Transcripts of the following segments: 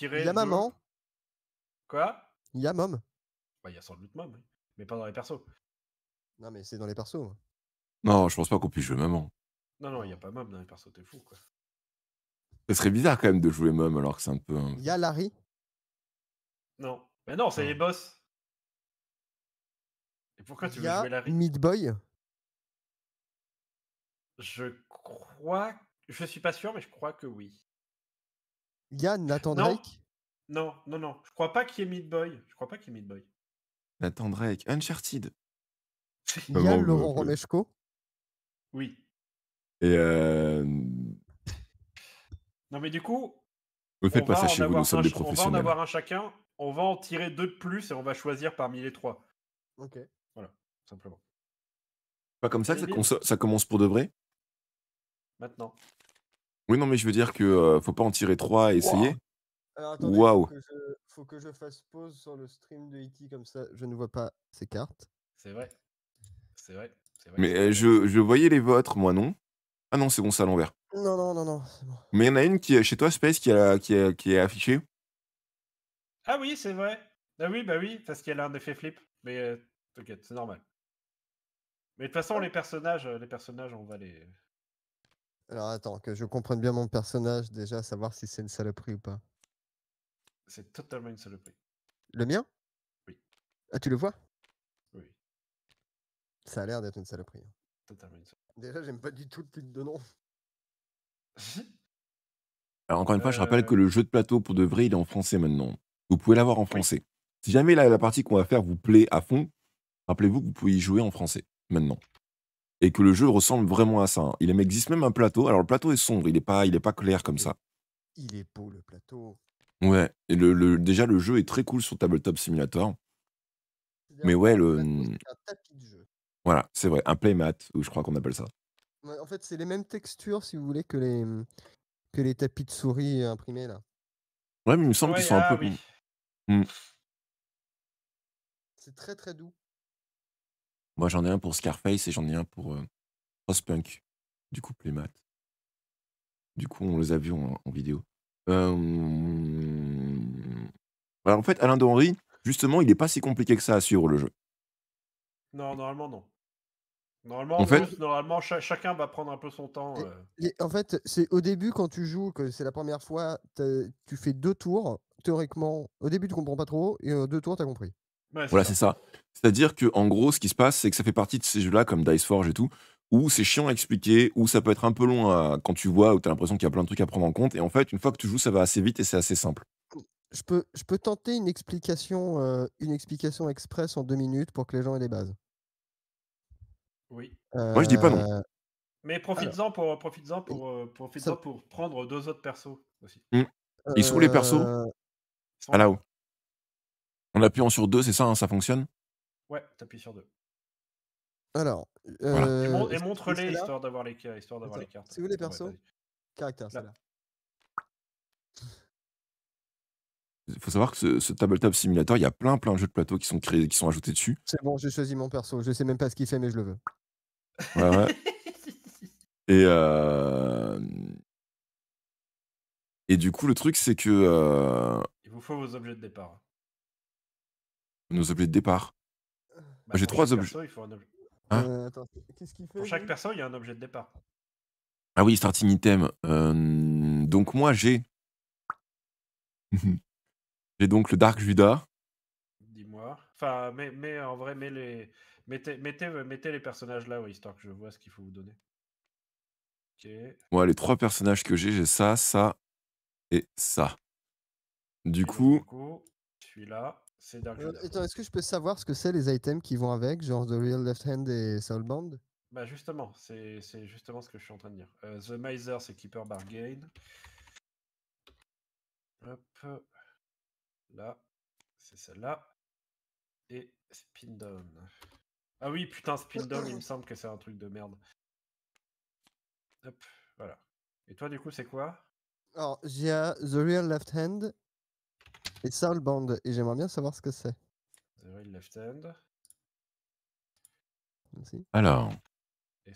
Il y maman. Quoi Il y a mom. Bah, il y a sans doute mom, mais pas dans les persos. Non, mais c'est dans les persos. Hein. Non, je pense pas qu'on puisse jouer maman. Hein. Non, non, il n'y a pas mom dans les persos, t'es fou, quoi. Ce serait bizarre quand même de jouer mom alors que c'est un peu. Il y a Larry. Non. Mais bah, non, c'est ah. les boss. Et pourquoi tu veux jouer Larry Boy Je crois. Je suis pas sûr, mais je crois que oui. Yann, Nathan Drake Non, non, non. Je crois pas qu'il y ait Boy. Je crois pas qu'il y ait Meat Boy. Nathan Drake, Uncharted. Il y a Laurent Romeshko Oui. Et. Euh, non, mais du coup. Ne faites pas ça chez vous, nous sommes des On va en avoir un chacun, on va en tirer deux de plus et on va choisir parmi les trois. Ok. Voilà, simplement. Pas comme ça que ça, ça commence pour de vrai Maintenant. Oui, non, mais je veux dire que faut pas en tirer trois et essayer. Waouh! que faut que je fasse pause sur le stream de Iti e comme ça, je ne vois pas ces cartes. C'est vrai, c'est vrai, vrai, Mais je, voyais les vôtres, moi non. Ah non, c'est bon, ça l'envers. Non, non, non, non, Mais il y en a une qui chez toi, Space, qui, a, qui, qui est affichée. Ah oui, c'est vrai. Ah oui, bah oui, parce qu'il a un effet flip. Mais c'est normal. Mais de toute façon, ah. les personnages, les personnages, on va les, alors attends, que je comprenne bien mon personnage, déjà, savoir si c'est une saloperie ou pas. C'est totalement une saloperie. Le mien Oui. Ah, tu le vois Oui. Ça a l'air d'être une saloperie. Hein. Totalement une saloperie. Déjà, j'aime pas du tout le titre de nom. Alors encore une fois, je rappelle que euh. le jeu de plateau, pour de vrai, il est en français maintenant. Vous pouvez l'avoir en français. Si jamais la partie qu'on va faire vous plaît à fond, rappelez-vous que vous pouvez y jouer en français maintenant et que le jeu ressemble vraiment à ça. Hein. Il existe même un plateau. Alors le plateau est sombre, il n'est pas, il pas clair comme ça. Il est beau le plateau. Ouais, le, déjà le jeu est très cool sur Tabletop Simulator. Mais ouais, le. Un tapis de jeu. Voilà, c'est vrai, un playmat, ou je crois qu'on appelle ça. en fait, c'est les mêmes textures, si vous voulez, que les, que les tapis de souris imprimés là. Ouais, mais il me semble qu'ils sont un ah peu. Hmm. C'est très très doux. Moi, j'en ai un pour Scarface et j'en ai un pour euh, Frostpunk, du coup, les Du coup, on les a vus en, vidéo. en fait, Alain Henri justement, il n'est pas si compliqué que ça à suivre le jeu. Non, normalement, non. Normalement, en normalement chacun va prendre un peu son temps. Euh. en fait, c'est au début, quand tu joues, que c'est la première fois, tu fais deux tours, théoriquement. Au début, tu comprends pas trop, et deux tours, tu as compris voilà, c'est ça. C'est-à-dire que en gros, ce qui se passe, c'est que ça fait partie de ces jeux-là, comme Dice Forge et tout, où c'est chiant à expliquer, où ça peut être un peu long quand tu vois, où tu as l'impression qu'il y a plein de trucs à prendre en compte. Et en fait, une fois que tu joues, ça va assez vite et c'est assez simple. Je peux, je peux tenter une explication, euh, une explication express en deux minutes pour que les gens aient les bases. Oui. Moi, je dis pas non. Euh, Mais profites-en pour, pour, euh, pour prendre deux autres persos aussi. Mmh. Ils sont les persos à ah, là-haut. En appuyant sur 2, c'est ça, hein, ça fonctionne Ouais, t'appuies sur 2. Alors. Euh... Et, montre-les histoire d'avoir les, les cartes. C'est vous les ah persos caractère, là Il faut savoir que ce, tabletop simulator, il y a plein plein de jeux de plateau qui sont créés, qui sont ajoutés dessus. C'est bon, j'ai choisi mon perso. Je sais même pas ce qu'il fait, mais je le veux. Ouais, ouais. et euh... et du coup, le truc, c'est que euh, il vous faut vos objets de départ nos objets de départ. Bah, bah, j'ai trois objets. Hein euh, pour chaque personne il y a un objet de départ. Ah oui, starting item. Euh, donc moi, j'ai. j'ai donc le Dark Judas. Dis-moi. Enfin, mais, en vrai, Mettez, mettez, euh, mettez, les personnages là, histoire que je vois ce qu'il faut vous donner. Ok. Moi, les trois personnages que j'ai, j'ai ça, ça et ça. Du coup. je suis là c'est Attends, est-ce que je peux savoir ce que c'est les items qui vont avec, genre The Real Left Hand et Soul band Bah justement, c'est justement ce que je suis en train de dire. Euh, The Miser, c'est Keeper Bargain. Hop. Là, c'est celle-là. Et Spin Down. Ah oui, putain, Spin Down, il me semble que c'est un truc de merde. Hop, voilà. Et toi, du coup, c'est quoi Alors, j'ai euh, The Real Left Hand et Band, et j'aimerais bien savoir ce que c'est. The Left Hand. Alors. Et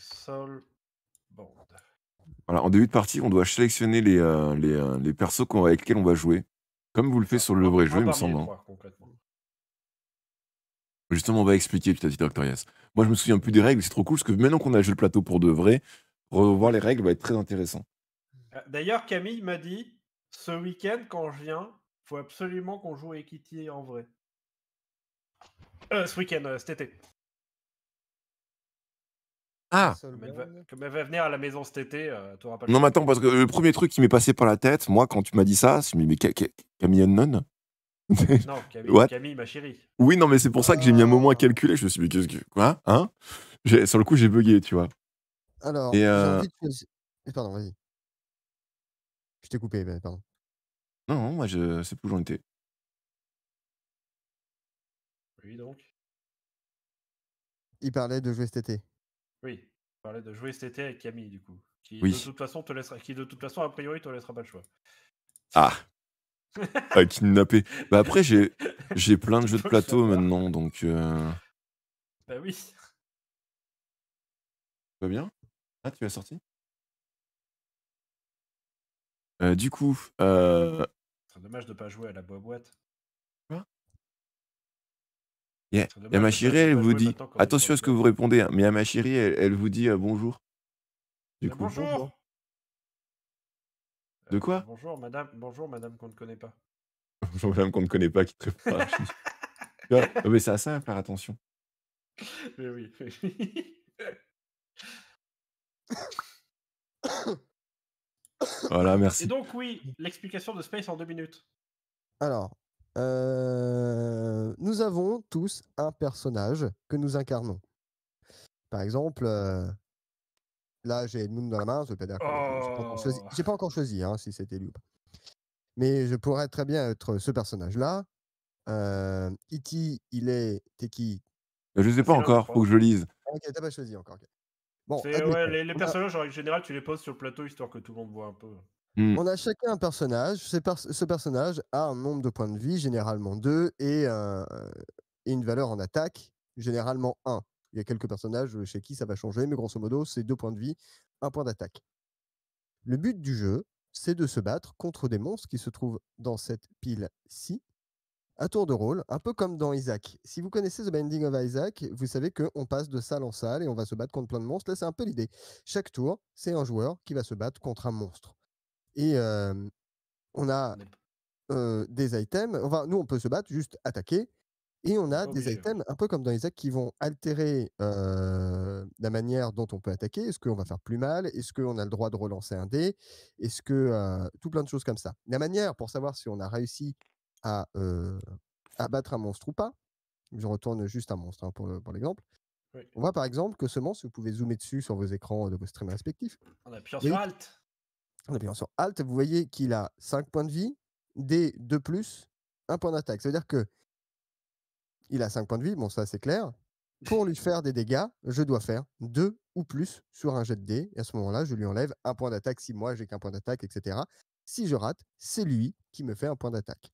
Band. Voilà, en début de partie, on doit sélectionner les, euh, euh, les, persos avec lesquels on va jouer. Comme vous le faites ah, sur le vrai jeu, il me semble. Hein. Justement, on va expliquer petit à petit, Doctorias. Moi, je me souviens plus des règles, c'est trop cool, parce que maintenant qu'on a joué le plateau pour de vrai, revoir les règles va être très intéressant. Euh, d'ailleurs, Camille m'a dit ce week-end, quand je viens, faut absolument qu'on joue à Equity en vrai. Euh, ce week-end, euh, cet été. Ah comme elle, va, venir à la maison cet été, euh, le temps. Non, mais attends, parce que le premier truc qui m'est passé par la tête, moi, quand tu m'as dit ça, je me mais Camille Unknown Non, Camille, ma chérie. Oui, non, mais c'est pour ça que j'ai mis un moment à ah. calculer. Je me suis dit, qu'est-ce que. Quoi Hein Sur le coup, j'ai bugué, tu vois. Alors, Et Pardon, vas-y. Je t'ai coupé, pardon. Non, moi, je sais plus où j'en étais. Oui, donc. Il parlait de jouer cet été. Oui, il parlait de jouer cet été avec Camille, du coup. Qui, de toute façon, te laissera, qui, de toute façon, a priori, te laissera pas le choix. Ah ah, Kidnappé. Bah après, j'ai, j'ai plein de jeux de plateau maintenant, donc. Euh... Bah oui. Tu vas bien Ah, tu as sorti euh, du coup. Euh... C'est dommage de pas jouer à la boîte. Quoi yeah. elle vous dit attention à ce que vous répondez, hein, mais Yamashiri, elle, elle vous dit euh, bonjour. Du bah, coup, bonjour. De euh, quoi Bonjour madame, bonjour madame qu'on ne connaît pas. bonjour madame qu'on ne connaît pas qui mais c'est à ça faire attention. oui. Mais oui. Voilà, merci. Et donc, oui, l'explication de Space en deux minutes. Alors, euh, nous avons tous un personnage que nous incarnons. Par exemple, euh, là, j'ai Edmund dans la main, je n'ai oh. pas, encore choisi hein, si c'était lui ou pas. Mais je pourrais très bien être ce personnage-là. Euh, Iti, e il est. T'es qui Je sais pas encore, faut que je lise. Ah, ok, t'as pas choisi encore. Bon, les, personnages, en général tu les poses sur le plateau histoire que tout le monde voit un peu. Hmm. On a chacun un personnage. Ce personnage a un nombre de points de vie, généralement 2 euh, et, une valeur en attaque, généralement 1 Il y a quelques personnages chez qui ça va changer, mais grosso modo, c'est 2 points de vie, 1 point d'attaque. Le but du jeu, c'est de se battre contre des monstres qui se trouvent dans cette pile-ci à tour de rôle, un peu comme dans Isaac. Si vous connaissez The Binding of Isaac, vous savez qu'on passe de salle en salle et on va se battre contre plein de monstres. Là, c'est un peu l'idée. Chaque tour, c'est un joueur qui va se battre contre un monstre. Et on a des items. Enfin, nous, on peut se battre, juste attaquer. Et on a des items, un peu comme dans Isaac, qui vont altérer la manière dont on peut attaquer. Est-ce qu'on va faire plus mal Est-ce qu'on a le droit de relancer un dé Est-ce que. tout plein de choses comme ça. La manière pour savoir si on a réussi à abattre un monstre ou pas, je retourne juste un monstre hein, pour, pour l'exemple, on voit par exemple que ce monstre, vous pouvez zoomer dessus sur vos écrans de vos streams respectifs. En appuyant sur Alt. sur Alt, vous voyez qu'il a 5 points de vie, des 2 plus, 1 point d'attaque. Ça veut dire que il a 5 points de vie, bon ça c'est clair. Pour lui faire des dégâts, je dois faire 2 ou plus sur un jet de D. Et à ce moment-là, je lui enlève un point d'attaque si moi j'ai qu'un point d'attaque, etc. Si je rate, c'est lui qui me fait un point d'attaque.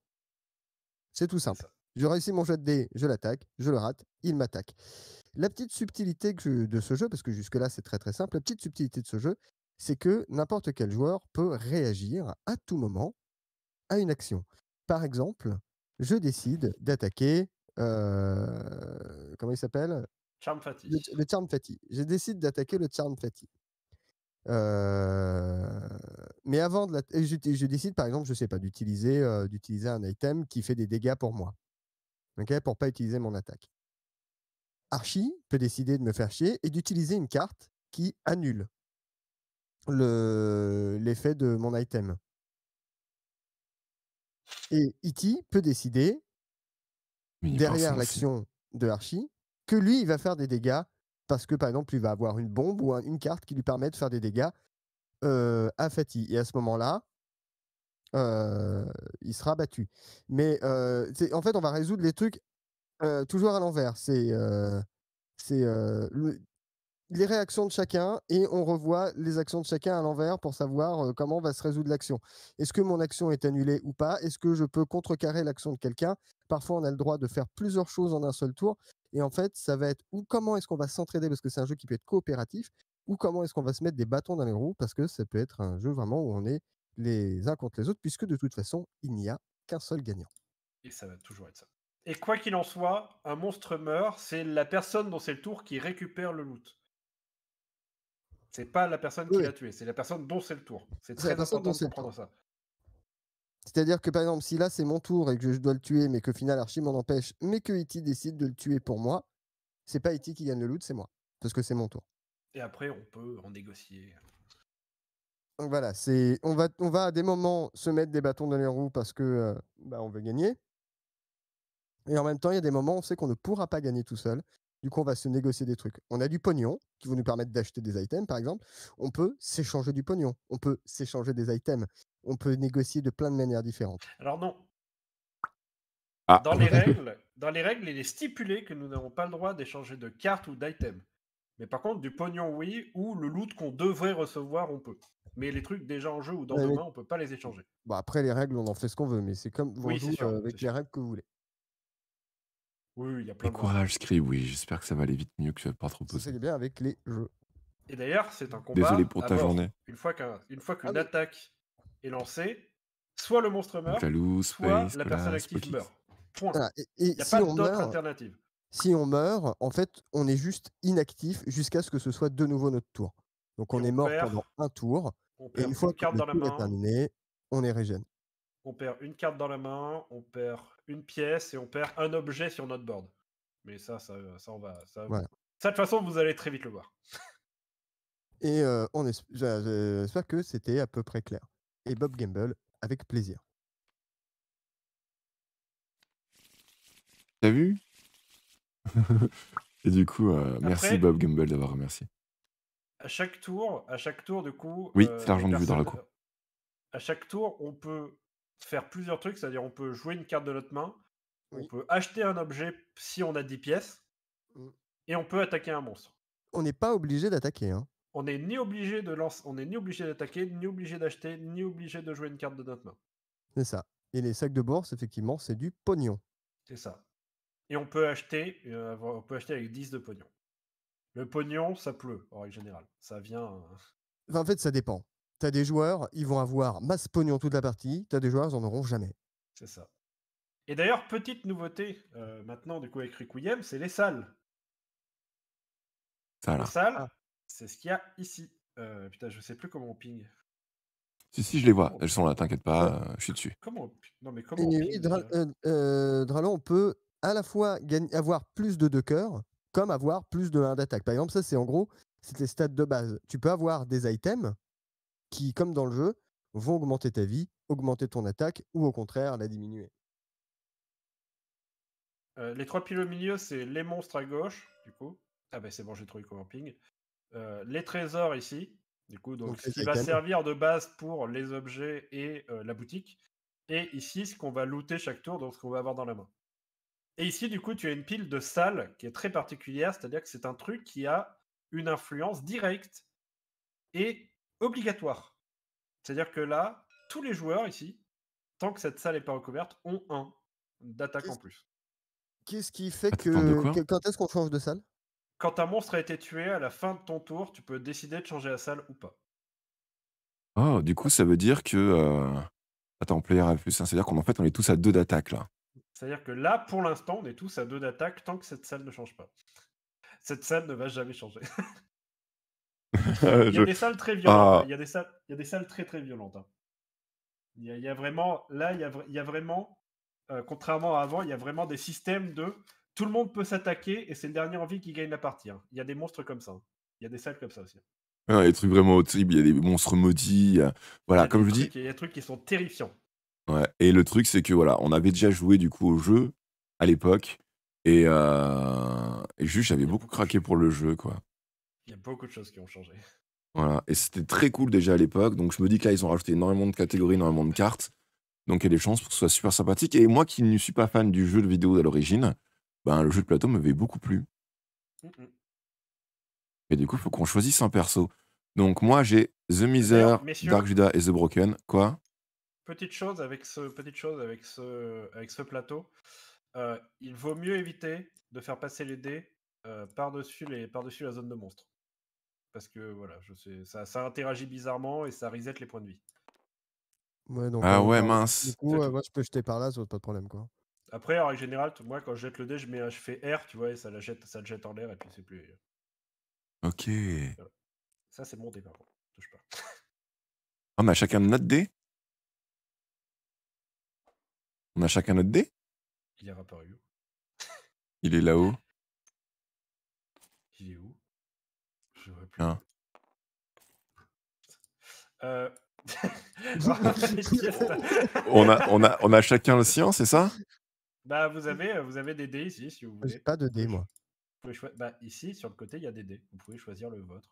C'est tout simple. Je réussis mon jet de dé, je l'attaque, je le rate, il m'attaque. La petite subtilité de ce jeu, parce que jusque-là c'est très très simple, la petite subtilité de ce jeu, c'est que n'importe quel joueur peut réagir à tout moment à une action. Par exemple, je décide d'attaquer. Euh, comment il s'appelle Le, le Charm Je décide d'attaquer le Charm Fatty mais avant de la... je, décide par exemple, je sais pas, d'utiliser d'utiliser un item qui fait des dégâts pour moi, ok, pour pas utiliser mon attaque. Archie peut décider de me faire chier et d'utiliser une carte qui annule l'effet de mon item. Et Iti e peut décider, derrière l'action de Archie, que lui, il va faire des dégâts parce que par exemple, il va avoir une bombe ou une carte qui lui permet de faire des dégâts euh, à Fatih. Et à ce moment-là, euh, il sera battu. Mais euh, en fait, on va résoudre les trucs toujours à l'envers. C'est les réactions de chacun et on revoit les actions de chacun à l'envers pour savoir comment va se résoudre l'action. Est-ce que mon action est annulée ou pas Est-ce que je peux contrecarrer l'action de quelqu'un Parfois, on a le droit de faire plusieurs choses en un seul tour. Et en fait, ça va être ou comment est-ce qu'on va s'entraider parce que c'est un jeu qui peut être coopératif, ou comment est-ce qu'on va se mettre des bâtons dans les roues parce que ça peut être un jeu vraiment où on est les uns contre les autres, puisque de toute façon, il n'y a qu'un seul gagnant. Et ça va toujours être ça. Et quoi qu'il en soit, un monstre meurt, c'est la personne dont c'est le tour qui récupère le loot. C'est pas la personne qui l'a tué, c'est la personne dont c'est le tour. C'est très important de comprendre ça. C'est-à-dire que par exemple, si là c'est mon tour et que je dois le tuer, mais que final Archie m'en empêche, mais que E.T. décide de le tuer pour moi, c'est pas E.T. qui gagne le loot, c'est moi. Parce que c'est mon tour. Et après, on peut en négocier. Donc voilà, c'est on va, on va à des moments se mettre des bâtons dans les roues parce que euh, bah, on veut gagner. Et en même temps, il y a des moments où on sait qu'on ne pourra pas gagner tout seul. Du coup, on va se négocier des trucs. On a du pognon qui va nous permettre d'acheter des items, par exemple. On peut s'échanger du pognon. On peut s'échanger des items on peut négocier de plein de manières différentes. Alors non. Ah. Dans, les règles, dans les règles, il est stipulé que nous n'avons pas le droit d'échanger de cartes ou d'items. Mais par contre, du pognon, oui, ou le loot qu'on devrait recevoir, on peut. Mais les trucs déjà en jeu ou dans nos mains, on peut pas les échanger. Bon après, les règles, on en fait ce qu'on veut, mais c'est comme vous euh, avec les règles que vous voulez. Oui, il y a plein de courage, oui, j'espère que ça va aller vite mieux que pas trop poser. C'est bien avec les jeux. Et d'ailleurs, c'est un combat. Désolé pour ta journée. Une fois qu'une ah attaque est lancé, soit le monstre meurt, soit la personne active meurt. Et, Il n'y a si pas d'autre alternative. Si on meurt, en fait, on est juste inactif jusqu'à ce que ce soit de nouveau notre tour. Donc on, est mort pendant un tour. et une fois est terminé, on est régène. On perd une carte dans la main, on perd une pièce et on perd un objet sur notre board. Mais ça, ça, ça va. Ça, de toute façon, vous allez très vite le voir. Et euh, on espère que c'était à peu près clair et Bob Gamble avec plaisir. T'as vu Et du coup, euh, merci Bob Gamble d'avoir remercié. À chaque tour, à chaque tour, du coup. Oui, euh, c'est l'argent de vue dans le coup. Euh, à chaque tour, on peut faire plusieurs trucs, c'est-à-dire on peut jouer une carte de notre main, on peut acheter un objet si on a 10 pièces, mm. et on peut attaquer un monstre. On n'est pas obligé d'attaquer. Hein on n'est ni obligé de on est ni obligé d'attaquer, ni obligé d'acheter, ni obligé de jouer une carte de notre main. C'est ça. Et les sacs de bourse, effectivement, c'est du pognon. C'est ça. Et on peut acheter, euh, on peut acheter avec 10 de pognon. Le pognon, ça pleut, en règle générale. Ça vient. Euh, en fait, ça dépend. T'as des joueurs, ils vont avoir masse pognon toute la partie. T'as des joueurs, ils en auront jamais. C'est ça. Et d'ailleurs, petite nouveauté euh, maintenant, du coup, avec Requiem, c'est les salles. les salles, ah. C'est ce qu'il y a ici. Euh, putain, je sais plus comment on ping. Si, si, je les vois. Elles sont là, t'inquiète pas, euh, je suis dessus. Comment on... Non, mais comment ping, euh? Dralon, on peut à la fois avoir plus de deux cœurs, comme avoir plus de 1 d'attaque. Par exemple, ça, c'est en gros, c'est les stats de base. Tu peux avoir des items qui, comme dans le jeu, vont augmenter ta vie, augmenter ton attaque, ou au contraire, la diminuer. les trois piles au milieu, c'est les monstres à gauche, du coup. Ah ben c'est bon, j'ai trouvé comment ping. Euh, les trésors ici, du coup, donc, ce qui va servir de base pour les objets et euh, la boutique, et ici ce qu'on va looter chaque tour, donc ce qu'on va avoir dans la main. Et ici, du coup, tu as une pile de salles qui est très particulière, c'est-à-dire que c'est un truc qui a une influence directe et obligatoire. C'est-à-dire que là, tous les joueurs ici, tant que cette salle n'est pas recouverte, ont un d'attaque en plus. Qu'est-ce qui fait que. Quand est-ce qu'on change de salle quand un monstre a été tué, à la fin de ton tour, tu peux décider de changer la salle ou pas. Oh, du coup, ça veut dire que. euh, Attends, player A+, plus, c'est-à-dire qu'en fait, on est tous à deux d'attaque là. C'est-à-dire que là, pour l'instant, on est tous à deux d'attaque tant que cette salle ne change pas. Cette salle ne va jamais changer. Ah. Il y a des salles très violentes. Hein. Il y a des salles, il des salles très très violentes. Il y a, vraiment, là, il y a, vraiment, euh, contrairement à avant, il y a vraiment des systèmes de tout le monde peut s'attaquer et c'est le dernier en qui gagne la partie. Hein. Il y a des monstres comme ça. Hein. Il y a des salles comme ça aussi. il y a des trucs vraiment horribles, il y a des monstres maudits. a- Voilà, comme des je dis, Il y a des trucs qui sont terrifiants. Ouais, Et le truc, c'est que voilà, on avait déjà joué du coup au jeu à l'époque. Et, euh, et juste, j'avais beaucoup craqué pour le jeu, quoi. Il y a beaucoup de choses qui ont changé. Voilà. Et c'était très cool déjà à l'époque. Donc je me dis que là, ils ont rajouté énormément de catégories, énormément de cartes. Donc il y a des chances pour que ce soit super sympathique. Et moi qui ne suis pas fan du jeu de vidéo à l'origine, ben, le jeu de plateau me m'avait beaucoup plu. Mmh et du coup, il faut qu'on choisisse un perso. Donc moi, j'ai The eh ben, Miser, Dark Judah et The Broken. Quoi Petite chose avec ce, chose avec ce, avec ce plateau. Euh, il vaut mieux éviter de faire passer les dés euh, par-dessus la zone de monstre. Parce que voilà, je sais, ça, interagit bizarrement et ça reset les points de vie. Ouais, donc, ah euh, ouais, mince. Du coup, moi je peux jeter par là, ça pas de problème quoi. Après, en règle générale, moi, quand je jette le dé, je, fais R, tu vois, et ça, le jette en l'air, et puis c'est plus. Ok. Ça, c'est mon dé, par contre. Touche pas. On a chacun notre dé On a chacun notre dé Il est là-haut. Il est où Je vois plus. Hein. Euh. Ah, on a, on a chacun le sien, c'est ça bah, vous avez, euh, vous avez des dés ici, si vous voulez. pas de dés, moi. Bah, ici, sur le côté, il y a des dés. Vous pouvez choisir le vôtre.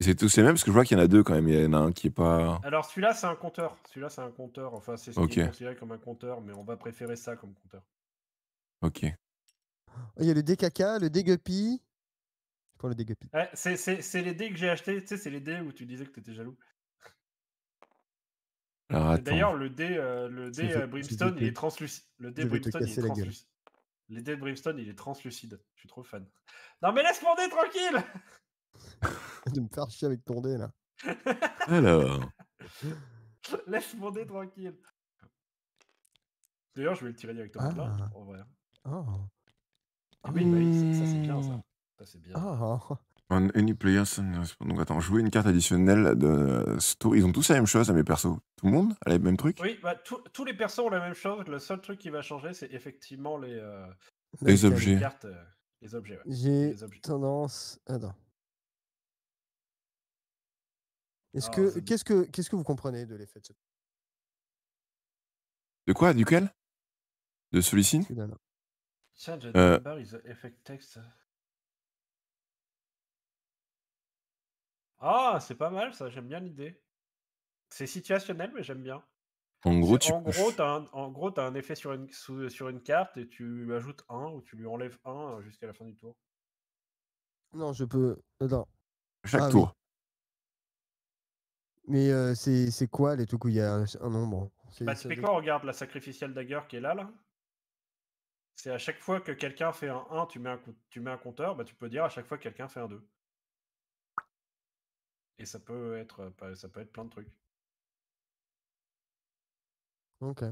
C'est tous les mêmes parce que je vois qu'il y en a deux quand même. Il y en a un qui est pas. Alors celui-là c'est un compteur. Celui-là c'est un compteur. Enfin c'est ce qu'on comme un compteur, mais on va préférer ça comme compteur. Ok. Il y a le DKK, le déguppy. Pour le déguppy. c'est les dés que j'ai achetés. Tu sais, c'est les dés où tu disais que tu étais jaloux. D'ailleurs, le dé, euh, le dé euh, Brimstone, il est translucide. Le dé Brimstone, il est translucide. Le dé Brimstone, il est translucide. Je suis trop fan. Non, mais laisse mon dé tranquille De me faire chier avec ton dé, là. Alors. laisse mon dé tranquille. D'ailleurs, je vais le tirer directement là, ah. en vrai. Oh. Oui, bah, ça, c'est bien, ça. Ça, c'est bien. Un any player, donc attends, jouer une carte additionnelle de Ils ont tous la même chose, hein, mes persos. Tout le monde a le même truc Oui, bah, tous les persos ont la même chose. Le seul truc qui va changer, c'est effectivement les, euh, les, objets. Les, cartes, euh, les objets. J'ai tendance. Attends. Est-ce ah, que qu'est-ce que qu'est-ce que vous comprenez de l'effet de ce... De quoi Duquel De celui-ci Tiens, euh... Effect Text. Ah, c'est pas mal ça, j'aime bien l'idée. C'est situationnel, mais j'aime bien. En gros, tu en as un, un effet sur une, sur une carte et tu lui ajoutes un ou tu lui enlèves un euh, jusqu'à la fin du tour. Non, je peux. Non. Chaque ah tour. Mais euh, c'est quoi les trucs où il y a un, nombre Bah, quoi regarde la sacrificielle dagger qui est là, là. C'est à chaque fois que quelqu'un fait un 1, tu mets un, tu mets un compteur, bah, tu peux dire à chaque fois que quelqu'un fait un 2. Et ça peut être, ça peut être plein de trucs. Ok.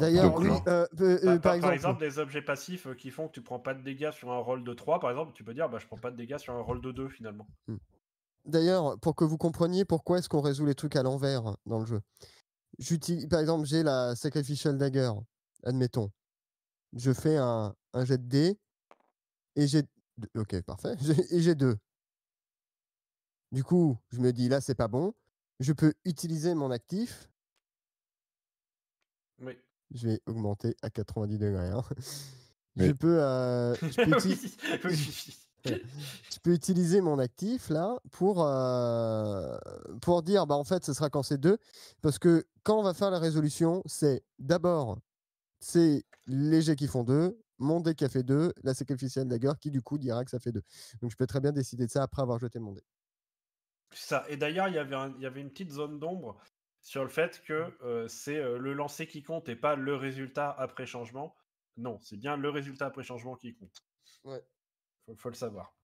D'ailleurs, par, exemple, des objets passifs euh, qui font que tu prends pas de dégâts sur un rôle de 3, par exemple, tu peux dire bah, je prends pas de dégâts sur un rôle de 2 finalement. Mmh. D'ailleurs, pour que vous compreniez pourquoi est-ce qu'on résout les trucs à l'envers dans le jeu. par exemple, j'ai la Sacrificial Dagger, admettons. Je fais un, jet de et j'ai. Ok, parfait. Et j'ai 2. Du coup, je me dis là, c'est pas bon. Je peux utiliser mon actif. Je vais augmenter à 90 degrés. Hein. Euh, je peux, je, peux utiliser mon actif là pour, euh, pour dire bah en fait ce sera quand c'est 2 parce que quand on va faire la résolution c'est d'abord c'est les jets qui font 2 mon dé qui a fait 2 la sacrificielle d'ailleurs qui du coup dira que ça fait 2 donc je peux très bien décider de ça après avoir jeté mon dé et d'ailleurs, il y avait une petite zone d'ombre sur le fait que mm. euh, c'est euh, le lancer qui compte et pas le résultat après changement. Non, c'est bien le résultat après changement qui compte. Ouais. Faut, le savoir.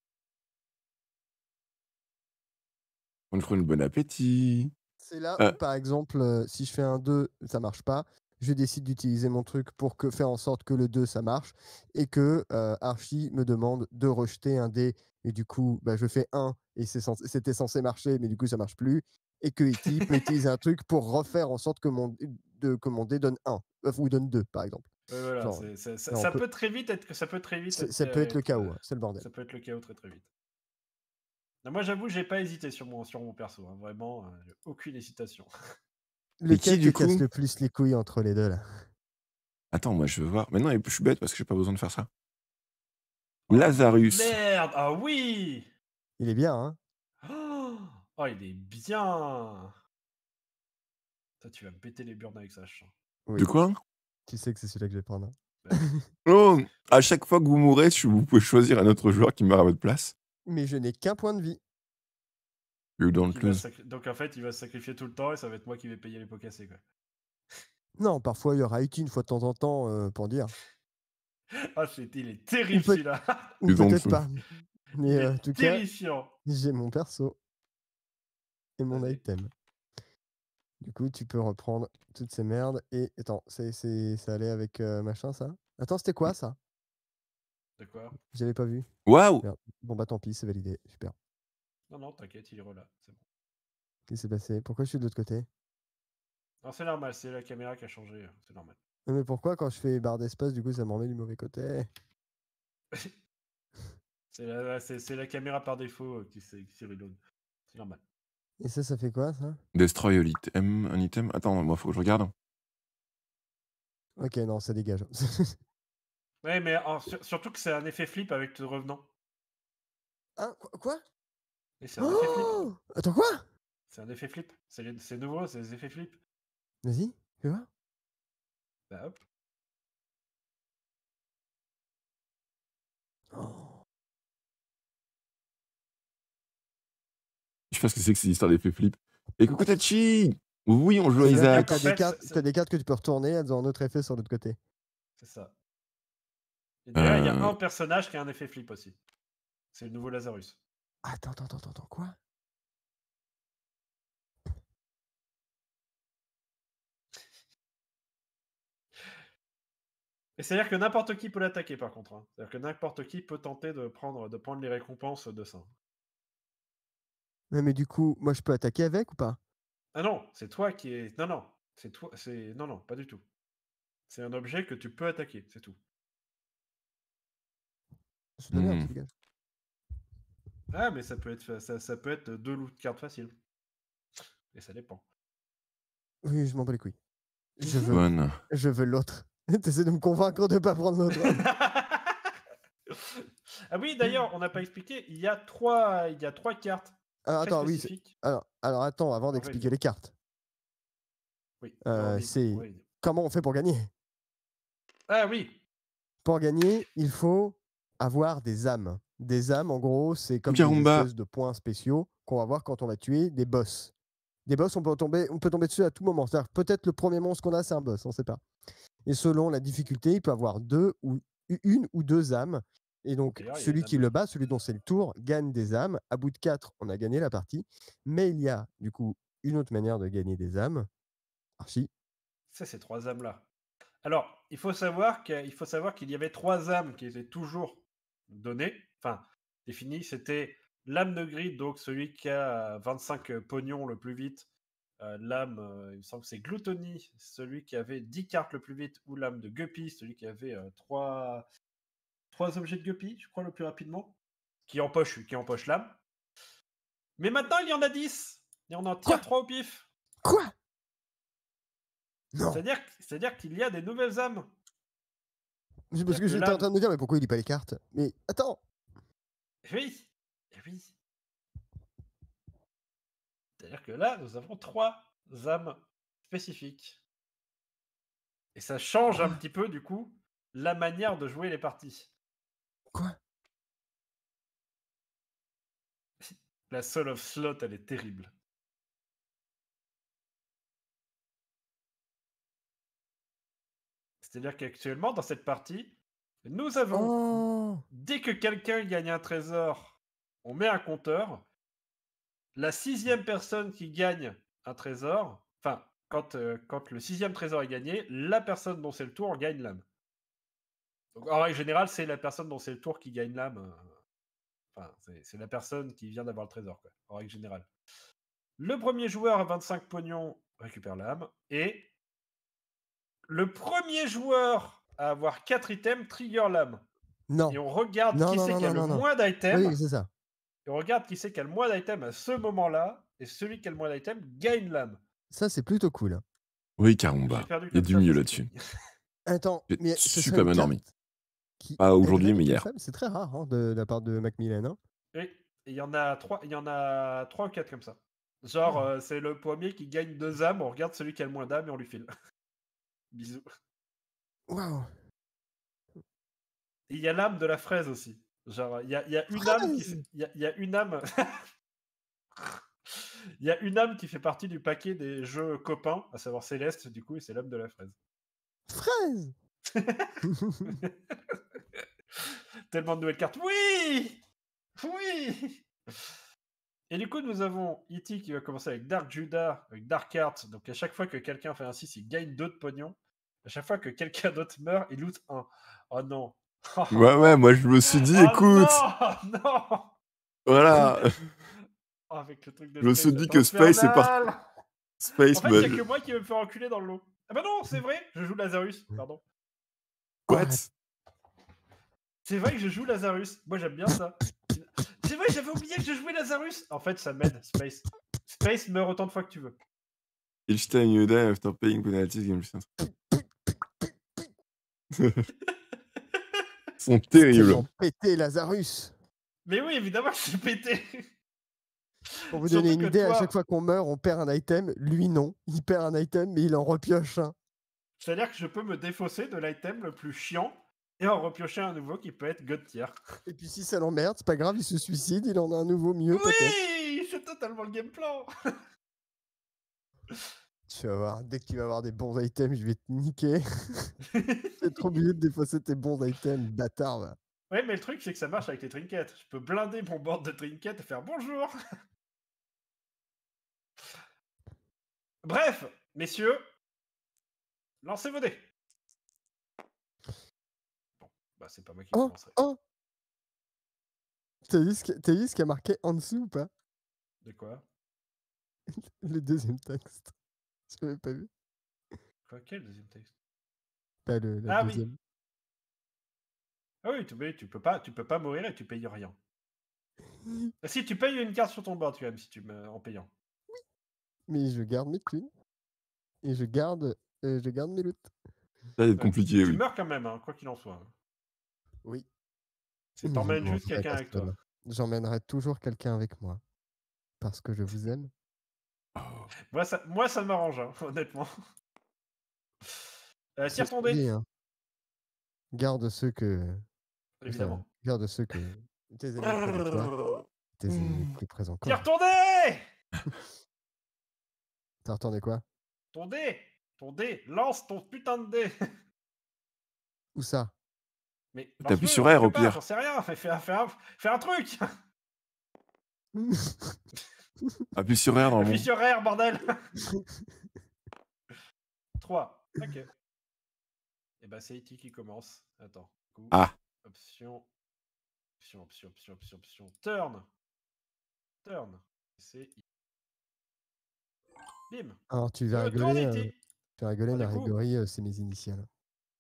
On te une bonne appétit. C'est là euh. où, par exemple, si je fais un 2, ça marche pas. Je décide d'utiliser mon truc pour faire en sorte que le 2 ça marche et que Archie me demande de rejeter un dé et du coup, bah, je fais un et c'était censé marcher, mais du coup, ça marche plus. Et que peut utilise un truc pour refaire en sorte que mon, de, que mon dé donne un euh, ou donne deux, par exemple. ça, peut... très vite être ça peut très vite. ça peut être euh, le chaos, euh, hein, c'est le bordel. Ça peut être le chaos très très vite. moi, j'avoue, j'ai pas hésité sur mon sur mon perso, hein, vraiment, hein, aucune hésitation. Lequel du casse le plus les couilles entre les deux là Attends, moi je veux voir. Maintenant, je suis bête parce que j'ai pas besoin de faire ça. Lazarus. Merde, ah oui Il est bien, hein oh, il est bien Toi, tu vas me péter les burnes avec ça, je De quoi Tu sais que c'est celui-là que je vais prendre. Hein. Bah, oh, à chaque fois que vous mourrez, vous pouvez choisir un autre joueur qui meurt à votre place. Mais je n'ai qu'un point de vie. Donc, en fait, il va se sacrifier tout le temps et ça va être moi qui vais payer les pots cassés. Quoi. Non, parfois il y aura une fois de temps en temps euh, pour dire. Ah, c'était il est terrifié là. peut-être pas. Mais euh, tout j'ai mon perso et mon item. Du coup, tu peux reprendre toutes ces merdes et attends, c'est ça allait avec euh, machin ça. Attends, c'était quoi ça C'était quoi J'avais pas vu. Waouh. Bon bah tant pis, c'est validé. Super. Non non, t'inquiète, il est là, Qu'est-ce qui s'est passé Pourquoi je suis de l'autre côté Non, c'est normal, c'est la caméra qui a changé, hein, c'est normal mais pourquoi quand je fais barre d'espace, du coup, ça m'en met du mauvais côté C'est la, caméra par défaut euh, qui, s'est C'est normal. Et ça, ça fait quoi, ça Destroy un item. Attends, moi, faut que je regarde. Ok, non, ça dégage. ouais, mais surtout que c'est un effet flip avec le revenant. Hein Quoi Mais c'est un effet flip. Oh Attends, quoi C'est un effet flip. C'est, nouveau, c'est des effets flip. Vas-y, tu vois bah oh. Je sais pas ce que c'est que cette histoire d'effet flip. Et coucou Tachi Oui, on joue à Isaac. T'as des, cartes, que tu peux retourner, elles ont un autre effet sur l'autre côté. C'est ça. Il y a euh. un personnage qui a un effet flip aussi. C'est le nouveau Lazarus. Attends, attends, attends, attends, quoi Et c'est-à-dire que n'importe qui peut l'attaquer par contre. Hein. C'est-à-dire que n'importe qui peut tenter de prendre, de prendre les récompenses de ça. mais du coup, moi je peux attaquer avec ou pas Ah non, c'est toi qui est. Non, non. C'est toi. C'est. Non, non, pas du tout. C'est un objet que tu peux attaquer, c'est tout. Hmm. Ah mais ça peut être ça, peut être deux loups de cartes faciles. Et ça dépend. Oui, je m'en bats les couilles. je veux l'autre. T'essaies de me convaincre de ne pas prendre notre. ah oui, d'ailleurs, on n'a pas expliqué, il y a trois, il cartes. Alors, attends, oui, alors, alors attends, avant ah d'expliquer les cartes, Oui. Euh, c'est- comment on fait pour gagner Ah oui. Pour gagner, il faut avoir des âmes. Des âmes, en gros, c'est comme une espèce de points spéciaux qu'on va avoir quand on va tuer des boss. Des boss, on peut tomber, on peut tomber dessus à tout moment. C'est-à-dire, peut-être le premier monstre qu'on a, c'est un boss, on ne sait pas. Et selon la difficulté, il peut avoir deux ou une ou deux âmes. Et donc, celui qui le bat, celui dont c'est le tour, gagne des âmes. À bout de quatre, on a gagné la partie. Mais il y a, du coup, une autre manière de gagner des âmes. C'est ces trois âmes-là. Alors, il faut savoir qu'il faut savoir qu'il y avait trois âmes qui étaient toujours données, enfin définies. C'était l'âme de gris, donc celui qui a 25 euh, pognons le plus vite, euh, l'âme, euh, il me semble que c'est Gluttony, celui qui avait 10 cartes le plus vite, ou l'âme de Guppy, celui qui avait 3... Euh, objets de Guppy, je crois, le plus rapidement, qui empoche, qui empoche l'âme. Mais maintenant, il y en a 10 Et on en tire trois 3 au pif Quoi Non C'est-à-dire, cest dire qu'il y a des nouvelles âmes Parce que, j'étais en train de me dire, mais pourquoi il lit pas les cartes Mais attends eh Oui eh c'est-à-dire que là, nous avons trois âmes spécifiques. Et ça change un petit peu, du coup, la manière de jouer les parties. Quoi La Soul of Slot, elle est terrible. C'est-à-dire qu'actuellement, dans cette partie, nous avons, oh! dès que quelqu'un gagne un trésor, on met un compteur la sixième personne qui gagne un trésor, enfin, quand, euh, quand le sixième trésor est gagné, la personne dont c'est le tour gagne l'âme. en règle générale, c'est la personne dont c'est le tour qui gagne l'âme. Euh, enfin, c'est la personne qui vient d'avoir le trésor, quoi, en règle générale. Le premier joueur à 25 pognons récupère l'âme. Et le premier joueur à avoir 4 items trigger l'âme. Non. Et on regarde qui c'est qui a le moins d'items. c'est ça on regarde qui c'est qui a le moins d'items à ce moment-là, et celui qui a le moins d'items gagne l'âme. Ça, c'est plutôt cool. Oui, Caromba. Il y a du mieux là-dessus. Attends, mais bien Pas aujourd'hui, mais hier. C'est très rare hein, de, la part de Macmillan. Hein. oui, il y en a trois, il y en a trois ou quatre comme ça. Genre, euh, c'est le premier qui gagne deux âmes, on regarde celui qui a le moins d'âmes et on lui file. Bisous. Waouh. Il y a l'âme de la fraise aussi. Genre, il y a, une âme qui y une âme. Il y a une âme qui fait partie du paquet des jeux copains, à savoir Céleste, du coup, et c'est l'âme de la fraise. Fraise Tellement de nouvelles cartes. Oui Oui Et du coup, nous avons E.T. qui va commencer avec Dark Judah, avec Dark Heart. Donc, à chaque fois que quelqu'un fait un 6, il gagne 2 de pognon. À chaque fois que quelqu'un d'autre meurt, il loot un. Oh non Oh. ouais, ouais, moi je me suis dit, oh, écoute. voilà. Oh, avec le truc de je me suis dit que Space est parti. Space, en fait, que moi qui vais me faire enculer dans le lot. Ah bah non, c'est vrai, je joue Lazarus, pardon. What C'est vrai que je joue Lazarus. Moi j'aime bien ça. C'est vrai, j'avais oublié que je jouais Lazarus. En fait, ça m'aide, Space. Space meurt autant de fois que tu veux. Each time you die after paying penalties, game sont terribles. Ils pété Lazarus. Mais oui, évidemment, je suis pété. Pour vous donner une idée, à chaque fois qu'on meurt, on perd un item. Lui, non. Il perd un item, mais il en repioche un. C'est-à-dire que je peux me défausser de l'item le plus chiant et en repiocher un nouveau qui peut être God tier. Et puis si ça l'emmerde, c'est pas grave, il se suicide, il en a un nouveau mieux. Oui, c'est totalement le game plan. Tu vas voir, dès que tu vas avoir des bons items, je vais te niquer. C'est trop obligé de défausser tes bons items, bâtard. Ouais, mais le truc, c'est que ça marche avec les trinkets. Je peux blinder mon board de trinkets et faire bonjour. Bref, messieurs, lancez vos dés. Bon, bah c'est pas moi qui oh, Oh T'as vu ce qui a marqué en dessous ou pas De quoi Le deuxième texte. Tu pas vu. quel deuxième texte T'as le ah, deuxième. Oui. Ah oui, tu, tu, peux pas, tu peux pas mourir et tu payes rien. Ah si tu payes une carte sur ton bord, tu aimes si tu me en payant. Oui. Mais je garde mes thunes et je garde, euh, je garde mes loots. Ça va être compliqué. tu, oui. tu, meurs quand même, hein, quoi qu'il en soit. Oui. T'emmènes juste quelqu'un avec toi. J'emmènerai toujours quelqu'un avec moi parce que je vous aime Moi, ça, moi, ça m'arrange, hein, honnêtement. Euh, C'est retombé. Hein. Garde ceux que. Évidemment. garde ceux que. Tes ennemis présent de toi. plus hmm. présents. T'as retourné quoi Ton dé Ton dé Lance ton putain de dé Où ça Mais. T'appuies sur R au pire. J'en sais rien, fais, fais, fais, un, fais un truc Appuie sur R, normalement. Appuie sur R, bordel 3. Ok. Et eh bah, ben, c'est IT e qui commence. Attends. Ah. Option. Option, option, option, option, option. Turn. Turn. C'est. Bim. Alors, tu vas rigoler. Euh, tu vas rigoler, la rigorie, euh, c'est mes initiales.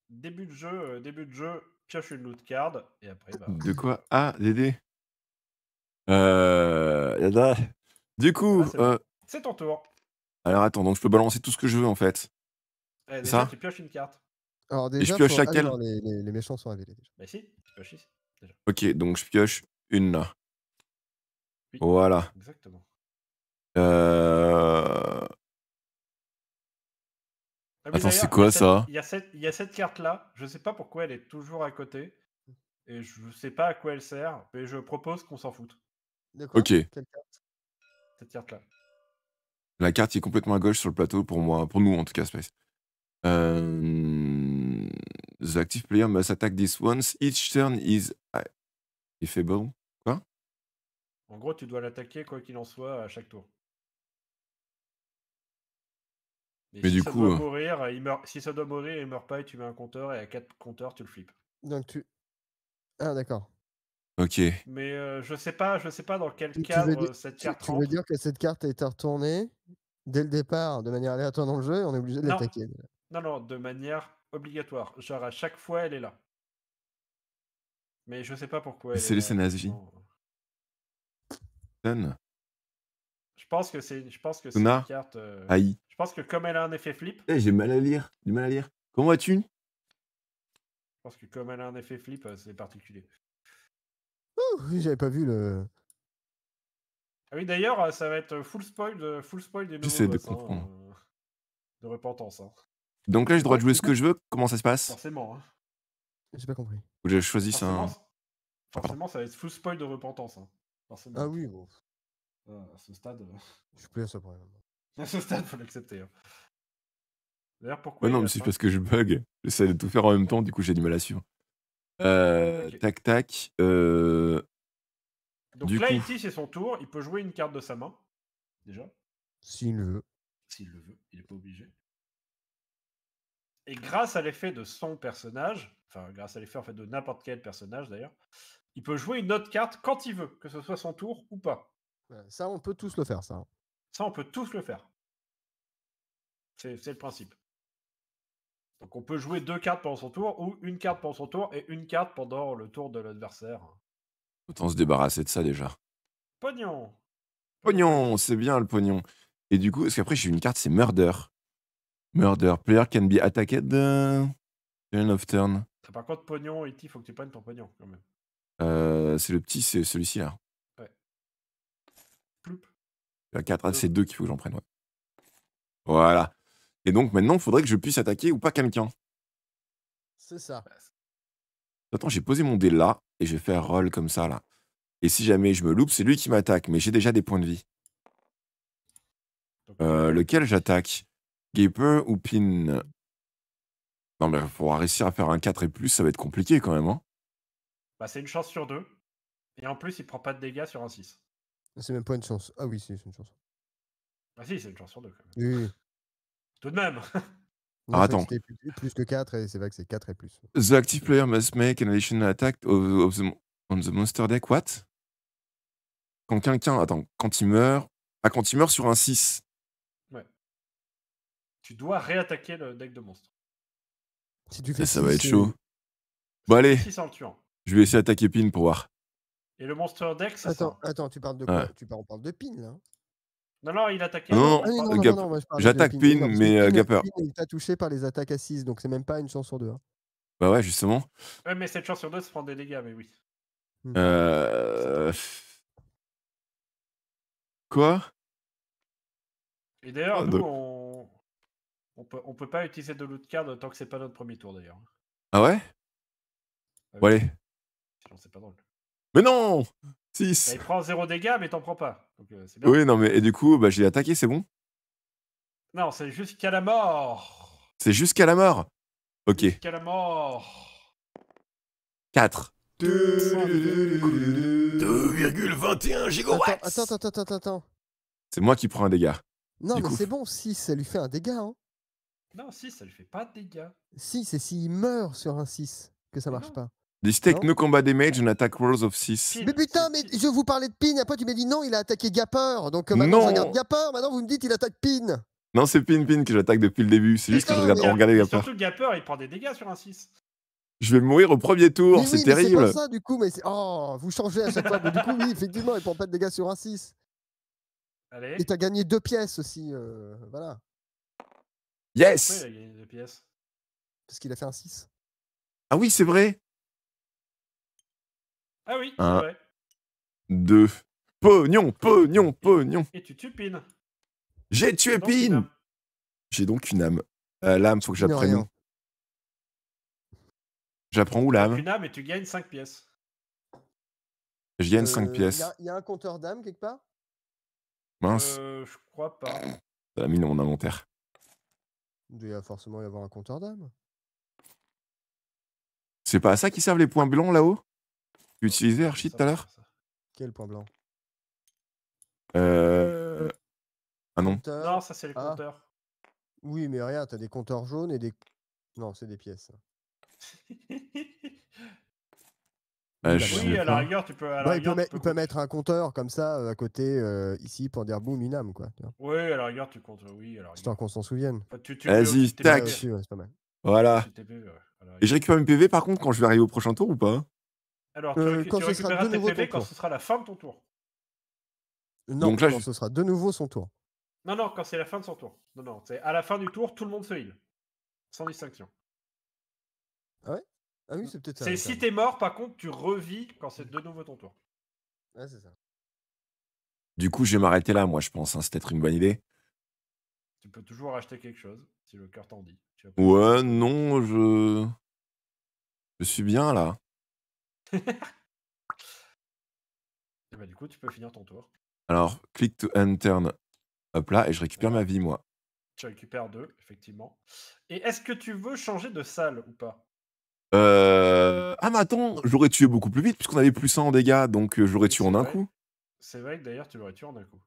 Début de jeu, euh, début de jeu, pioche une loot card. Et après, bah. De quoi Ah, Dédé. Euh. Yada. Du coup. Ah, euh, c'est, ton tour. Alors attends, donc je peux balancer tout ce que je veux en fait. Eh, déjà, ça tu pioches une carte. Et je pioche ah, laquelle les, méchants sont révélés déjà. Bah si, tu pioches ici. Déjà. Ok, donc je pioche une là. voilà. Exactement. Euh... Ah attends, c'est quoi ça Il y, a cette, carte-là, je sais pas pourquoi elle est toujours à côté, et je sais pas à quoi elle sert, mais je propose qu'on s'en foute. Ok carte La carte est complètement à gauche sur le plateau pour moi, pour nous en tout cas, Space. Euh, The active player must attack this once. Each turn is ah, Il bon Quoi En gros, tu dois l'attaquer quoi qu'il en soit à chaque tour. mais du coup, euh, il Si ça doit mourir, il meurt pas et tu mets un compteur et à 4 compteurs, tu le flippes. Donc tu. Ah, d'accord. Ok. Mais euh, je sais pas, je sais pas dans quel cadre euh, cette carte. Tu, tu veux dire que cette carte a été retournée dès le départ de manière aléatoire dans le jeu et on est obligé de l'attaquer. Non, non, de manière obligatoire. Genre à chaque fois elle est là. Mais je sais pas pourquoi. C'est le scénario. Je pense que c'est, je pense que une carte. Euh, je pense que comme elle a un effet flip. Eh, j'ai mal à lire, j'ai mal à lire. Comment vas-tu Je pense que comme elle a un effet flip, c'est particulier. J'avais pas vu le. Ah oui, d'ailleurs, euh, ça va être full spoil, euh, full spoil des J'essaie de hein, comprendre. Euh, de repentance. Hein. Donc là, j'ai le droit de jouer ce que je veux. Comment ça se passe Forcément. Hein. J'ai pas compris. Ou je choisi forcément, un. Forcément, ça va être full spoil de repentance. Hein. Ah oui, bon. à ce stade. Je suis plus à ce problème. À ce stade, faut l'accepter. D'ailleurs, pourquoi. non, mais c'est parce que je bug. J'essaie de tout faire en même temps, du coup, j'ai du mal à suivre. Euh, tac, tac. Euh, Donc là, ici, c'est son tour. Il peut jouer une carte de sa main, déjà. S'il le veut. S'il le veut, il n'est pas obligé. Et grâce à l'effet de son personnage, enfin grâce à l'effet en fait de n'importe quel personnage d'ailleurs, il peut jouer une autre carte quand il veut, que ce soit son tour ou pas. Ça, on peut tous le faire, ça. Ça, on peut tous le faire. C'est le principe. Donc on peut jouer deux cartes pendant son tour ou une carte pendant son tour et une carte pendant le tour de l'adversaire. Autant se débarrasser de ça déjà. Pognon Pognon, c'est bien le pognon. Et du coup, parce qu'après j'ai une carte, c'est Murder. Murder, player can be attacked turn euh, of turn. Par contre, pognon, et il faut que tu prennes ton pognon quand même. Euh, c'est le petit, c'est celui-ci là. Ouais. 4, c'est deux qu'il faut que j'en prenne, ouais. Voilà. Et donc maintenant, il faudrait que je puisse attaquer ou pas quelqu'un. C'est ça. Attends, j'ai posé mon dé là et je vais faire roll comme ça là. Et si jamais je me loupe, c'est lui qui m'attaque, mais j'ai déjà des points de vie. Euh, euh, lequel j'attaque Gaper ou Pin Non, mais pour réussir à faire un 4 et plus, ça va être compliqué quand même. Hein. bah, c'est une chance sur deux. Et en plus, il prend pas de dégâts sur un 6. C'est même pas une chance. Ah oui, c'est une chance. Ah si, c'est une chance sur 2. quand même. Oui de même. attends. Plus, que 4, et c'est vrai que c'est 4 et plus. The active player must make an additional attack on the monster deck, what Quand quelqu'un. Attends, quand il meurt. Ah, quand il meurt sur un 6. Ouais. Tu dois réattaquer le deck de monstre. ça, va être chaud. Bon, allez. Je vais essayer d'attaquer Pin pour voir. Et le monster deck, ça Attends, attends tu parles de quoi tu parles, On parle de Pin, là. Non, non, il attaque. Non, j'attaque Pin, mais Gaper. Euh, Gapper. Il t'a touché par les attaques assises, donc c'est même pas une chance sur deux. Hein. Bah ouais, justement. Ouais, mais cette chance sur deux se prend des dégâts, mais oui. Mmh. Euh... Quoi Et d'ailleurs, ah, nous, on... On, peut, pas utiliser de loot card tant que c'est pas notre premier tour, d'ailleurs. Ah ouais ah oui. Bon, allez. pas drôle. Mais non 6. Bah, il prend 0 dégâts, mais t'en prends pas. Euh, oui, non, mais du coup, bah, je attaqué, c'est bon Non, c'est jusqu'à la mort. C'est jusqu'à la mort Ok. Jusqu'à la mort. 4. 2,21 gigawatts Attends, attends, attends, attends, attends. C'est moi qui prends un dégât. Non, mais c'est bon, 6, ça lui fait un dégât. Hein. Non, 6, ça lui fait pas de dégâts. Si c'est s'il meurt sur un 6 que ça marche pas. Dis steaks, no combat damage, on attaque rolls of 6. Mais putain, mais je vous parlais de Pin, après tu m'as dit non, il a attaqué Gapper. Donc euh, maintenant non. je regarde Gapper, maintenant vous me dites il attaque Pin. Non, c'est Pin Pin que j'attaque depuis le début, c'est juste que je regarde, on regardait Gapper. Surtout Gapper, il prend des dégâts sur un 6. Je vais mourir au premier tour, c'est terrible. C'est pas ça du coup, mais c'est... oh, vous changez à chaque fois. Mais du coup, oui, effectivement, il prend pas de dégâts sur un 6. Allez. Et t'as gagné deux pièces aussi, euh, voilà. Yes deux pièces Parce qu'il a fait un 6. Ah oui, c'est vrai ah oui, Un, ouais. deux. Pognon, pognon, pognon. Et tu pines. J'ai tué PIN Pine. J'ai donc une âme. Euh, l'âme, faut que j'apprenne. J'apprends où l'âme Une âme et tu gagnes 5 pièces. Je gagne 5 euh, pièces. Il y, a un compteur d'âme quelque part Mince. Euh, je crois pas. Ça l'a mis dans mon inventaire. Il doit forcément y avoir un compteur d'âme. C'est pas à ça qu'ils servent les points blancs là-haut tu utilisais Archie tout à l'heure Quel point blanc Euh. Ah non. Non, ça c'est les compteurs. Oui, mais regarde, t'as des compteurs jaunes et des. Non, c'est des pièces. Bah, oui, à la rigueur, tu peux. il, peut tu peux mettre un compteur comme ça euh, à côté euh, ici pour dire boum, une âme quoi. Oui, à la rigueur, tu comptes. Oui, à la Histoire qu'on s'en souvienne. Vas-y, e. tac. c'est pas mal. Voilà. Et je récupère mes PV par contre quand je vais arriver au prochain tour ou pas alors, euh, tu, récupéreras sera tes quand ce sera la fin de ton tour. Non, Donc quand ce sera de nouveau son tour. Non, non, quand c'est la fin de son tour. Non, non, c'est à la fin du tour, tout le monde se heal. Sans distinction. Ah, ah oui, mm. c'est peut-être ça. C'est si t'es mort, par contre, tu revis quand c'est de nouveau ton tour. Ouais, c'est ça. Du coup, je vais m'arrêter là, moi, je pense. Hein, c'est peut-être une bonne idée. Tu peux toujours acheter quelque chose, si le cœur t'en dit. Ouais, non, je. Je suis bien là. Eh ben, du coup, tu peux finir ton tour. Alors, click to end turn. Hop là, et je récupère ma vie, moi. Tu récupères deux, effectivement. Et est-ce que tu veux changer de salle ou pas euh... Ah, mais attends, j'aurais tué beaucoup plus vite, puisqu'on avait plus 100 en dégâts, donc euh, j'aurais tué en un coup. C'est vrai que d'ailleurs, tu l'aurais tué en un coup.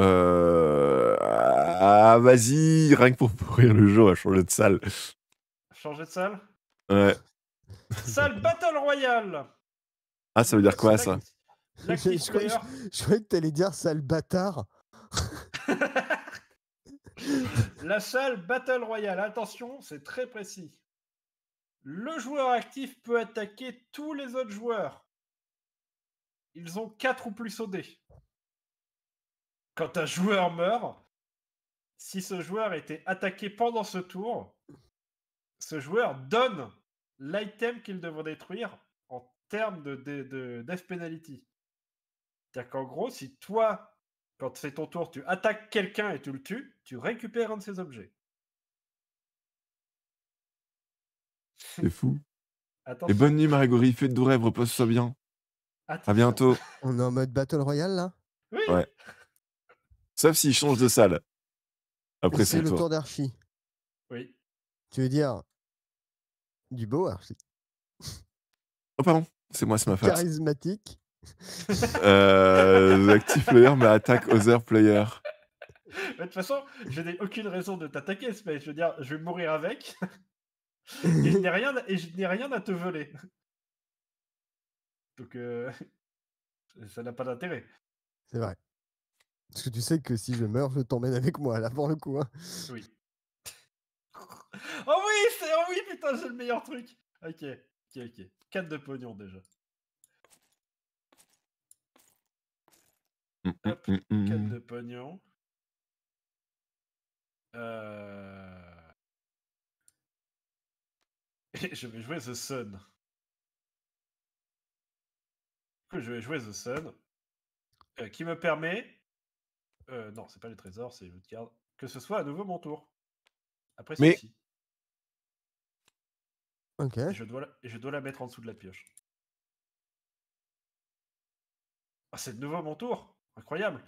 Euh... Ah, vas-y, rien que pour pourrir le jeu, à changer de salle. Changer de salle Ouais. Salle Battle Royale. Ah, ça veut dire quoi ça je, croyais, que t'allais dire salle bâtard. la salle Battle Royale, attention, c'est très précis. Le joueur actif peut attaquer tous les autres joueurs. Ils ont 4 ou plus au dé. Quand un joueur meurt, si ce joueur était attaqué pendant ce tour, ce joueur donne l'item qu'ils devront détruire en termes de, death penalty. C'est-à-dire qu'en gros, si toi, quand c'est ton tour, tu attaques quelqu'un et tu le tues, tu récupères un de ces objets. C'est fou. Et bonne nuit, Marigori. Faites de rêves, repose-toi bien. À bientôt. On est en mode Battle Royale là Oui. Ouais. Sauf s'il change de salle. Après C'est le tour, tour Oui. Tu veux dire, du beau Oh, pardon, c'est moi, c'est ma femme. Charismatique. euh, active player, mais attaque other player. De toute façon, je n'ai aucune raison de t'attaquer, Je veux dire, je vais mourir avec. et je n'ai rien, et je n'ai rien à te voler. Donc, euh, ça n'a pas d'intérêt. C'est vrai. Parce que tu sais que si je meurs, je t'emmène avec moi, là, pour le coup. Hein. Oui. Oh oui, c'est... Oh oui, putain, j'ai le meilleur truc. Ok, ok, ok. 4 de pognon déjà. Hum, hum, Hop, 4 hum, de pognon. Et euh. je vais jouer The Sun. je vais jouer The Sun. Euh, qui me permet. Euh, non, c'est pas les trésors, c'est les jeux cartes. Que ce soit à nouveau mon tour. Après Mais et je, dois la... mettre en dessous de la pioche. Ah, c'est de nouveau mon tour Incroyable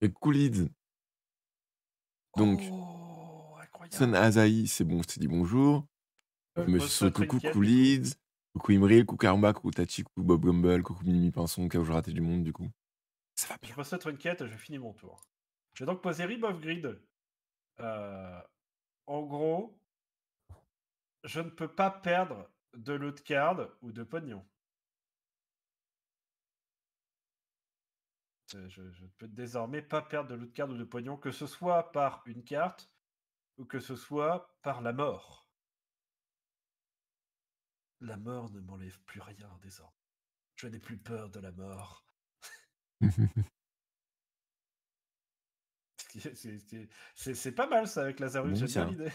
Et Koulid. Donc, oh, Sun Azaï, c'est bon, je te dis bonjour. Euh, Monsieur coucou Koolid. coucou Imri, coucou Armba, coucou Tachi, Bob Gumble, coucou Mimi Pinson, cas je raté du monde du coup. Ça va bien. Je reçois une quête, je finis mon tour vais donc poser Rib of Grid. Euh, en gros, je ne peux pas perdre de de card ou de pognon. Je, ne peux désormais pas perdre de de card ou de pognon, que ce soit par une carte ou que ce soit par la mort. La mort ne m'enlève plus rien désormais. Je n'ai plus peur de la mort. C'est pas mal ça avec Lazarus, bien l'idée.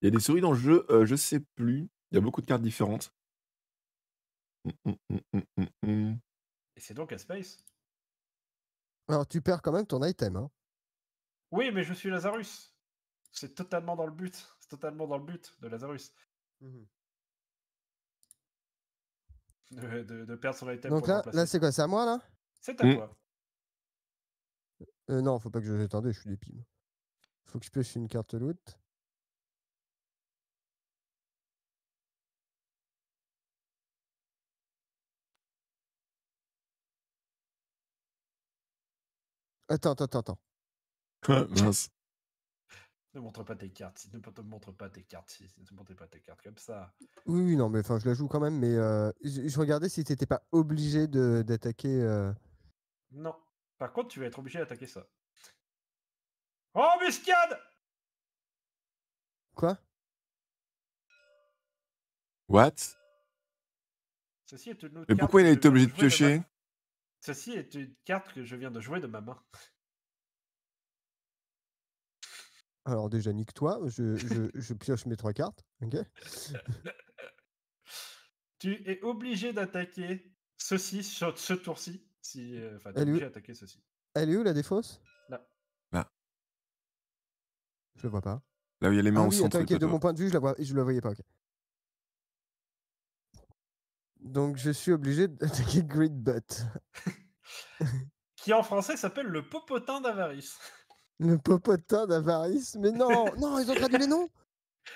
Il y a des souris dans le jeu, euh, je sais plus. Il y a beaucoup de cartes différentes. Hum, hum, hum, Et c'est donc à Space Alors tu perds quand même ton item. Hein. Oui, mais je suis Lazarus. C'est totalement dans le but. C'est totalement dans le but de Lazarus. Mmh de, de, perdre son item. Donc là, là c'est quoi C'est à moi là C'est à mmh. toi. Euh, non, faut pas que je jette je suis pimes. Faut que je pêche une carte loot. Attends, attends, attends. Mince. Ne montre pas tes cartes. Ne te montre pas tes cartes. Ne te montre pas tes cartes comme ça. Oui, non, mais enfin, je la joue quand même. Mais euh, je, regardais si t'étais pas obligé d'attaquer. Euh... Non. Par contre, tu vas être obligé d'attaquer ça. Oh, Quoi What Ceci est une autre Mais pourquoi il a été obligé de piocher Ceci est une carte que je viens de jouer de ma main. Alors déjà, nique-toi, je, pioche mes trois cartes. ok tu es obligé d'attaquer ceci sur ce tour-ci euh, elle est où la défausse Là. Je le vois pas. Là où il y a les mains ah au centre. de mon point de vue, je la je le voyais pas. Donc je suis obligé d'attaquer Great qui en français s'appelle le popotin d'avarice. Le popotin d'avarice Mais non Non, ils ont traduit les noms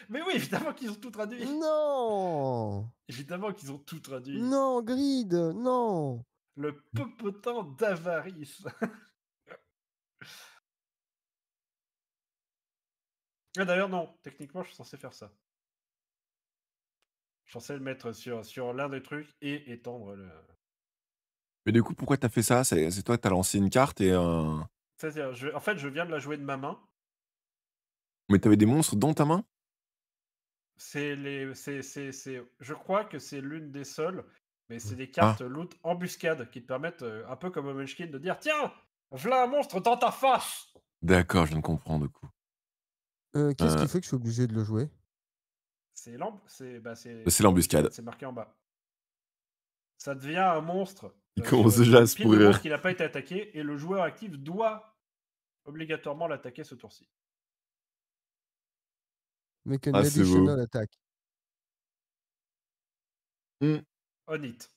Mais oui, évidemment qu'ils ont tout traduit Non Évidemment qu'ils ont tout traduit. Non, Grid Non le popotin d'avarice. Ah, d'ailleurs, non, techniquement, je suis censé faire ça. Je suis censé le mettre sur, sur l'un des trucs et étendre le. Mais du coup, pourquoi t'as fait ça C'est toi, t'as lancé une carte et. Euh... C'est-à-dire, en fait, je viens de la jouer de ma main. Mais t'avais des monstres dans ta main c'est les, c'est, je crois que c'est l'une des seules mais c'est mmh. des ah. cartes loot embuscade qui te permettent, euh, un peu comme Munchkin, de dire Tiens, voilà un monstre dans ta face D'accord, je ne comprends du coup. Euh, qu'est-ce qui euh. fait que je suis obligé de le jouer bah, bah, C'est l'embuscade. c'est marqué en bas. Ça devient un monstre. Il commence déjà à se pourrir. n'a pas été attaqué et le joueur actif doit obligatoirement l'attaquer ce tour-ci. Mais ah, additional attaque. Mmh. On it.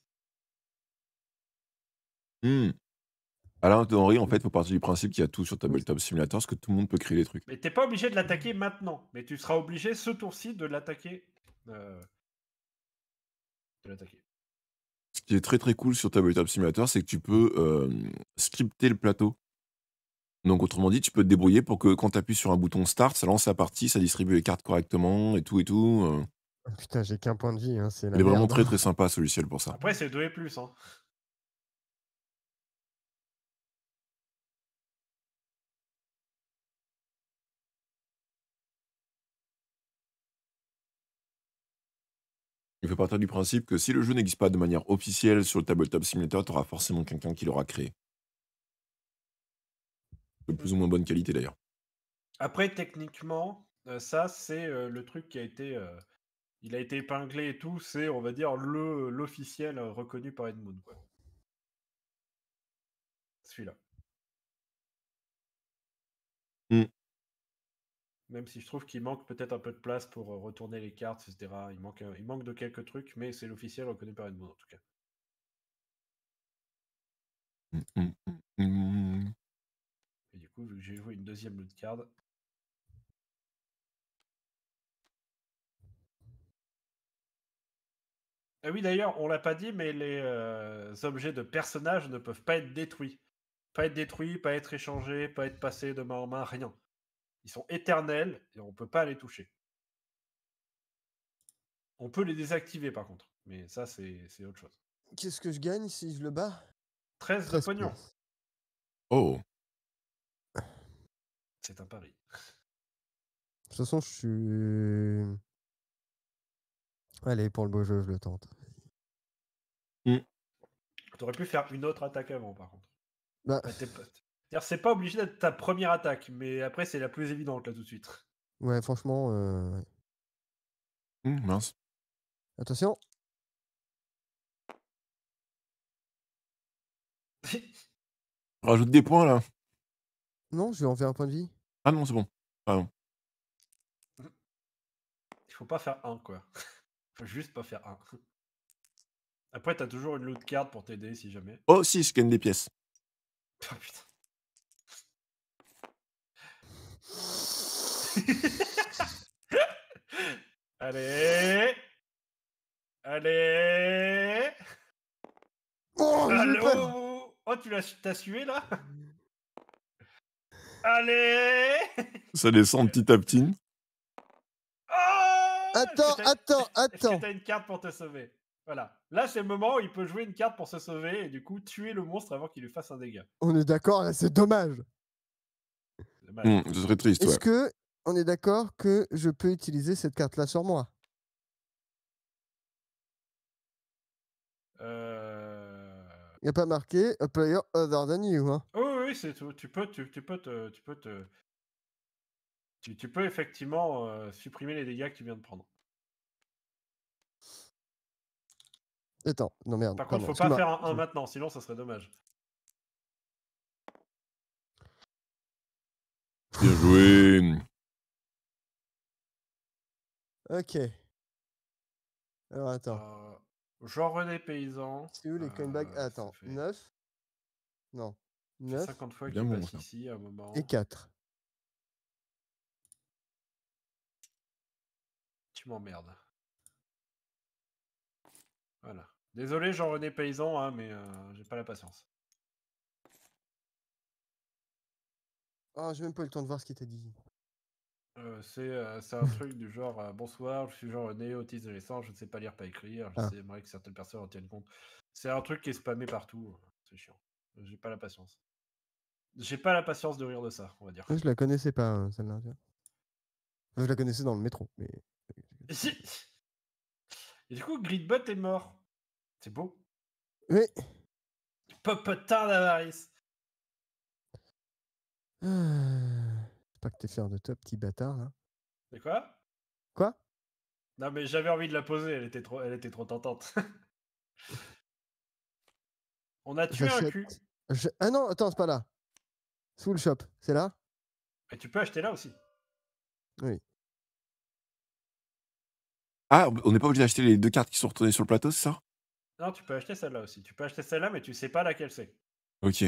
Hmm. Alors, en fait, faut partir du principe qu'il y a tout sur Tabletop Simulator, parce que tout le monde peut créer des trucs. Mais t'es pas obligé de l'attaquer maintenant, mais tu seras obligé ce tour-ci de l'attaquer. Euh, de l'attaquer. Ce qui est très très cool sur Tabletop Simulator, c'est que tu peux euh, scripter le plateau. Donc autrement dit, tu peux te débrouiller pour que quand tu appuies sur un bouton Start, ça lance la partie, ça distribue les cartes correctement et tout et tout. Euh. Putain, j'ai qu'un point de vie. Hein, c'est Il est vraiment très très sympa ce logiciel pour ça. Après, c'est 2 et plus. Hein. Il faut partir du principe que si le jeu n'existe pas de manière officielle sur le tabletop simulator, tu forcément quelqu'un qui l'aura créé. De plus ou moins bonne qualité d'ailleurs. Après, techniquement, euh, ça, c'est euh, le truc qui a été euh, il a été épinglé et tout, c'est, on va dire, le l'officiel reconnu par Edmund. Celui-là. Hmm. Même si je trouve qu'il manque peut-être un peu de place pour euh, retourner les cartes, etc. Il manque, il manque de quelques trucs, mais c'est l'officiel reconnu par Edmund en tout cas. Hmm, hmm, du coup, j'ai joué une deuxième loot card, Ah oui, d'ailleurs, on l'a pas dit, mais les euh, objets de personnages ne peuvent pas être détruits. Pas être détruits, pas être échangés, pas être passés de main en main, rien. Ils sont éternels et on peut pas les toucher. On peut les désactiver par contre, mais ça c'est autre chose. Qu'est-ce que je gagne si je le bats 13, 13 Oh C'est un pari. De toute façon, je suis. Allez, pour le beau jeu, je le tente. Mm. T'aurais pu faire une autre attaque avant, par contre. Bah. c'est pas obligé d'être ta première attaque, mais après, c'est la plus évidente, là, tout de suite. Ouais, franchement. Euh, mm, mince. Attention. Rajoute des points, là. Non, je vais en faire un point de vie. Ah non, c'est bon. Pardon. Il faut pas faire un, quoi. juste pas faire un. Après, t'as toujours une loot card pour t'aider si jamais. Oh, si, je gagne des pièces. Oh putain. Allez Allez Oh, oh tu l'as sué là Allez Ça descend petit à petit. Attends, attends, attends. T'as une carte pour te sauver. Voilà. Là, c'est le moment où il peut jouer une carte pour se sauver et du coup tuer le monstre avant qu'il lui fasse un dégât. On est d'accord, là, c'est dommage. dommage. Mmh, triste. Est-ce que on est d'accord que je peux utiliser cette carte-là sur moi euh. Il n'y a pas marqué a player other than you. Hein. Oh, oui, c'est tout. Tu peux, peux, tu peux te, tu, peux effectivement euh, supprimer les dégâts que tu viens de prendre. Attends, non merde. Par contre, faut pas faire un 1 maintenant, sinon ça serait dommage. Bien joué. ok. Alors attends. Genre euh, Jean-René Paysan. C'est où les euh, Attends, 9 Non. 9. 50 fois qu'il passe ici à un moment. Et 4. Merde. Voilà. Désolé Jean-René Paysan, hein, mais euh, j'ai pas la patience. Ah, j'ai même pas eu le temps de voir ce qui t'a dit. Euh, euh, c'est un truc du genre bonsoir, je suis genre rené autiste de l'essence, je ne sais pas lire, pas écrire, je ah. sais que certaines personnes en tiennent compte. C'est un truc qui est spammé partout, hein, c'est chiant. J'ai pas la patience. J'ai pas la patience de rire de ça, on va dire. je la connaissais pas, hein, celle-là. Je la connaissais dans le métro, mais. Et, du coup, Gridbot est mort. C'est beau. Oui. Popotard d'avarice. C'est ah, pas que t'es fier de toi, petit bâtard. C'est quoi Quoi Non, mais j'avais envie de la poser. Elle était trop, elle était trop tentante. On a tué un cul. Ah non, attends, c'est pas là. Sous le shop, c'est là. Mais tu peux acheter là aussi. Oui. Ah, on n'est pas obligé d'acheter les deux cartes qui sont retournées sur le plateau, c'est ça Non, tu peux acheter celle-là aussi. Tu peux acheter celle-là, mais tu sais pas laquelle c'est. Ok.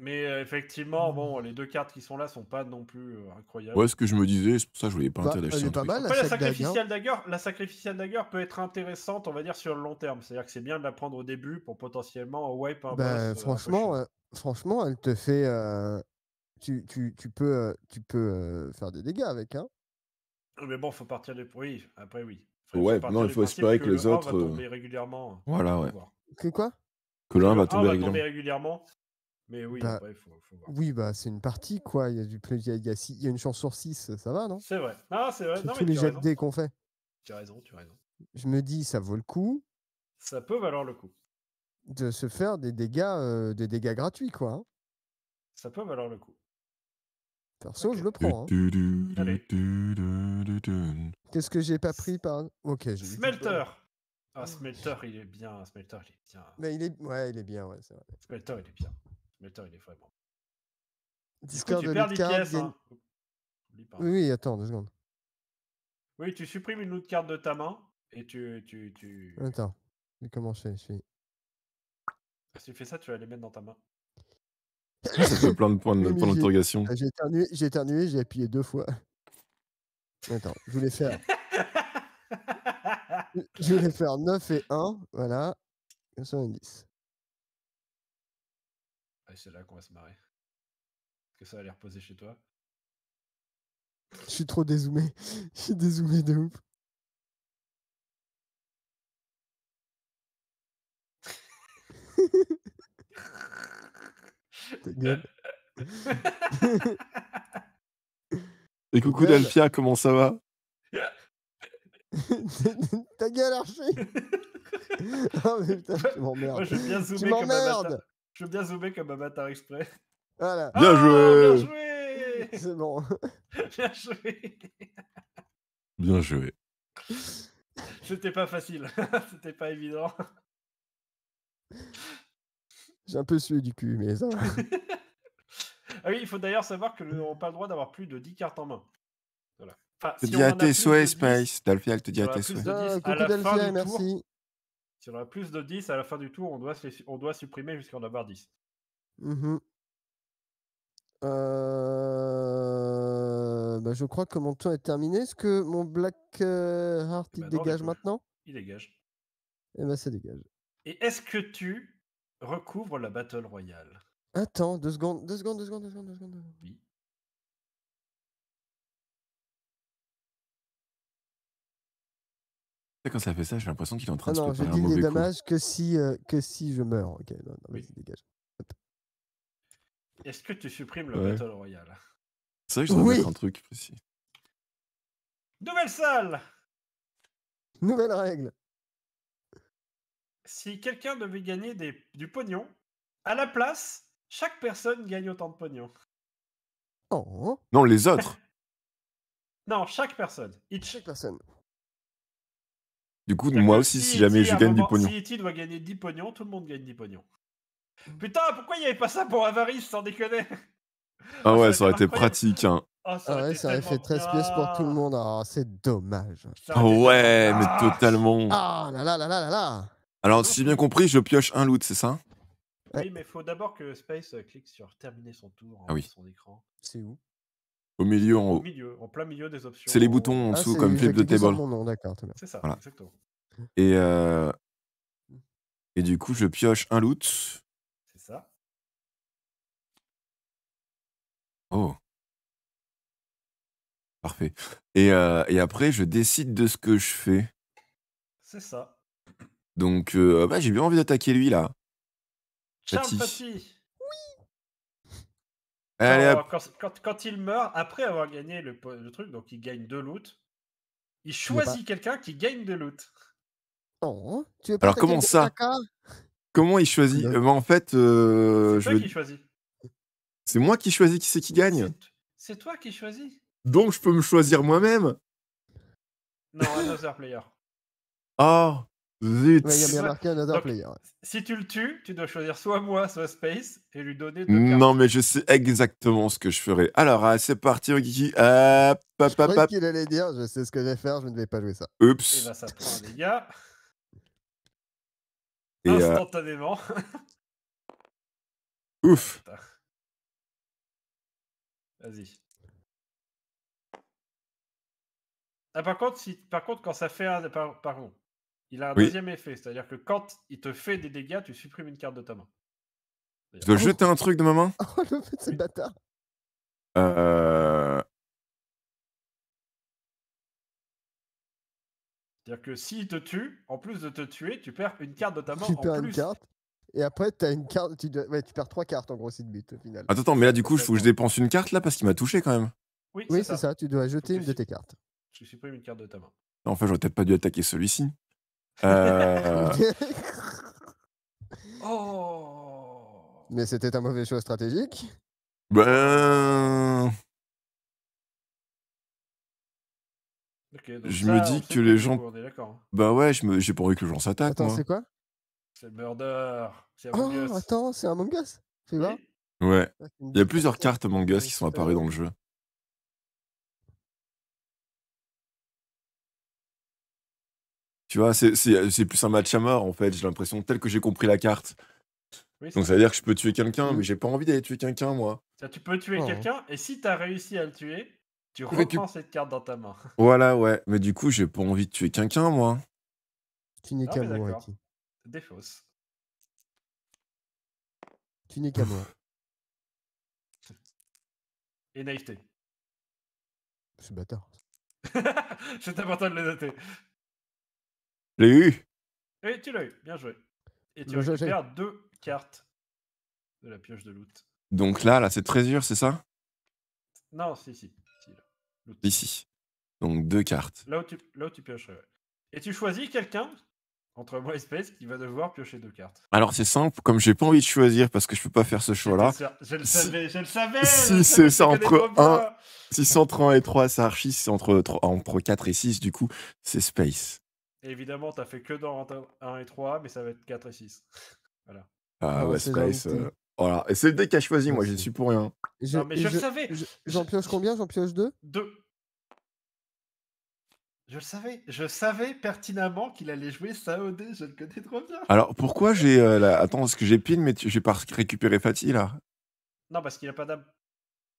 Mais euh, effectivement, bon, les deux cartes qui sont là sont pas non plus euh, incroyables. Ouais, ce que je me disais, c'est pour ça que je voulais pas Bah, la sacrificielle dagger, la peut être intéressante, on va dire, sur le long terme. C'est-à-dire que c'est bien de la prendre au début pour potentiellement wipe un Bah, euh, franchement, franchement, elle te fait. tu, tu, tu peux, tu peux faire des dégâts avec. Hein. Mais bon, faut partir de. Oui, après, oui. ouais, non, il faut espérer que, les autres. Euh, régulièrement. Hein. Voilà, ouais. Que quoi Que l'un va, tomber, régulièrement. Mais oui, bah, après, faut, faut voir. Oui, bah, c'est une partie, quoi. Il y a, du... plaisir, il y a, six... il y a une chance sur 6, ça va, non C'est vrai. Ah, c'est vrai. Non, tous les de dés qu'on fait. Tu as raison, tu as raison. Je me dis, ça vaut le coup. Ça peut valoir le coup. De se faire des dégâts, euh, des dégâts gratuits, quoi. Hein. Ça peut valoir le coup. Perso, je le prends. Hein. Qu'est-ce que j'ai pas pris par. Ok, Smelter Ah, Smelter, il est bien. Smelter, il est bien. Mais il est... Ouais, il est bien, ouais, c'est vrai. Smelter, il est bien. Smelter, il est vraiment. Discord de perds card, hein. pièces, Oui, attends deux secondes. Oui, tu supprimes une autre carte de ta main et tu. tu, tu... Attends, mais comment je je fais... Ah, si tu fais ça, tu vas les mettre dans ta main. fait plein de points d'interrogation. J'ai éternué, j'ai appuyé deux fois. Attends, je voulais faire. je voulais faire 9 et 1, voilà. 90. Ah, c'est là qu'on va se marrer. Est-ce que ça va les reposer chez toi Je suis trop dézoomé. Je suis dézoomé de ouf. Euh, Et coucou Delphia, comment ça va Ta gueule, Archie mais putain, tu m'emmerdes. je veux bien zoomer comme m'emmerdes Je veux bien zoomer comme Avatar exprès. Bien joué, joué C'est bon. bien joué Bien joué. C'était pas facile. C'était pas évident. J'ai un peu sué du cul, mais ah oui, il faut d'ailleurs savoir que nous pas le droit d'avoir plus de 10 cartes en main. Voilà. te dis à tes souhaits, Space. te à tes souhaits. Euh, merci. si on a plus de 10 à la fin du tour, on doit, supprimer jusqu'à en avoir 10. Mm-hmm. Euh, bah, je crois que mon tour est terminé. Est-ce que mon Black euh, Heart, eh ben dégage maintenant Il dégage. Et eh ben, ça dégage. Et est-ce que tu recouvre la Battle Royale. Attends, deux secondes, deux secondes, deux secondes, deux secondes, deux secondes. Oui. Quand ça fait ça, j'ai l'impression qu'il est en train de se faire un mauvais coup. Non, je dis les dommages que si, euh, que si je meurs. Ok, non, non dégage. Est-ce que tu supprimes le Battle Royale C'est vrai que je dois oui. un truc précis. Nouvelle salle Nouvelle règle si quelqu'un devait gagner du pognon, à la place, chaque personne gagne autant de pognon. Oh. Non, les autres. non, chaque personne. Chaque personne. Du coup, moi aussi, si, jamais je gagne du pognon. Si E.T. doit gagner 10 pognons, tout le monde gagne 10 pognons. Mm. Putain, pourquoi il n'y avait pas ça pour Avarice, sans déconner Ah ouais, ça aurait été pratique. Hein. Oh, ça ah ouais, ça aurait fait 13 pièces pour tout le monde. Oh, c'est dommage. ouais, mais totalement. Ah là là là là là là alors, si j'ai bien compris, je pioche un loot, c'est ça Oui, mais il faut d'abord que Space euh, clique sur terminer son tour hein, Ah son écran. C'est où Au milieu, en Au haut. milieu, en plein milieu des options. C'est les boutons en ah, dessous, comme de Table. Hein, c'est ça, exactement. Et, euh, et du coup, je pioche un loot. C'est ça. Oh. Parfait. Et, euh, et après, je décide de ce que je fais. C'est ça. Donc, euh, bah, j'ai bien envie d'attaquer lui, là. Charles Oui quand, il meurt, après avoir gagné le, truc, donc il gagne deux loot, il choisit quelqu'un qui gagne deux loot. Hein, Alors comment ça Comment il choisit euh, bah, En fait, euh, c'est toi qui choisis. C'est moi qui choisis qui c'est qui gagne. C'est toi qui choisis. Donc je peux me choisir moi-même. Non, un autre player. Oh si tu le tues, tu dois choisir soit moi, soit Space et lui donner. Mm, non, mais je sais exactement ce que je ferai. Alors, ah, c'est parti, hop hop hop je ce qu'il allait dire Je sais ce que je vais faire, je ne vais pas jouer ça. Oups. Et eh bah ben, ça prend un dégât. Euh, Instantanément. Ouf. Vas-y. Ah, par contre, si, par contre, quand ça fait un, par, contre il a un deuxième effet, c'est-à-dire que quand il te fait des dégâts, tu supprimes une carte de ta main. Je dois jeter un truc de ma main Oh le fait, de bâtard euh... C'est-à-dire que s'il te tue, en plus de te tuer, tu perds une carte de ta main. Tu perds une carte et après, as une carte, tu, perds trois cartes en gros, si tu but au final. Attends, attends, mais là du coup, il faut que je dépense une carte là parce qu'il m'a touché quand même. Oui, c'est ça. ça. tu dois jeter une de tes cartes. Je supprime une carte de ta main. En fait, j'aurais peut-être pas dû attaquer celui-ci. Euh, oh. Mais c'était un mauvais choix stratégique Ben. ben je me dis que les gens. Bah ouais, je j'ai pas envie que les gens s'attaquent. Attends, c'est quoi C'est le Murder. oh, attends, c'est un mangas. Tu vois Ouais. Ah, Il y a plusieurs cartes mangas qui sont apparues dans euh, le jeu. Tu vois, euh, c'est plus un match à mort, en fait, j'ai l'impression, tel que j'ai compris la carte. Donc ça veut dire que je peux tuer quelqu'un, mmh. mais j'ai pas envie d'aller tuer quelqu'un, moi. tu peux tuer quelqu'un, et si t'as réussi à le tuer, tu reprends cette carte dans ta main. Voilà, ouais. Mais du coup, j'ai pas envie de tuer quelqu'un, moi. Tu n'es ah, qu'à moi, Des fausses. qu'à moi. Et naïveté. C'est bâtard. C'est important de le noter l'ai eu. Et tu l'as eu, bien joué. Et tu vas faire deux cartes de la pioche de loot. Donc là, là, c'est trésor, c'est ça Non, si, si. Ici. Donc deux cartes. Là où tu, piocherais, Et tu choisis quelqu'un entre moi et Space qui va devoir piocher deux cartes. Alors c'est simple, comme j'ai pas envie de choisir parce que je peux pas faire ce choix-là. Je le savais, je le savais. Si c'est entre 1, et 3, c'est Archie, c'est entre, entre 4 et 6, du coup, c'est Space. Évidemment, t'as fait que dans 1 et 3, mais ça va être 4 et 6. voilà. Ah, ah ouais, Space. Euh... Voilà. Oh et c'est le deck qu'a choisi, moi, je ne suis pour rien. Non, mais je, savais. J'en je... combien J'en pioche 2 2. Je le savais, je savais pertinemment qu'il allait jouer Saodé, je le connais trop bien. Alors pourquoi j'ai. Euh, la... Attends, est-ce que j'ai pile, mais tu... j'ai pas récupéré Fatih là Non, parce qu'il a pas d'âme.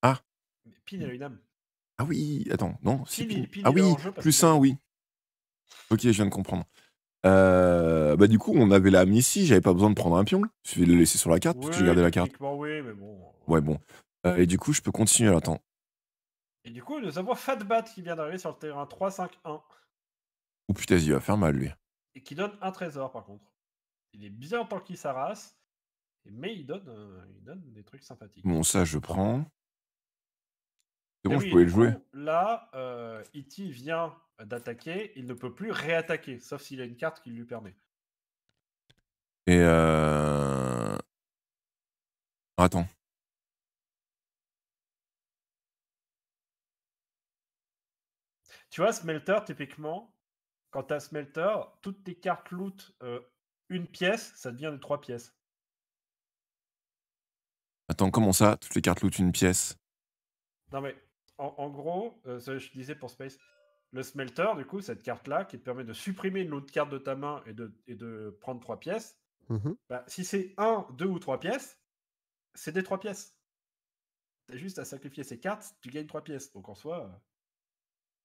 Ah Pin, il a une âme. Ah oui, attends, non, si Pin, Ah oui, plus 1, oui. Ok, je viens de comprendre. Euh, bah du coup, on avait l'âme ici j'avais pas besoin de prendre un pion. je vais le laisser sur la carte, parce j'ai gardé la carte. mais bon. Euh, ouais, bon. Euh, et du coup, je peux continuer, à attendre. Et du coup, nous avons Fatbat qui vient d'arriver sur le terrain 3-5-1 Oh putain, il va faire mal, lui. et qui donne un trésor par contre. Il est bien tant qu'il s'arrasse mais il donne, il donne des trucs sympathiques. Bon, ça, je prends. C'est bon, eh je pouvais le jouer. Là, euh, Iti e vient d'attaquer, il ne peut plus réattaquer, sauf s'il a une carte qui lui permet. Et euh... Attends. Tu vois, Smelter, typiquement, quand tu Smelter, toutes tes cartes loot euh, une pièce, ça devient de trois pièces. Attends, comment ça Toutes les cartes loot une pièce Non mais en, gros, euh, je disais pour Space, le smelter, du coup, cette carte-là, qui te permet de supprimer une autre carte de ta main et de, prendre trois pièces, mhm. bah, si c'est un, deux ou trois pièces, c'est des trois pièces. T'as juste à sacrifier ces cartes, tu gagnes trois pièces. Donc en soi. Euh,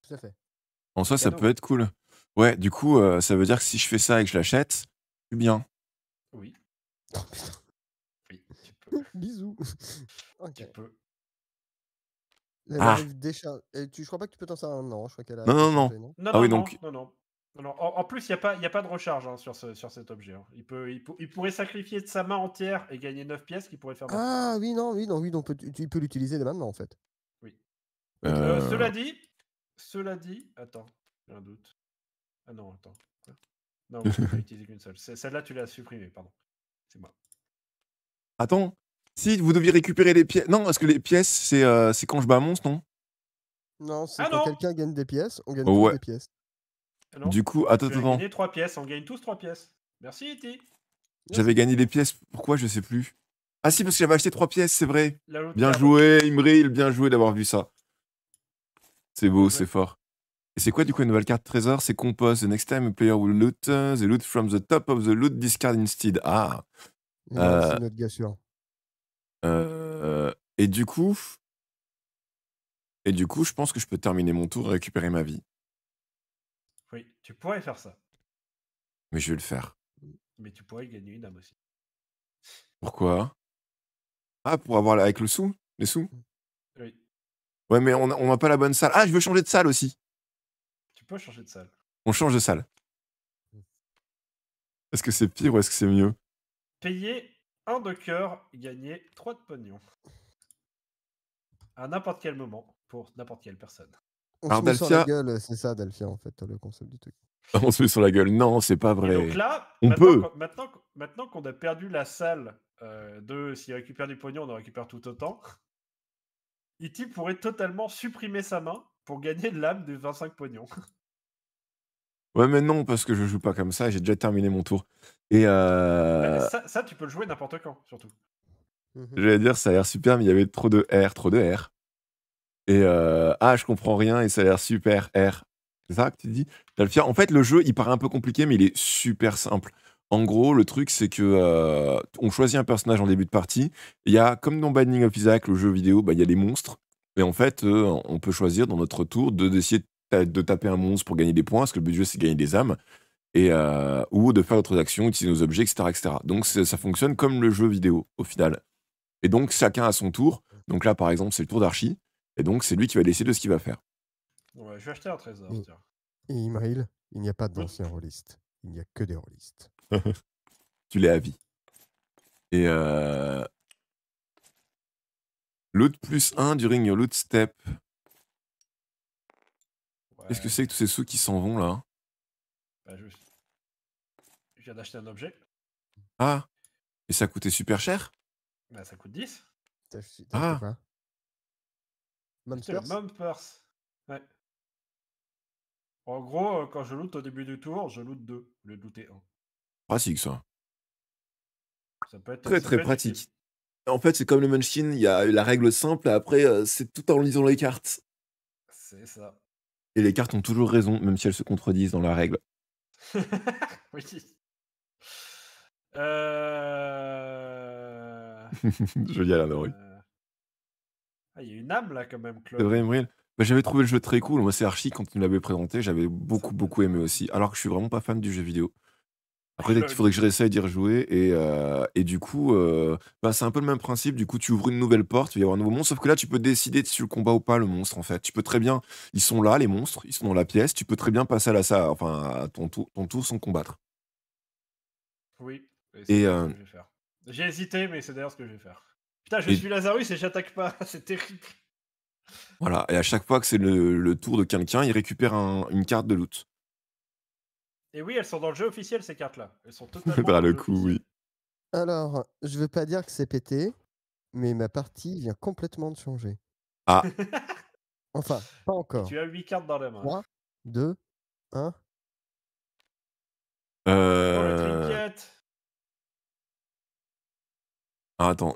Tout à fait. En soi, ça peut être cool. Ouais, du coup, euh, ça veut dire que si je fais ça et que je l'achète, bien. Oui. Oh, Bisous. Ok ah. Tu, je crois pas que tu peux t'en servir Non, Je crois qu'elle a. Ah non, non, non. non, non, ah, oui, donc... non, non. non en, plus, il n'y a, pas, y a pas de recharge hein, sur, sur cet objet. Hein. Il, peut, il, pourrait sacrifier de sa main entière et gagner 9 pièces qu'il pourrait faire. Ah oui, non, oui, non, oui, donc tu, il peut l'utiliser dès maintenant en fait. Oui. Euh, cela euh. dit, cela dit, attends, j'ai un doute. Ah non, attends. Non, je ne peux utiliser qu'une seule. Celle-là, tu l'as supprimée, pardon. C'est moi. Attends, si, vous deviez récupérer les pièces. Non, parce que les pièces, c'est euh, quand je bats un monstre, non Non, c'est ah quand quelqu'un gagne des pièces, on gagne tous des pièces. Ah du coup, attends, attends, pièces, on gagne tous trois pièces. Merci, Iti. E j'avais gagné des pièces. Pourquoi Je sais plus. Ah si, parce que j'avais acheté trois pièces, c'est vrai. Bien joué, Imril, bien joué d'avoir vu ça. C'est beau, c'est fort. Et c'est quoi du coup une nouvelle carte trésor C'est compose. The next time a player will loot euh, the loot from the top of the loot discard instead. Ah, C'est euh. notre gars euh, et du coup, et du coup, je pense que je peux terminer mon tour et récupérer ma vie. Oui, tu pourrais faire ça. Mais je vais le faire. Mais tu pourrais gagner une âme aussi. Pourquoi Ah, pour avoir avec le sou Les sous mmh. Oui. Ouais, mais on n'a pas la bonne salle. Ah, je veux changer de salle aussi. Tu peux changer de salle. On change de salle. Mmh. Est-ce que c'est pire ou est-ce que c'est mieux Payer un de cœur, gagner 3 de pognon. À n'importe quel moment, pour n'importe quelle personne. On se met sur la gueule, euh, c'est ça, Delphia, en fait, le concept du truc. On se met sur la gueule, non, c'est pas vrai. donc là, on maintenant, peut. maintenant, qu'on a perdu la salle euh, de s'il récupère du pognon, on en récupère tout autant. il e pourrait totalement supprimer sa main pour gagner de l'âme de 25 pognons. Ouais, mais non, parce que je joue pas comme ça, j'ai déjà terminé mon tour. Et euh, ah, ça, tu peux le jouer n'importe quand, surtout. Je mhm. J'allais dire, ça a l'air super, mais il y avait trop de R, trop de R. Et euh, ah, je comprends rien et ça a l'air super R. C'est ça que tu dis En fait, le jeu, il paraît un peu compliqué, mais il est super simple. En gros, le truc, c'est que euh, on choisit un personnage en début de partie. Il y a, comme dans Binding of Isaac, le jeu vidéo, bah, il y a des monstres. Et en fait, on peut choisir dans notre tour de d'essayer de de taper un monstre pour gagner des points, parce que le but du jeu, c'est de gagner des âmes, et, euh, ou de faire d'autres actions, utiliser nos objets, etc. etc. Donc ça fonctionne comme le jeu vidéo, au final. Et donc chacun a son tour. Donc là, par exemple, c'est le tour d'Archie, et donc c'est lui qui va décider de ce qu'il va faire. je vais acheter un trésor. Et, et il n'y a pas d'anciens rôlistes. Il n'y a que des rôlistes. tu l'es à vie. Et euh, Loot plus 1 during your loot step. Qu'est-ce que c'est que tous ces sous qui s'en vont là hein bah, juste. je... viens d'acheter un objet. Ah Et ça coûtait super cher Bah ça coûte 10. ah. Purse. Ouais. En gros, euh, quand je loot au début du tour, je loot 2, le looter 1. Pratique ça. Ça peut être très très pratique. En fait, c'est comme le Munchkin, il y a la règle simple, et après, euh, c'est tout en lisant les cartes. C'est ça. Et les cartes ont toujours raison, même si elles se contredisent dans la règle. Euh. Joli Alain la euh. ah, il y a une âme là quand même, Claude. C'est vrai, bah, j'avais trouvé le jeu très cool. Moi, c'est Archie, quand tu l'avait présenté, j'avais beaucoup, beaucoup aimé aussi. Alors que je suis vraiment pas fan du jeu vidéo. Après, ah, il faudrait que je réessaye d'y rejouer. Et, euh, du coup, euh, bah, c'est un peu le même principe. Du coup, tu ouvres une nouvelle porte, il y avoir un nouveau monstre. Sauf que là, tu peux décider si tu le combats ou pas, le monstre, en fait. Tu peux très bien. Ils sont là, les monstres, ils sont dans la pièce. Tu peux très bien passer à, la, enfin, ton, tour, ton tour sans combattre. Oui. Euh, J'ai hésité, mais c'est d'ailleurs ce que je vais faire. Putain, je suis Lazarus et j'attaque pas. c'est terrible. Voilà. Et à chaque fois que c'est le, tour de quelqu'un, il récupère une carte de loot. Et oui, elles sont dans le jeu officiel, ces cartes-là. Elles sont totalement. Par le, coup, oui. Alors, je veux pas dire que c'est pété, mais ma partie vient complètement de changer. Ah Enfin, pas encore. Tu as 8 cartes dans la main. 3, 2, 1. Euh... Ah, attends.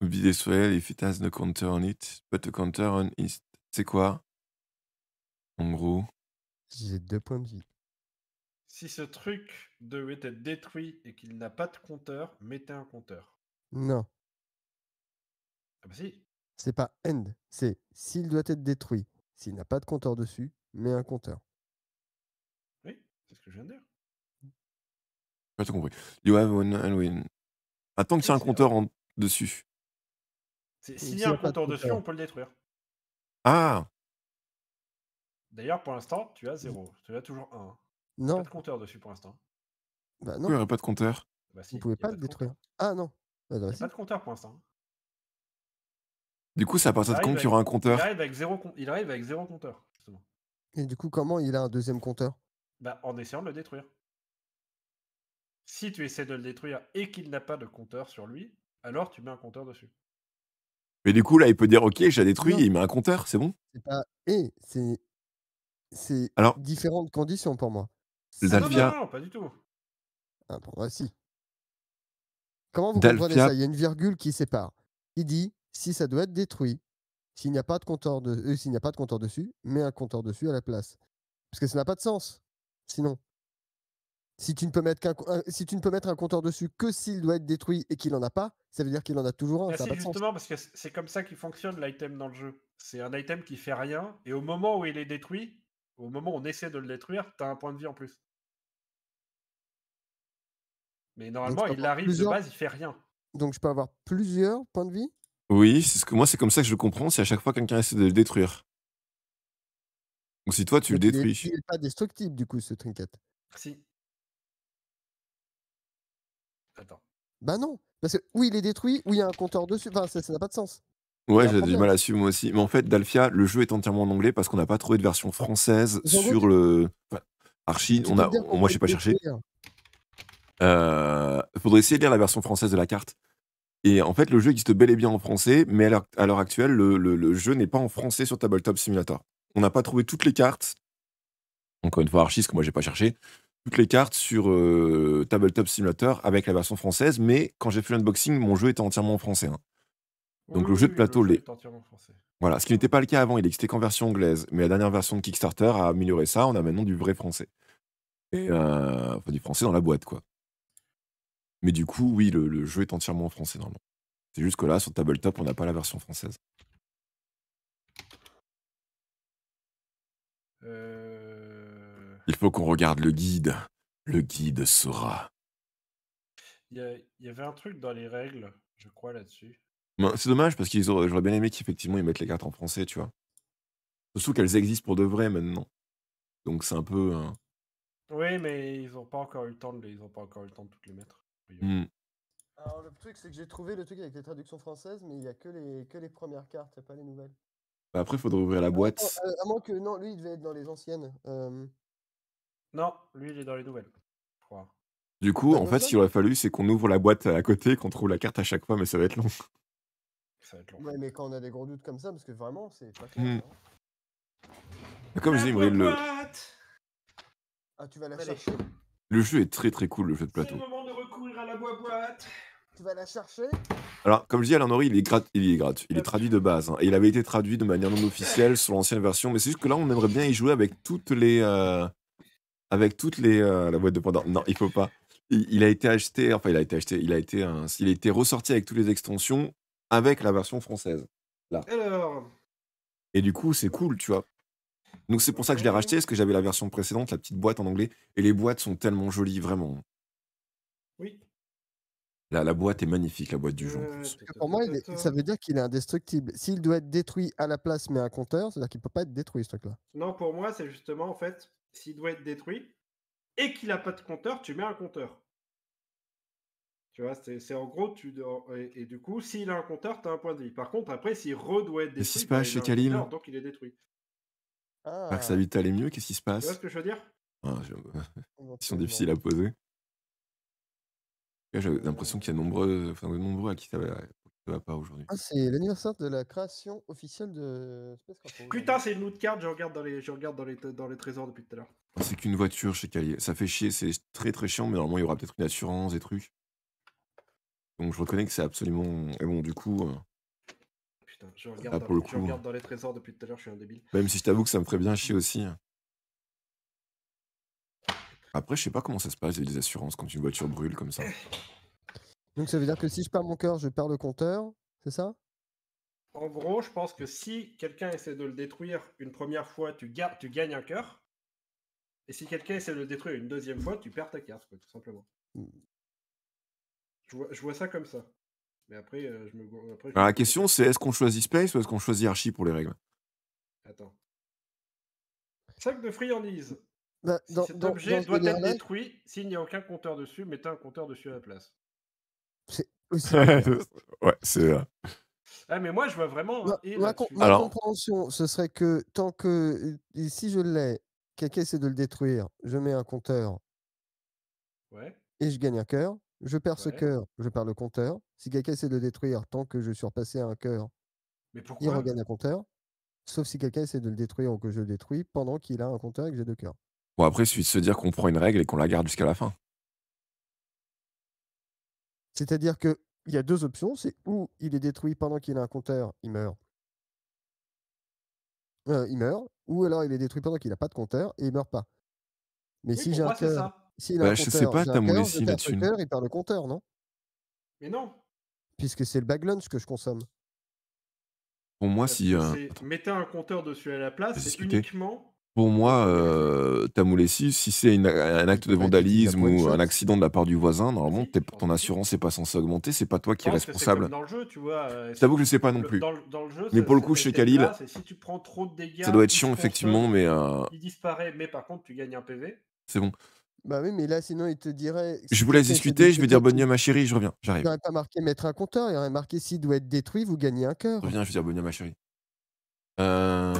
Be if it has no counter on it, but the counter on it. C'est quoi En gros. J'ai deux points de vie. Si ce truc devait être détruit et qu'il n'a pas de compteur, mettez un compteur. Non. Ah bah si. C'est pas end, c'est s'il doit être détruit. S'il n'a pas de compteur dessus, mets un compteur. Oui, c'est ce que je viens de dire. Pas tout compris. You have one Attends que c'est un compteur dessus. S'il y a un compteur dessus, on peut le détruire. Ah D'ailleurs, pour l'instant, tu as zéro. Tu as toujours un. Non. Pas de compteur dessus pour l'instant. Bah, il n'y aurait pas de compteur. Bah, si, Vous pas le détruire. Ah non. Bah, il n'y a pas de compteur pour l'instant. Du coup, ça à partir de compte qu'il y aura un compteur il arrive, avec zéro, compteur, Et du coup, comment il a un deuxième compteur Bah en essayant de le détruire. Si tu essaies de le détruire et qu'il n'a pas de compteur sur lui, alors tu mets un compteur dessus. Mais du coup, là, il peut dire Ok, j'ai détruit, il met un compteur, c'est bon C'est Et c'est. C'est alors... différentes conditions pour moi. Ah Dalvia. non, pas du tout. Ah, bon, bah, si. Comment vous comprenez ça Il y a une virgule qui sépare. Il dit si ça doit être détruit, s'il n'y a pas de compteur euh, a pas de compteur dessus, mets un compteur dessus à la place, parce que ça n'a pas de sens. Sinon, si tu ne peux mettre mettre un compteur dessus que s'il doit être détruit et qu'il n'en a pas, ça veut dire qu'il en a toujours un. Bah, c'est justement parce que c'est comme ça qu'il fonctionne l'item dans le jeu. C'est un item qui fait rien et au moment où il est détruit, au moment où on essaie de le détruire, as un point de vie en plus. Mais normalement, il arrive de base, il fait rien. Donc je peux avoir plusieurs points de vie Oui, c'est ce que moi c'est comme ça que je le comprends, c'est à chaque fois quelqu'un essaie de le détruire. Donc si toi tu le détruis. Il n'est pas destructible du coup ce trinket. Si. Attends. Bah non, parce que oui il est détruit, oui il y a un compteur dessus, ça n'a pas de sens. Ouais, j'ai du mal à suivre moi aussi. Mais en fait, Dalfia, le jeu est entièrement en anglais parce qu'on n'a pas trouvé de version française sur le. Enfin, Archie, on a... moi, je n'ai pas cherché. Euh, faudrait essayer de lire la version française de la carte. Et en fait, le jeu existe bel et bien en français, mais à l'heure actuelle, le, jeu n'est pas en français sur Tabletop Simulator. On n'a pas trouvé toutes les cartes. Encore une fois, Archie, ce que moi, j'ai pas cherché toutes les cartes sur euh, Tabletop Simulator avec la version française, mais quand j'ai fait l'unboxing, mon jeu était entièrement en français. Hein. Donc le jeu de plateau, l'est. voilà, ce qui n'était pas le cas avant, il existait qu'en version anglaise, mais la dernière version de Kickstarter a amélioré ça. On a maintenant du vrai français, et euh, enfin, du français dans la boîte, quoi. Mais du coup, oui, le, jeu est entièrement en français normalement. C'est juste que là, sur Tabletop, on n'a pas la version française. Euh. Il faut qu'on regarde le guide. Le guide sera... Il y, y, avait un truc dans les règles, je crois, là-dessus c'est dommage parce qu'ils auraient, j'aurais bien aimé qu'effectivement ils mettent les cartes en français, tu vois. Surtout qu'elles existent pour de vrai maintenant. Donc c'est un peu. Hein. Oui, mais ils ont pas encore eu le temps de, les- ils toutes mettre. Hmm. Alors le truc c'est que j'ai trouvé le truc avec les traductions françaises, mais il n'y a que les, premières cartes, pas les nouvelles. Bah, après, il faudrait ouvrir la euh, boîte. Euh, à moins que non, lui il devait être dans les anciennes. Euh. Non, lui, il est dans les nouvelles. Du coup, bah, en fait, ce qu'il aurait fallu, c'est qu'on ouvre la boîte à côté, qu'on trouve la carte à chaque fois, mais ça va être long. Ouais, mais quand on a des gros doutes comme ça, parce que vraiment, c'est pas clair. Hmm. Hein. Comme je dis, brille le... Ah, tu vas la chercher Le jeu est très très cool, le jeu de plateau. de recourir à la Tu vas la chercher Alors, comme je dis, Alain Nori, il est gratuit. Il est, grat... il est traduit de base. Hein. et il avait été traduit de manière non officielle sur l'ancienne version. Mais c'est juste que là, on aimerait bien y jouer avec toutes les. Euh, avec toutes les. Euh, la boîte de pendant. Non, il faut pas il a été acheté, enfin il a été acheté, il a été, il a été ressorti avec toutes les extensions avec la version française. Et du coup, c'est cool, tu vois. Donc c'est pour ça que je l'ai racheté, parce que j'avais la version précédente, la petite boîte en anglais. Et les boîtes sont tellement jolies, vraiment. Oui. la boîte est magnifique, la boîte du jeu. pour moi, ça veut dire qu'il est indestructible. S'il doit être détruit à la place, mais un compteur, c'est-à-dire qu'il ne peut pas être détruit, ce truc-là. Non, pour moi, c'est justement, en fait, s'il doit être détruit et qu'il n'a pas de compteur, tu mets un compteur c'est en gros, tu et, et du coup, s'il a un compteur, tu as un point de vie. Par contre, après, s'il redoit être détruit, quest se passe bah, chez Donc il est détruit. Ah. est mieux, qu'est-ce qui se passe Tu vois ce que je veux dire ah, Ils sont difficiles à poser. J'ai l'impression qu'il y a nombreux, enfin, de nombreux à qui ça va, pas aujourd'hui. Ah, c'est l'anniversaire de la création officielle de Putain, c'est une carte. je regarde dans les, je regarde dans les, dans les trésors depuis tout à l'heure. Ah, c'est qu'une voiture chez Cali. Ça fait chier, c'est très très chiant, mais normalement il y aura peut-être une assurance, et trucs. Donc je reconnais que c'est absolument. Et bon, du coup. Euh, Putain, je regarde, dans les trésors depuis tout à l'heure, je suis un débile. Même si je t'avoue que ça me ferait bien chier mmh. aussi. Après, je sais pas comment ça se passe, les assurances quand une voiture brûle comme ça. Donc ça veut dire que si je perds mon cœur, je perds le compteur, c'est ça En gros, je pense que si quelqu'un essaie de le détruire une première fois, tu, tu gagnes un cœur. Et si quelqu'un essaie de le détruire une deuxième fois, tu perds ta carte, tout simplement. Mmh. Je vois, ça comme ça. la question, c'est est-ce qu'on choisit Space ou est-ce qu'on choisit Archie pour les règles Attends. Sac de friandise. Bah, Cet objet doit être détruit s'il n'y a aucun compteur dessus, mettez un compteur dessus à la place. Oui, c'est... ouais, c'est. Euh, ah, mais moi, je vois vraiment. Ma, compréhension, ce serait que tant que. Si je l'ai, quelqu'un essaie de le détruire, je mets un compteur. Et je gagne un cœur. Je perds ce cœur, je perds le compteur. Si quelqu'un essaie de le détruire tant que je suis un cœur, il regagne un compteur. Sauf si quelqu'un essaie de le détruire ou que je le détruis pendant qu'il a un compteur et que j'ai deux cœurs. Bon, après, il suffit de se dire qu'on prend une règle et qu'on la garde jusqu'à la fin. C'est-à-dire qu'il y a deux options c'est ou il est détruit pendant qu'il a un compteur, il meurt. Euh, il meurt, ou alors il est détruit pendant qu'il n'a pas de compteur et il meurt pas. Mais si j'ai un cœur bah, je sais pas, j'ai là-dessus. il perd le compteur, non Mais non Puisque c'est le bag lunch que je consomme. Pour moi, si. Euh, mettez un compteur dessus à la place, c'est uniquement. Pour moi, euh, ta si c'est un acte de bah, vandalisme ou un accident de la part du voisin, bah, normalement, ton assurance n'est pas censée augmenter, c'est pas toi qui es responsable. c'est responsable. dans le jeu, tu vois. Euh, je ne que je sais pas non plus. Dans, jeu, Mais pour le coup, chez Khalil, Ça doit être chiant, effectivement, mais euh Il disparaît, mais par contre, tu gagnes un PV. c'est bon. Bah oui, mais là, sinon, il te dirait. Je vous laisse discuter, je vais dire bonne nuit ma chérie, je reviens, j'arrive. Il n'aurait pas marqué mettre un compteur, il aurait marqué s'il doit être détruit, vous gagnez un cœur. reviens, je vais dire bonne nuit ma chérie. Euh...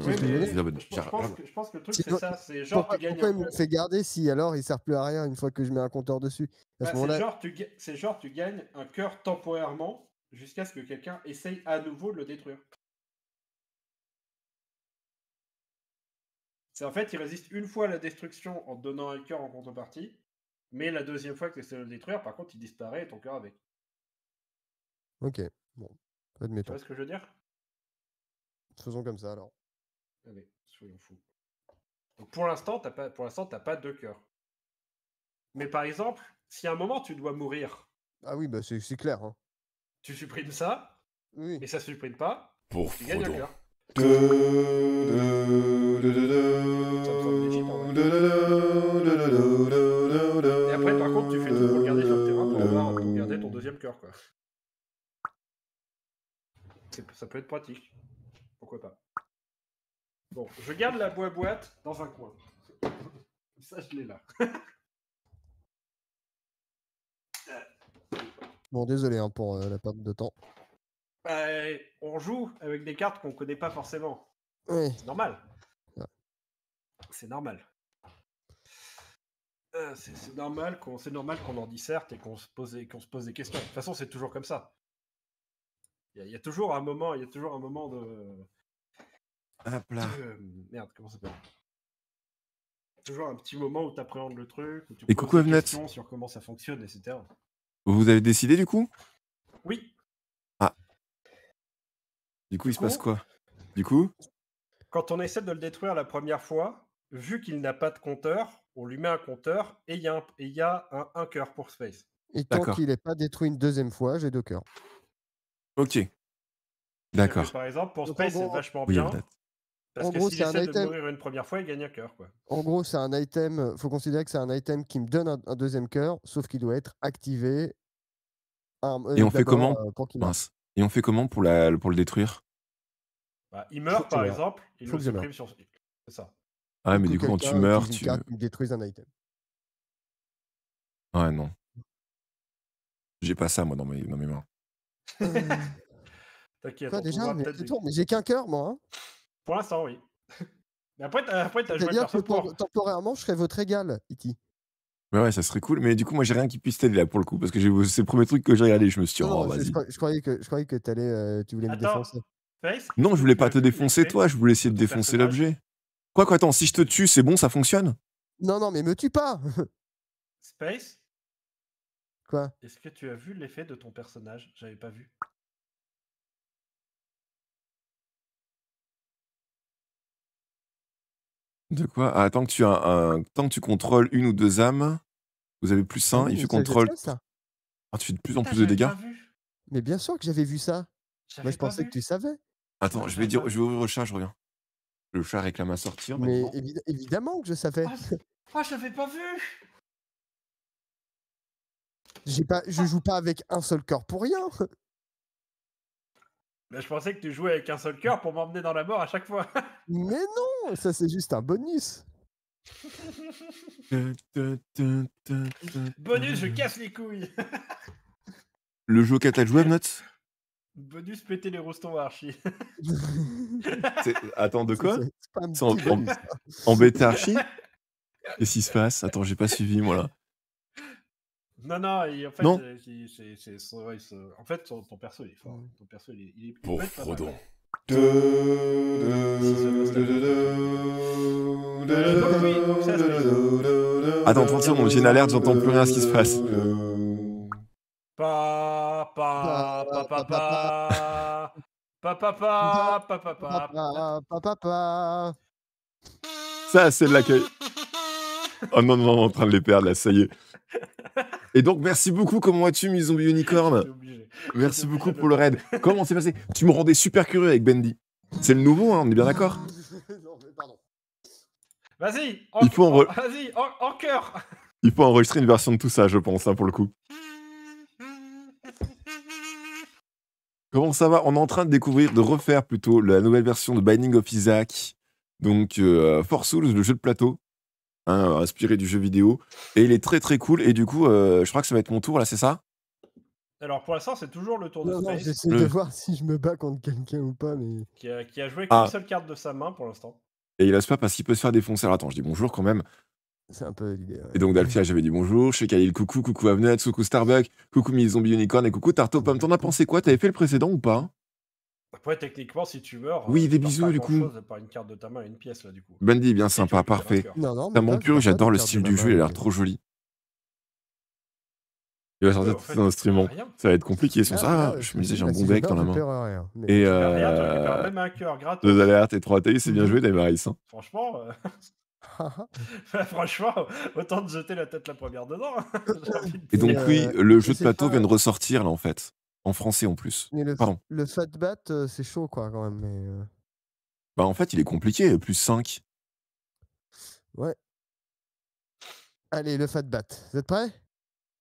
je, pense, que, je, pense que, le truc, c'est ça. C'est genre, pourquoi, tu gagnes. Pourquoi il me fait garder si alors il sert plus à rien une fois que je mets un compteur dessus bah, C'est genre, tu gagnes un cœur temporairement jusqu'à ce que quelqu'un essaye à nouveau de le détruire. C'est en fait, il résiste une fois à la destruction en donnant un cœur en contrepartie, mais la deuxième fois que tu essaies de le détruire, par contre, il disparaît et ton cœur avec. Ok, bon, admettons. Tu vois ce que je veux dire Faisons comme ça alors. Allez, soyons fous. pour l'instant, t'as pas, pour l'instant, pas deux cœurs. Mais par exemple, si à un moment tu dois mourir. Ah oui, bah c'est, clair. Hein. Tu supprimes ça, oui. et ça supprime pas. Pour tu gagnes un cœur. Et après, par contre, tu fais tout pour garder sur le terrain pour, pour garder ton deuxième cœur. Quoi. Ça peut être pratique. Pourquoi pas. Bon, je garde la boîte dans un coin. Ça, je l'ai là. bon, désolé hein, pour euh, la perte de temps. Bah, on joue avec des cartes qu'on connaît pas forcément. C'est normal. C'est normal. Euh, c'est normal qu'on en disserte et qu'on se, pose, qu'on se pose des questions. De toute façon, c'est toujours comme ça. Il y, a toujours un moment, il y a toujours un moment de. merde, comment ça s'appelle Toujours un petit moment où tu appréhendes le truc, où tu et poses des sur comment ça fonctionne, etc. Vous avez décidé du coup Oui. Du coup, il se passe oh. quoi Du coup Quand on essaie de le détruire la première fois, vu qu'il n'a pas de compteur, on lui met un compteur et il y a un, un, cœur pour Space. Et tant qu'il n'est pas détruit une deuxième fois, j'ai deux cœurs. Ok. Ben, D'accord. Par exemple, pour Space, c'est vachement bien. en gros, c'est un de item. une première fois, il gagne un cœur, En gros, c'est un item. Faut considérer que c'est un item qui me donne un, deuxième cœur, sauf qu'il doit être activé. Euh, et on fait comment euh, Et on fait comment pour la, pour le détruire bah, il meurt, par exemple, il faut supprime sur. C'est ça. Ah, mais du coup, quand tu meurs, tu. détruis un item. Ouais, non. J'ai pas ça, moi, dans mes, mains. T'inquiète. déjà, mais, j'ai qu'un cœur, moi. Hein. Pour l'instant, oui. Mais après, t'as, après, joué dire que temporairement, je serais votre égal, Iti. E ouais, ouais, ça serait cool. Mais du coup, moi, j'ai rien qui puisse t'aider là pour le coup. Parce que c'est le premier truc que j'ai regardé. Je me suis dit, oh, vas-y. Je, croyais que, je euh, tu voulais me défoncer. Non, je voulais pas te euh, défoncer toi, je voulais essayer de défoncer l'objet. Quoi, quoi, attends, si je te tue, c'est bon, ça fonctionne Non, non, mais me tue pas Space Quoi Est-ce que tu as vu l'effet de ton personnage J'avais pas vu. De quoi ah, tant, que tu as un... tant que tu contrôles une ou deux âmes, vous avez plus un, il fait contrôle. Ça. Ah, tu fais de plus en plus de dégâts. Mais bien sûr que j'avais vu ça. Moi, je pensais que tu savais. Ah, attends, je vais dire, je vais ouvrir le chat, je reviens. Le chat réclame à sortir. Mais évidemment que je savais. Ah, ah, je l'avais pas vu J'ai pas, je joue pas avec un seul corps pour rien. Mais bah, Je pensais que tu jouais avec un seul cœur pour m'emmener dans la mort à chaque fois. Mais non, ça c'est juste un bonus. Bonus, je casse les couilles Le jeu qu'a catalogue joué, notes Bonus péter les roustons à Archie. Attends, de quoi C'est en... en... Embêter Archie Qu'est-ce qui se passe Attends, j'ai pas suivi, moi, là. Non, non, en fait, non. en fait ton perso, il est fort. Ton perso, il est... Pour Frodon. Attends, 30 secondes, j'ai une alerte, j'entends plus rien à ce qui se passe. Papa, papa, papa, Ça, c'est de l'accueil. Oh non, non, on est en train de les perdre là, ça y est. Et donc, merci beaucoup. Comment vas-tu, mes zombies unicorn Merci beaucoup pour le raid. Comment c'est passé Tu me rendais super curieux avec Bendy. C'est le nouveau, hein, on est bien d'accord Vas-y, en, vas y en cœur Il faut enregistrer une version de tout ça, je pense, hein, pour le coup. Comment ça va On est en train de découvrir, de refaire plutôt la nouvelle version de Binding of Isaac, donc force euh, For Souls, le jeu de plateau, hein, inspiré du jeu vidéo. Et il est très très cool. Et du coup, euh, je crois que ça va être mon tour là, c'est ça alors pour l'instant, c'est toujours le tour de J'essaie de voir si je me bats contre quelqu'un ou pas. Mais... Qui, a, joué ah. qu'une seule carte de sa main pour l'instant. Et il a ce pas parce qu'il peut se faire défoncer. Alors attends, je dis bonjour quand même. C'est un peu l'idée. Et donc Dalphia, j'avais dit bonjour, chez Khalil, coucou, coucou Avnet, coucou Starbucks, coucou Mille Zombie Unicorn et coucou Tarte aux T'en as pensé quoi T'avais fait le précédent ou pas Après, techniquement, si tu meurs. Oui, euh, des bisous du coup. Par une carte de ta main une pièce là du coup. Bundy, bien sympa, parfait. C'est un bon pur, j'adore le style du jeu, il a l'air trop joli. Il va sortir tout un instrument. Hein. Ça va être compliqué. Ah, Sans ça, je me disais, j'ai un bah, bon deck dans la main. Et. Euh, alertes et 3 TI, c'est bien mhm. joué, Damaris. Hein. Franchement. Euh, Franchement, autant de jeter la tête la première dedans. Hein. Et donc, oui, euh, le jeu de plateau vient de ressortir, là, en fait. En français, en plus. le, Pardon. Fat Bat, euh, c'est chaud, quoi, quand même. Mais, euh. Bah, en fait, il est compliqué, plus 5. Ouais. Allez, le Fat Bat. Vous êtes prêts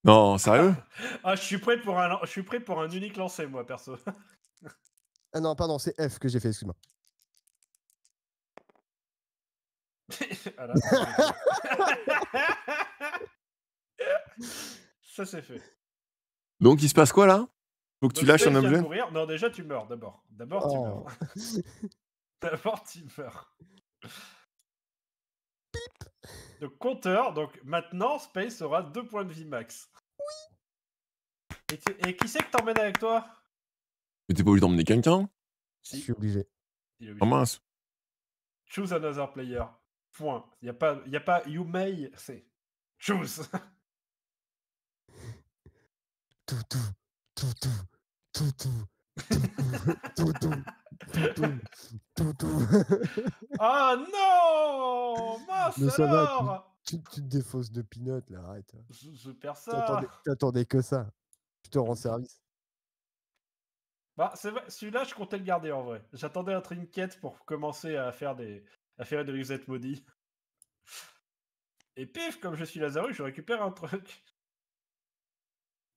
Non, sérieux Ah, je suis prêt, pour un, je suis prêt pour un unique lancer, moi, perso. ah non, pardon, c'est F que j'ai fait, excuse-moi. Ah ça c'est fait. Donc il se passe quoi là Faut que tu lâches un objet Non, déjà tu meurs d'abord. D'abord tu oh. meurs. d'abord tu meurs. Donc compteur, donc maintenant Space aura 2 points de vie max. Et, qui c'est que t'emmènes avec toi Mais t'es pas obligé d'emmener quelqu'un si. Je suis obligé. Oh Choose another player. Point. Il n'y a, pas, y a pas you may, c'est choose. tout, tout, tout, tout, tout, tout. Ah non Mince tu, te défausses de pinote là, arrête. Je, je perds ça T'attendais que ça. Tu te rends service. Bah, c'est Celui-là, je comptais le garder en vrai. J'attendais un trinket pour commencer à faire des, Affaire de reset maudit. Et pif, comme je suis Lazarus, je récupère un truc.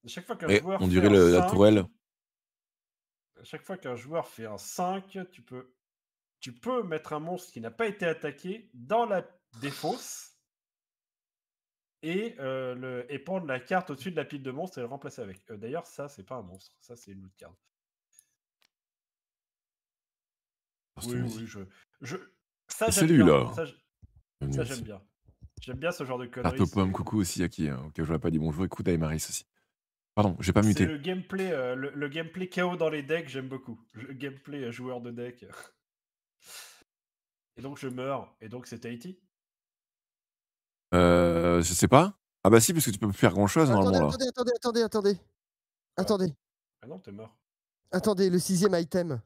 chaque fois qu'un joueur. On À chaque fois qu'un joueur fait un 5, tu peux, mettre un monstre qui n'a pas été attaqué dans la défausse et, euh, le, prendre la carte au-dessus de la pile de monstres et le remplacer avec. Euh, d'ailleurs, ça, c'est pas un monstre. Ça, c'est une loot card. Oui, oui, je, ça, Celui-là. Ça, j'aime bien. J'aime bien ce genre de conneries. Artopom, coucou aussi à qui, que je pas dit bonjour, Écoute, Aymaris aussi. Pardon, j'ai pas muté. Le gameplay, euh, le, gameplay chaos dans les decks, j'aime beaucoup. Le gameplay euh, joueur de deck. Et donc je meurs, et donc c'est Tahiti Euh, je sais pas. Ah bah si, parce que tu peux plus faire grand chose normalement attendez, là. Attendez, attendez, attendez, ah. attendez. Ah non, t'es mort. Attendez, le sixième item.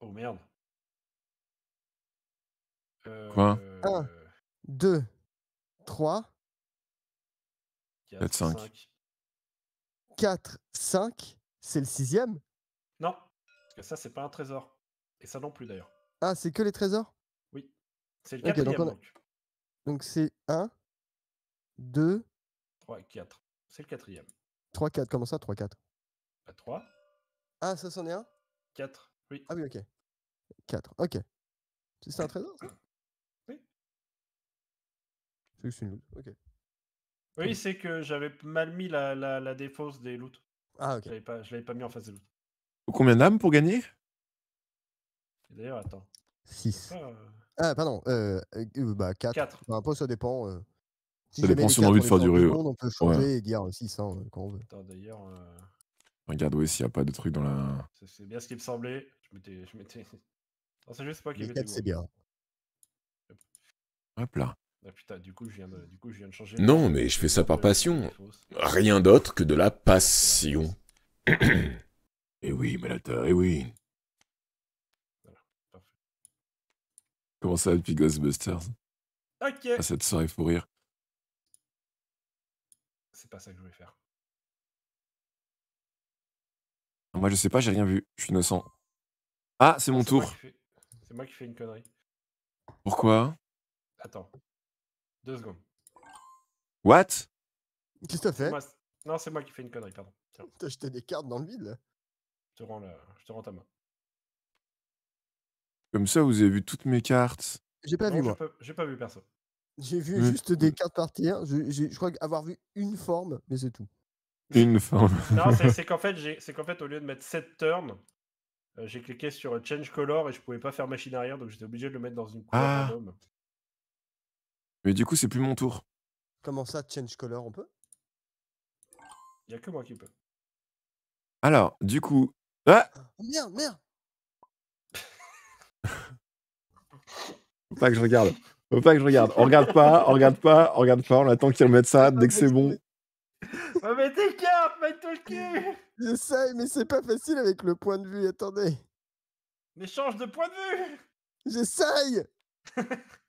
Oh merde. Quoi 1, 2, 3, 4, 5. 4, 5, c'est le sixième Non, parce que ça, c'est pas un trésor. Et ça non plus d'ailleurs. Ah, c'est que les trésors Oui. C'est le quatrième. donc c'est 1, 2, 3, 4. C'est le quatrième. 3, 4, comment ça 3, 4 3. Ah, ça c'en est un 4, oui. Ah oui, ok. 4, ok. C'est un trésor que c'est une loot. Ok. Oui, c'est que j'avais mal mis la, la, la défausse des loots. Ah, ok. Je l'avais pas, je l'avais pas mis en face des loots. Combien d'âmes pour gagner D'ailleurs, attends. 6. Euh ah, pardon. Euh, euh, bah, 4. Enfin, ça dépend. Si Ça dépend si on a envie de faire du rue on peut changer et dire 600 hein, quand on veut. Attends, d'ailleurs, Regarde, s'il n'y a pas de truc dans la. c'est- bien ce qui me semblait. Je m'étais. Je m'étais... Non, c'est juste pas qui Les 4, c'est bien. Hop là. Ah putain, du coup, je viens de, changer. Non, mais je fais ça par passion. Rien d'autre que de la passion. eh oui, Malata, eh oui. Comment ça, depuis Ghostbusters Ok. À cette soirée pour rire. C'est pas ça que je voulais faire. Moi, je sais pas, j'ai rien vu. Je suis innocent. Ah, c'est mon tour. C'est moi qui fais une connerie. Pourquoi Attends. Deux secondes. What Qu'est-ce que t'as fait Non, c'est moi qui fais une connerie, pardon. T'as jeté des cartes dans le vide là je te rends, ta main. Comme ça, vous avez vu toutes mes cartes. J'ai pas vu moi. J'ai pas vu perso. J'ai vu hum. juste des cartes partir. Je, crois avoir vu une forme, mais c'est tout. Une forme. Non, c'est qu'en fait, c'est qu'en fait, au lieu de mettre 7 turns, euh, j'ai cliqué sur euh, Change Color et je pouvais pas faire machine arrière, donc j'étais obligé de le mettre dans une couleur ah. Mais du coup, c'est plus mon tour. Comment ça, change color, on peut Il n'y a que moi qui peux. Alors, du coup. Ah oh, Merde, merde Faut pas que je regarde. Faut pas que je regarde. On regarde pas, on regarde pas, on regarde pas. On attend qu'ils remettent ça dès que c'est bon. On ah, mais tes cartes, mets-toi le cul J'essaye, mais c'est pas facile avec le point de vue, attendez. Mais change de point de vue J'essaye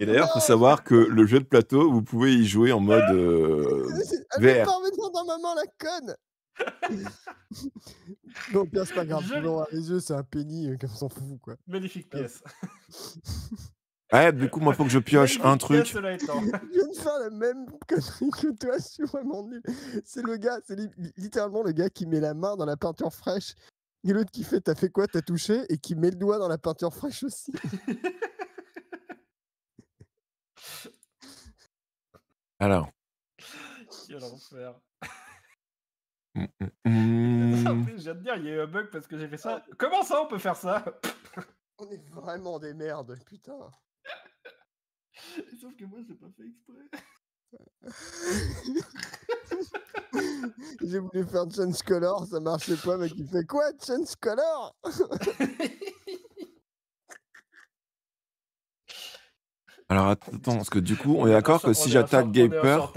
Et d'ailleurs, il faut savoir que le jeu de plateau, vous pouvez y jouer en mode euh, Elle pas remettre dans ma main, la conne Non, bien, c'est pas grave. Les yeux, c'est un penny, euh, s'en fout, quoi. Magnifique euh. pièce. Ouais, du coup, moi, faut que je pioche un truc. Je viens de faire la même connerie que toi, je suis vraiment nul. C'est le gars, c'est littéralement le gars qui met la main dans la peinture fraîche. Et l'autre qui fait, t'as fait quoi, t'as touché, et qui met le doigt dans la peinture fraîche aussi. Alors. Quel enfer. J'ai J'ai de dire, il y a eu un bug parce que j'ai fait ça. Comment ça, on peut faire ça On est vraiment des merdes, putain. Sauf que moi, j'ai pas fait exprès. j'ai voulu faire Chance Color, ça marchait pas, mais il fait quoi, Chance Color Alors attends, parce que du coup, on est d'accord que si j'attaque Gaper.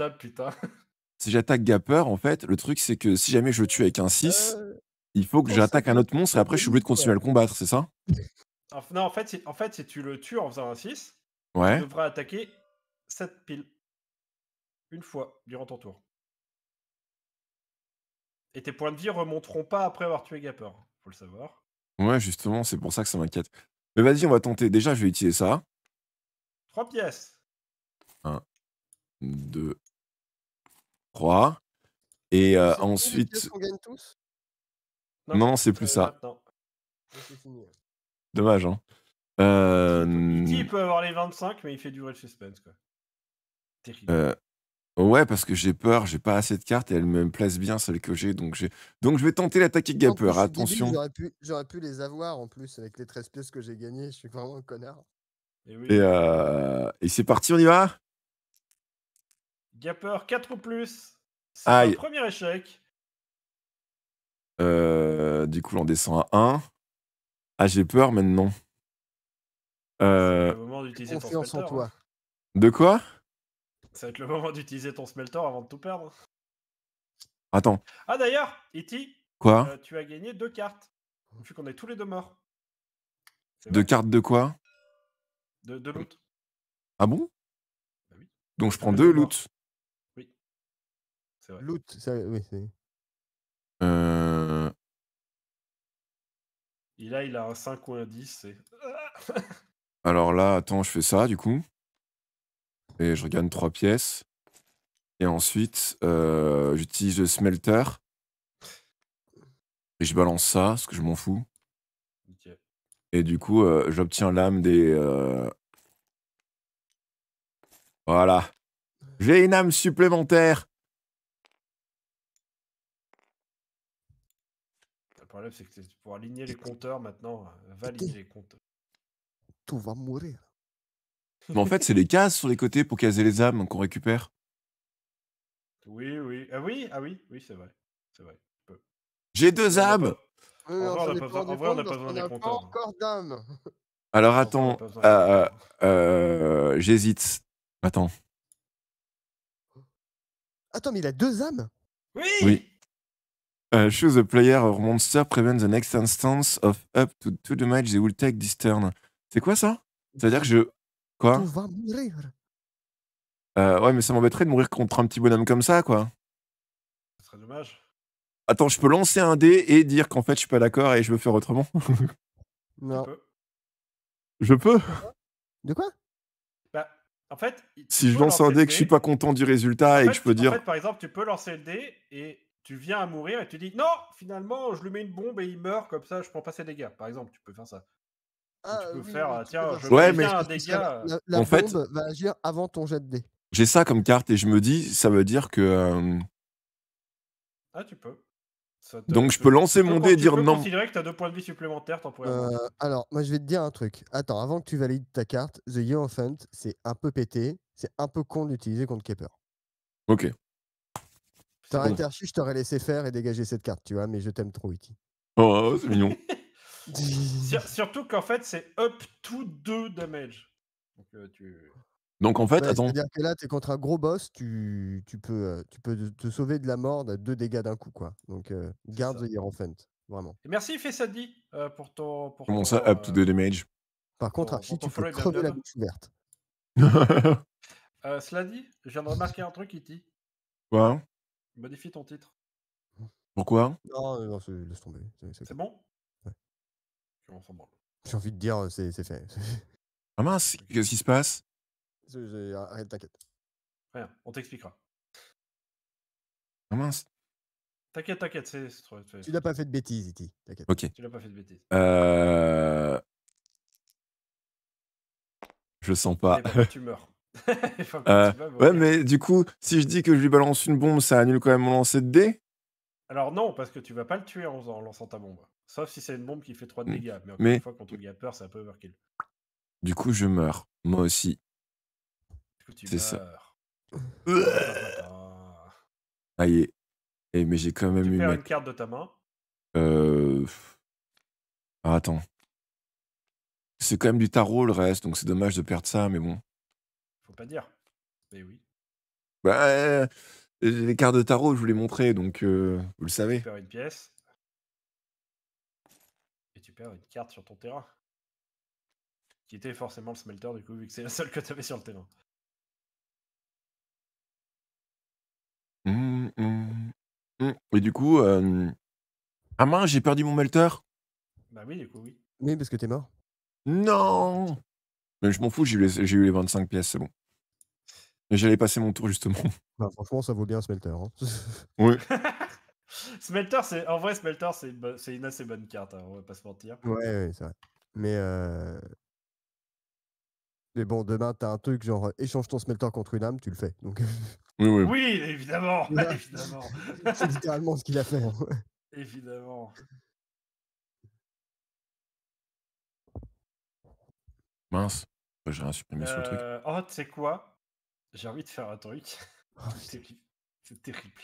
Si j'attaque Gaper, en fait, le truc c'est que si jamais je tue avec un 6, euh, il faut que j'attaque un autre monstre et après je suis obligé de continuer à le combattre, c'est ça Non, en fait, si, en fait, tu le tues en faisant un 6, ouais. tu devras attaquer cette pile Une fois durant ton tour. Et tes points de vie remonteront pas après avoir tué Gaper, faut le savoir. Ouais, justement, c'est pour ça que ça m'inquiète. Mais vas-y, on va tenter. Déjà, je vais utiliser ça. Trois pièces. Un, deux, trois. Et euh, ensuite. non, c'est plus euh, ça. Dommage, hein. Euh, il peut avoir les 25, mais il fait du le suspense, quoi. Ouais, parce que j'ai peur, j'ai pas assez de cartes et elles me place bien, celle que j'ai. Donc, donc je vais tenter l'attaque Gapper, attention. J'aurais pu, les avoir en plus avec les 13 pièces que j'ai gagné je suis vraiment un connard. Eh euh, et, c'est parti, on y va Gaper, 4 ou plus. C'est premier échec. Euh, du coup, on descend à 1. Ah, j'ai peur maintenant. Ah, euh... Le moment d'utiliser hein. De quoi Ça va être le moment d'utiliser ton smelter avant de tout perdre. Attends. Ah d'ailleurs, Iti. E quoi euh, Tu as gagné deux cartes. Vu qu'on est tous les deux morts. Deux cartes de quoi de, deux loot Ah bon bah Donc je ah prends bah deux loot. Oui. C'est vrai. Loot, oui, c'est. Et euh. là, il a un 5 ou un 10. Alors là, attends, je fais ça du coup. Et je regagne trois pièces. Et ensuite, euh, j'utilise le smelter. Et je balance ça, parce que je m'en fous. Et du coup, euh, j'obtiens l'âme des. Euh, voilà. J'ai une âme supplémentaire. Le problème, c'est que c'est pour aligner les compteurs maintenant, euh, valider les compteurs. Tout va mourir. Mais en fait, c'est les cases sur les côtés pour caser les âmes qu'on récupère. Oui, oui. Ah oui, ah oui, oui, C'est vrai. J'ai deux âmes. Euh, on n'a pas besoin des encore d'âme. Alors attends, euh, euh, j'hésite. Attends. Attends, mais il a deux âmes Oui, oui. Uh, choose a player or monster, prevent the next instance of up to two damage they will take this turn. C'est quoi ça C'est-à-dire que je. Quoi tu vas mourir. Euh, ouais, mais ça m'embêterait de mourir contre un petit bonhomme comme ça, quoi. Ce serait dommage. Attends, je peux lancer un dé et dire qu'en fait je suis pas d'accord et je veux faire autrement Non. Je peux De quoi bah, En fait. Si je lance un dé que je suis pas content du résultat et que je peux dire... en Fait, par exemple, tu peux lancer le dé et tu viens à mourir et tu dis non, finalement, je lui mets une bombe et il meurt comme ça, je prends pas ses dégâts. Par exemple, tu peux faire ça. Ah, tu peux faire, tiens, je ouais, mais... un dégât. Euh. La, en bombe fait... va agir avant ton jet de dé. J'ai ça comme carte et je me dis, ça veut dire que. Euh, ah, tu peux. Donc je peux lancer mon dé et dire non. considérer que tu as deux points de vie supplémentaires euh, alors, moi je vais te dire un truc. Attends, avant que tu valides ta carte, The of hunt c'est un peu pété, c'est un peu con d'utiliser contre Keeper. Ok. T'aurais été je t'aurais laissé faire et dégager cette carte, tu vois, mais je t'aime trop, Iti. E oh, oh, oh, c'est mignon. Surtout qu'en fait, c'est up to 2 damage. Donc, euh, tu... Donc en fait, attends. C'est-à-dire que là, tu es contre un gros boss, tu, peux, euh, te sauver de la mort de deux dégâts d'un coup. quoi. Donc euh, garde The Hierophant, vraiment. merci Fessadi euh, pour ton. Comment ça, up to the damage Par contre, si Archie, tu peux crever la bouche ouverte. cela dit, je viens de remarquer un truc, Iti. Quoi Modifie ton titre. Pourquoi Non, non laisse tomber. C'est bon ouais. J'ai envie de dire, c'est fait. Ah mince, qu'est-ce qui se passe Arrête, t'inquiète. Rien, on t'expliquera. Oh mince. T'inquiète, t'inquiète, c'est Tu n'as pas fait de bêtises, Iti. E t'inquiète. Ok. Tu n'as pas fait de bêtises. Euh... Je sens pas. Eh ben, tu euh, meurs. ouais, mais du coup, si je dis que je lui balance une bombe, ça annule quand même mon lancer de dés Alors non, parce que tu vas pas le tuer en, lançant ta bombe. Sauf si c'est une bombe qui fait 3 de mm. dégâts. Mais une fois, qu'on te a peur, ça peut overkill. Du coup, je meurs, moi aussi. C'est ça. Mmh. Aïe. Bah, bah, bah, ah, et mais j'ai quand même tu eu. Perds une carte de ta main. Euh. Ah, attends. C'est quand même du tarot le reste, donc c'est dommage de perdre ça, mais bon. Faut pas dire. Mais oui. Bah, euh, les cartes de tarot, je voulais montrer donc euh, vous le savez. Tu perds une pièce. Et tu perds une carte sur ton terrain. Qui était forcément le smelter, du coup, vu que c'est la seule que tu avais sur le terrain. Mmh, mmh, mmh. Et du coup, ah mince, j'ai perdu mon melter Bah oui, du coup, oui. Oui, parce que t'es mort. Non! Mais je m'en fous, j'ai eu, les- 25 pièces, c'est bon. Mais J'allais passer mon tour justement. Bah, franchement, ça vaut bien smelter. Hein. Oui. Smelter, c'est en vrai, Smelter, c'est une, une assez bonne carte, hein, on va pas se mentir. ouais, ouais, c'est vrai. Mais, euh, mais bon, demain, t'as un truc genre échange ton smelter contre une âme, tu le fais. Donc, oui, oui. oui évidemment. C'est littéralement ce qu'il a fait. Hein, évidemment. Mince, j'ai supprimé sur le truc. Euh, oh, tu sais quoi J'ai envie de faire un truc. Oh, C'est terrible.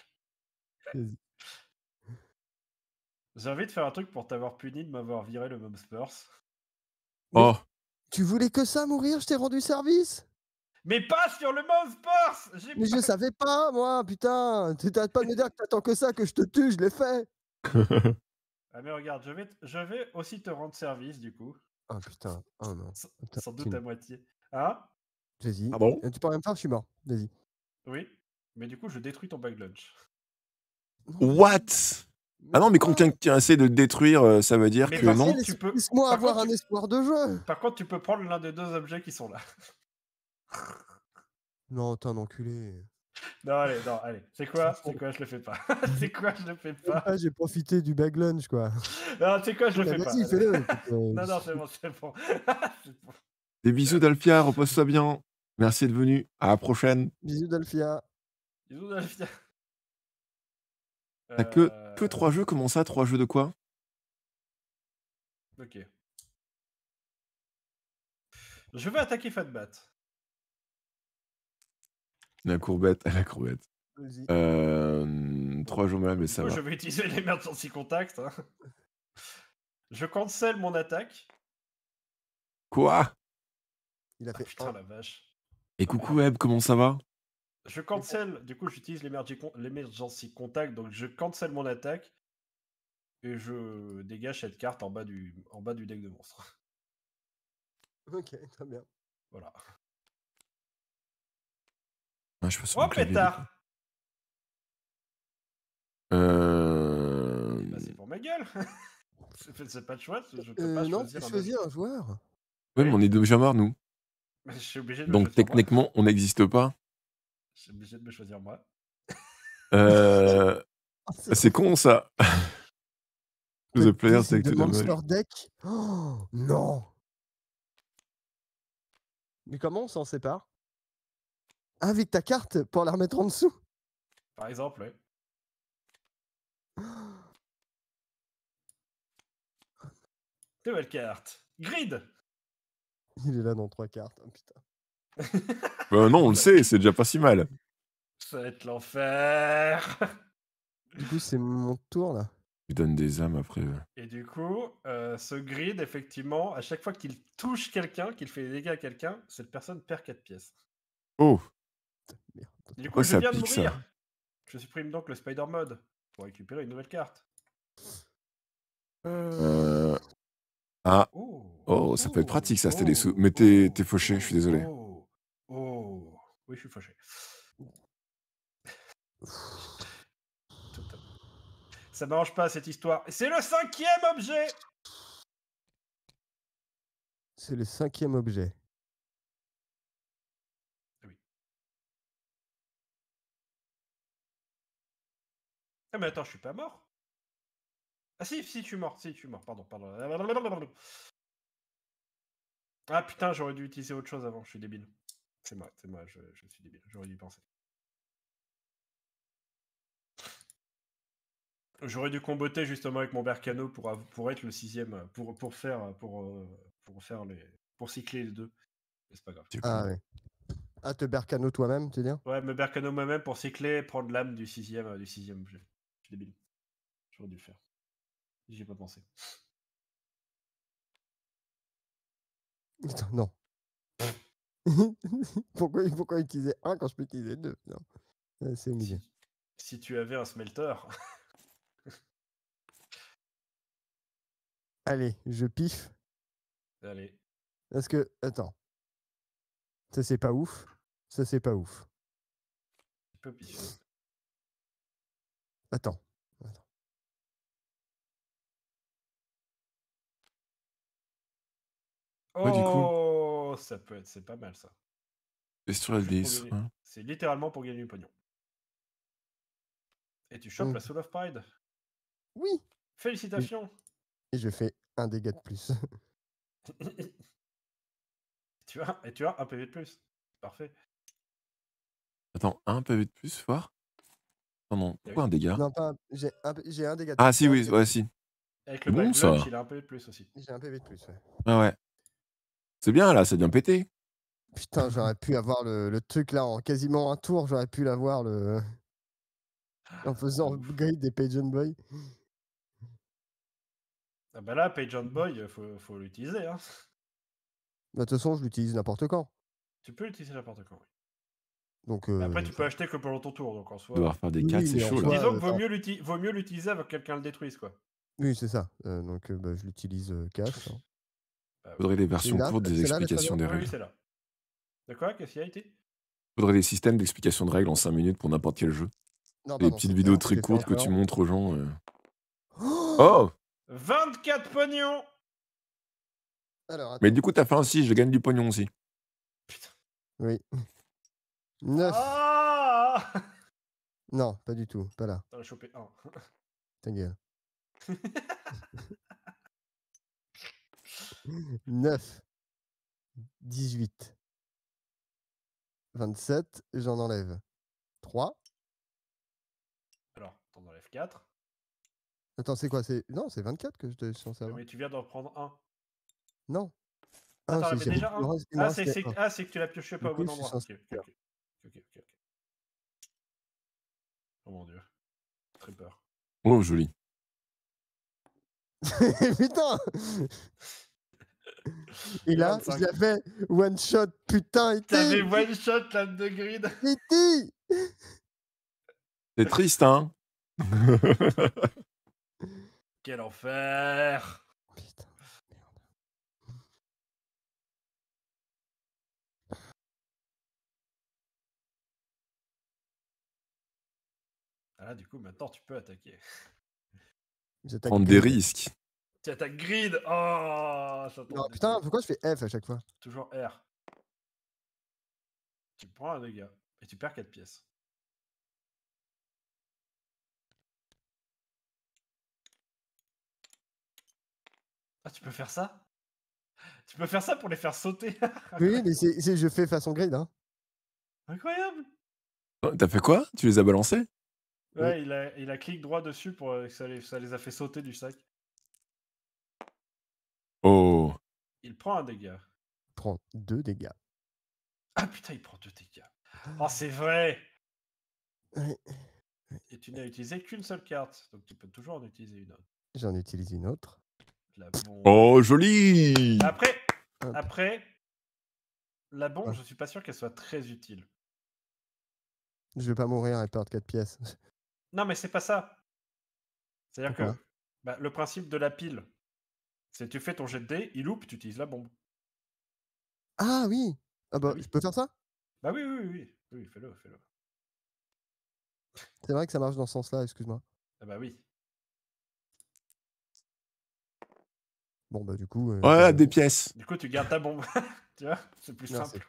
J'ai envie de faire un truc pour t'avoir puni de m'avoir viré le Momspurs. Oh. Tu voulais que ça mourir, je t'ai rendu service mais pas sur le mouse, Sports Mais je savais pas, moi, putain Tu t'as pas de me dire que t'attends que ça, que je te tue, je l'ai fait Ah mais regarde, je vais, je vais aussi te rendre service, du coup. Ah putain, oh non. sans doute à moitié. Ah Vas-y. Ah bon euh, Tu peux rien faire, je suis mort. Vas-y. Oui, mais du coup, je détruis ton bag lunch. What ah non, mais quand quelqu'un essaie de détruire, euh, ça veut dire que non. tu peux... Laisse-moi avoir un espoir de jeu. Par contre, tu peux prendre l'un des deux objets qui sont là. Non, t'es un enculé. Non, allez, non, allez. C'est quoi C'est quoi Je le fais pas. c'est quoi Je le fais pas. j'ai profité du bag lunch, quoi. Non, c'est quoi Je le bah, fais pas. le euh, non, non, c'est bon, c'est bon. Des bisous d'Alphia repose-toi bien. Merci d'être venu. À la prochaine. Bisous d'Alphia Bisous d'Alphia T'as que, euh. que trois jeux, comment ça Trois jeux de quoi Ok. Je vais attaquer Fatbat. La courbette, la courbette. trois jours malades, mais ça va. Je vais utiliser les merdes contacts. Hein. Je cancel mon attaque. Quoi Il a ah, fait. putain, la vache. Et coucou Web, comment ça va Je cancel, du coup j'utilise l'Emergency contact, donc je cancel mon attaque et je dégage cette carte en bas du, en bas du deck de monstre. Ok, très bien. Voilà je oh, pétard euh... bah, C'est pour ma gueule C'est pas de choix, je peux pas euh, Non, choisir, un joueur. Ouais, oui, mais on est déjà marre, nous. Bah, Donc techniquement, on n'existe pas. Je suis obligé de me choisir moi. Euh... Oh, c'est con ça. The player selected leur deck. Oh, non. Mais comment on s'en sépare Invite ta carte pour la remettre en dessous. Par exemple, oui. Nouvelle carte. Grid Il est là dans trois cartes, hein, putain. Bah, non, on le sait, c'est déjà pas si mal. Ça va être l'enfer. Du coup, c'est mon tour là. Il donne des âmes après. Et du coup, euh, ce grid, effectivement, à chaque fois qu'il touche quelqu'un, qu'il fait des dégâts à quelqu'un, cette personne perd 4 pièces. Oh du coup, je viens de mourir. Je supprime donc le Spider Mode pour récupérer une nouvelle carte. Euh... Ah. Oh, oh ça peut être oh, pratique, ça, c'était des sous. Oh, Mais t'es, t'es fauché, je suis désolé. Oh, oui, je suis fauché. ça m'arrange pas cette histoire. C'est le cinquième objet. C'est le cinquième objet. Ah mais attends, je suis pas mort. Ah si, si, tu es mort, si, tu es mort, pardon, pardon. Ah putain, j'aurais dû utiliser autre chose avant, je suis débile. C'est moi, c'est moi, je, suis débile, j'aurais dû y penser. J'aurais dû comboter justement avec mon Bercano pour, pour être le sixième, pour, pour faire pour, euh, pour faire les. pour cycler les deux. c'est pas grave. Ah ouais. Ah te Bercano toi-même, tu veux dire Ouais, me Bercano moi-même pour cycler prendre l'âme du sixième du sixième objet débile. J'aurais dû le faire. J'y ai pas pensé. Non. pourquoi, pourquoi utiliser un quand je peux utiliser deux Non. Euh, c'est obligé. Si, tu avais un smelter. Allez, je piffe. Allez. Parce que, attends. Ça, c'est pas ouf. Ça, c'est pas ouf. Je peux piffer. Attends. Oh, ça peut être, c'est pas mal ça. C'est sur C'est littéralement pour gagner du pognon. Et tu chopes mmh. la Soul of Pride. Oui. Félicitations. Et je fais un dégât de plus. tu vois, et tu as un PV de plus. Parfait. Attends, un PV de plus, voir. Comment Pourquoi un dégât J'ai un, j'ai un dégât. Ah si, oui, ouais, si. Avec le Bon, ça. J'ai un PV de plus aussi. J'ai un PV de plus, ouais. Ouais, ouais. C'est bien là, ça devient pété. Putain, j'aurais pu avoir le, truc là en quasiment un tour, j'aurais pu l'avoir le. Ah, en faisant upgrade des Pigeon Boy. Ah bah là, Pageant Boy, euh, faut, faut l'utiliser. Hein. Bah, de toute façon, je l'utilise n'importe quand. Tu peux l'utiliser n'importe quand. oui. Donc, bah, Après, euh, tu peux acheter que pendant ton tour, donc en soi. Devoir faire des 4, c'est chaud. Disons qu'il euh, vaut mieux, vaut mieux l'utiliser avant que quelqu'un le détruise, quoi. Oui, c'est ça. Euh, donc, bah, je l'utilise cash. Hein. Bah, Faudrait des versions courtes des explications des règles. Oui, c'est De quoi Qu'est-ce qu'il y a été e Faudrait des systèmes d'explications de règles en 5 minutes pour n'importe quel jeu. des petites vidéos très courtes que tu montres aux gens. Oh, 24 pognons Mais du coup, t'as fait un 6, je gagne du pognon aussi. Putain. Oui. 9. Ah non, pas du tout, pas là. T'en as chopé un. Ta gueule. 9. 18. 27, j'en enlève 3. Alors, t'en enlèves 4. Attends, c'est quoi Non, c'est 24 que je te censé avoir. Mais tu viens d'en prendre 1. Non. Attends, ah, déjà un. Ah, ah, c'est, que tu l'as pioché pas au bon endroit. Okay, okay. Oh mon dieu. Très peur. Oh, joli. putain Et là, j'avais one shot, putain, E.T. T'avais one shot, l'âme de grid. E.T. C'est triste, hein Quel enfer du coup, maintenant, tu peux attaquer. Prendre des risques. Tu attaques grid Oh putain, pourquoi je fais F à chaque fois Toujours R. Tu prends un dégât et tu perds 4 pièces. Ah, tu peux faire ça Tu peux faire ça pour les faire sauter Oui, mais c'est, je fais façon grid. Hein. Incroyable T'as fait quoi Tu les as balancés Ouais, il, a, il a cliqué droit dessus pour que euh, ça les, a fait sauter du sac. Oh. Il prend un dégât. Il prend deux dégâts. Ah putain, il prend deux dégâts. Oh, ah. c'est vrai Et tu n'as utilisé qu'une seule carte, donc tu peux toujours en utiliser une autre. J'en utilise une autre. Oh, jolie Après, après la bombe, je suis pas sûr qu'elle soit très utile. Je vais pas mourir et perdre 4 pièces. Non, mais c'est pas ça. C'est-à-dire que bah, le principe de la pile, c'est tu fais ton jet de dé, il loupe, tu utilises la bombe. Ah oui Ah bah, je bah peux faire ça Bah oui, oui, oui, oui, fais-le, fais-le. C'est vrai que ça marche dans ce sens-là, excuse-moi. Ah bah oui. Bon bah du coup... Euh, ouais, bah, des pièces Du coup, tu gardes ta bombe, tu vois C'est plus simple.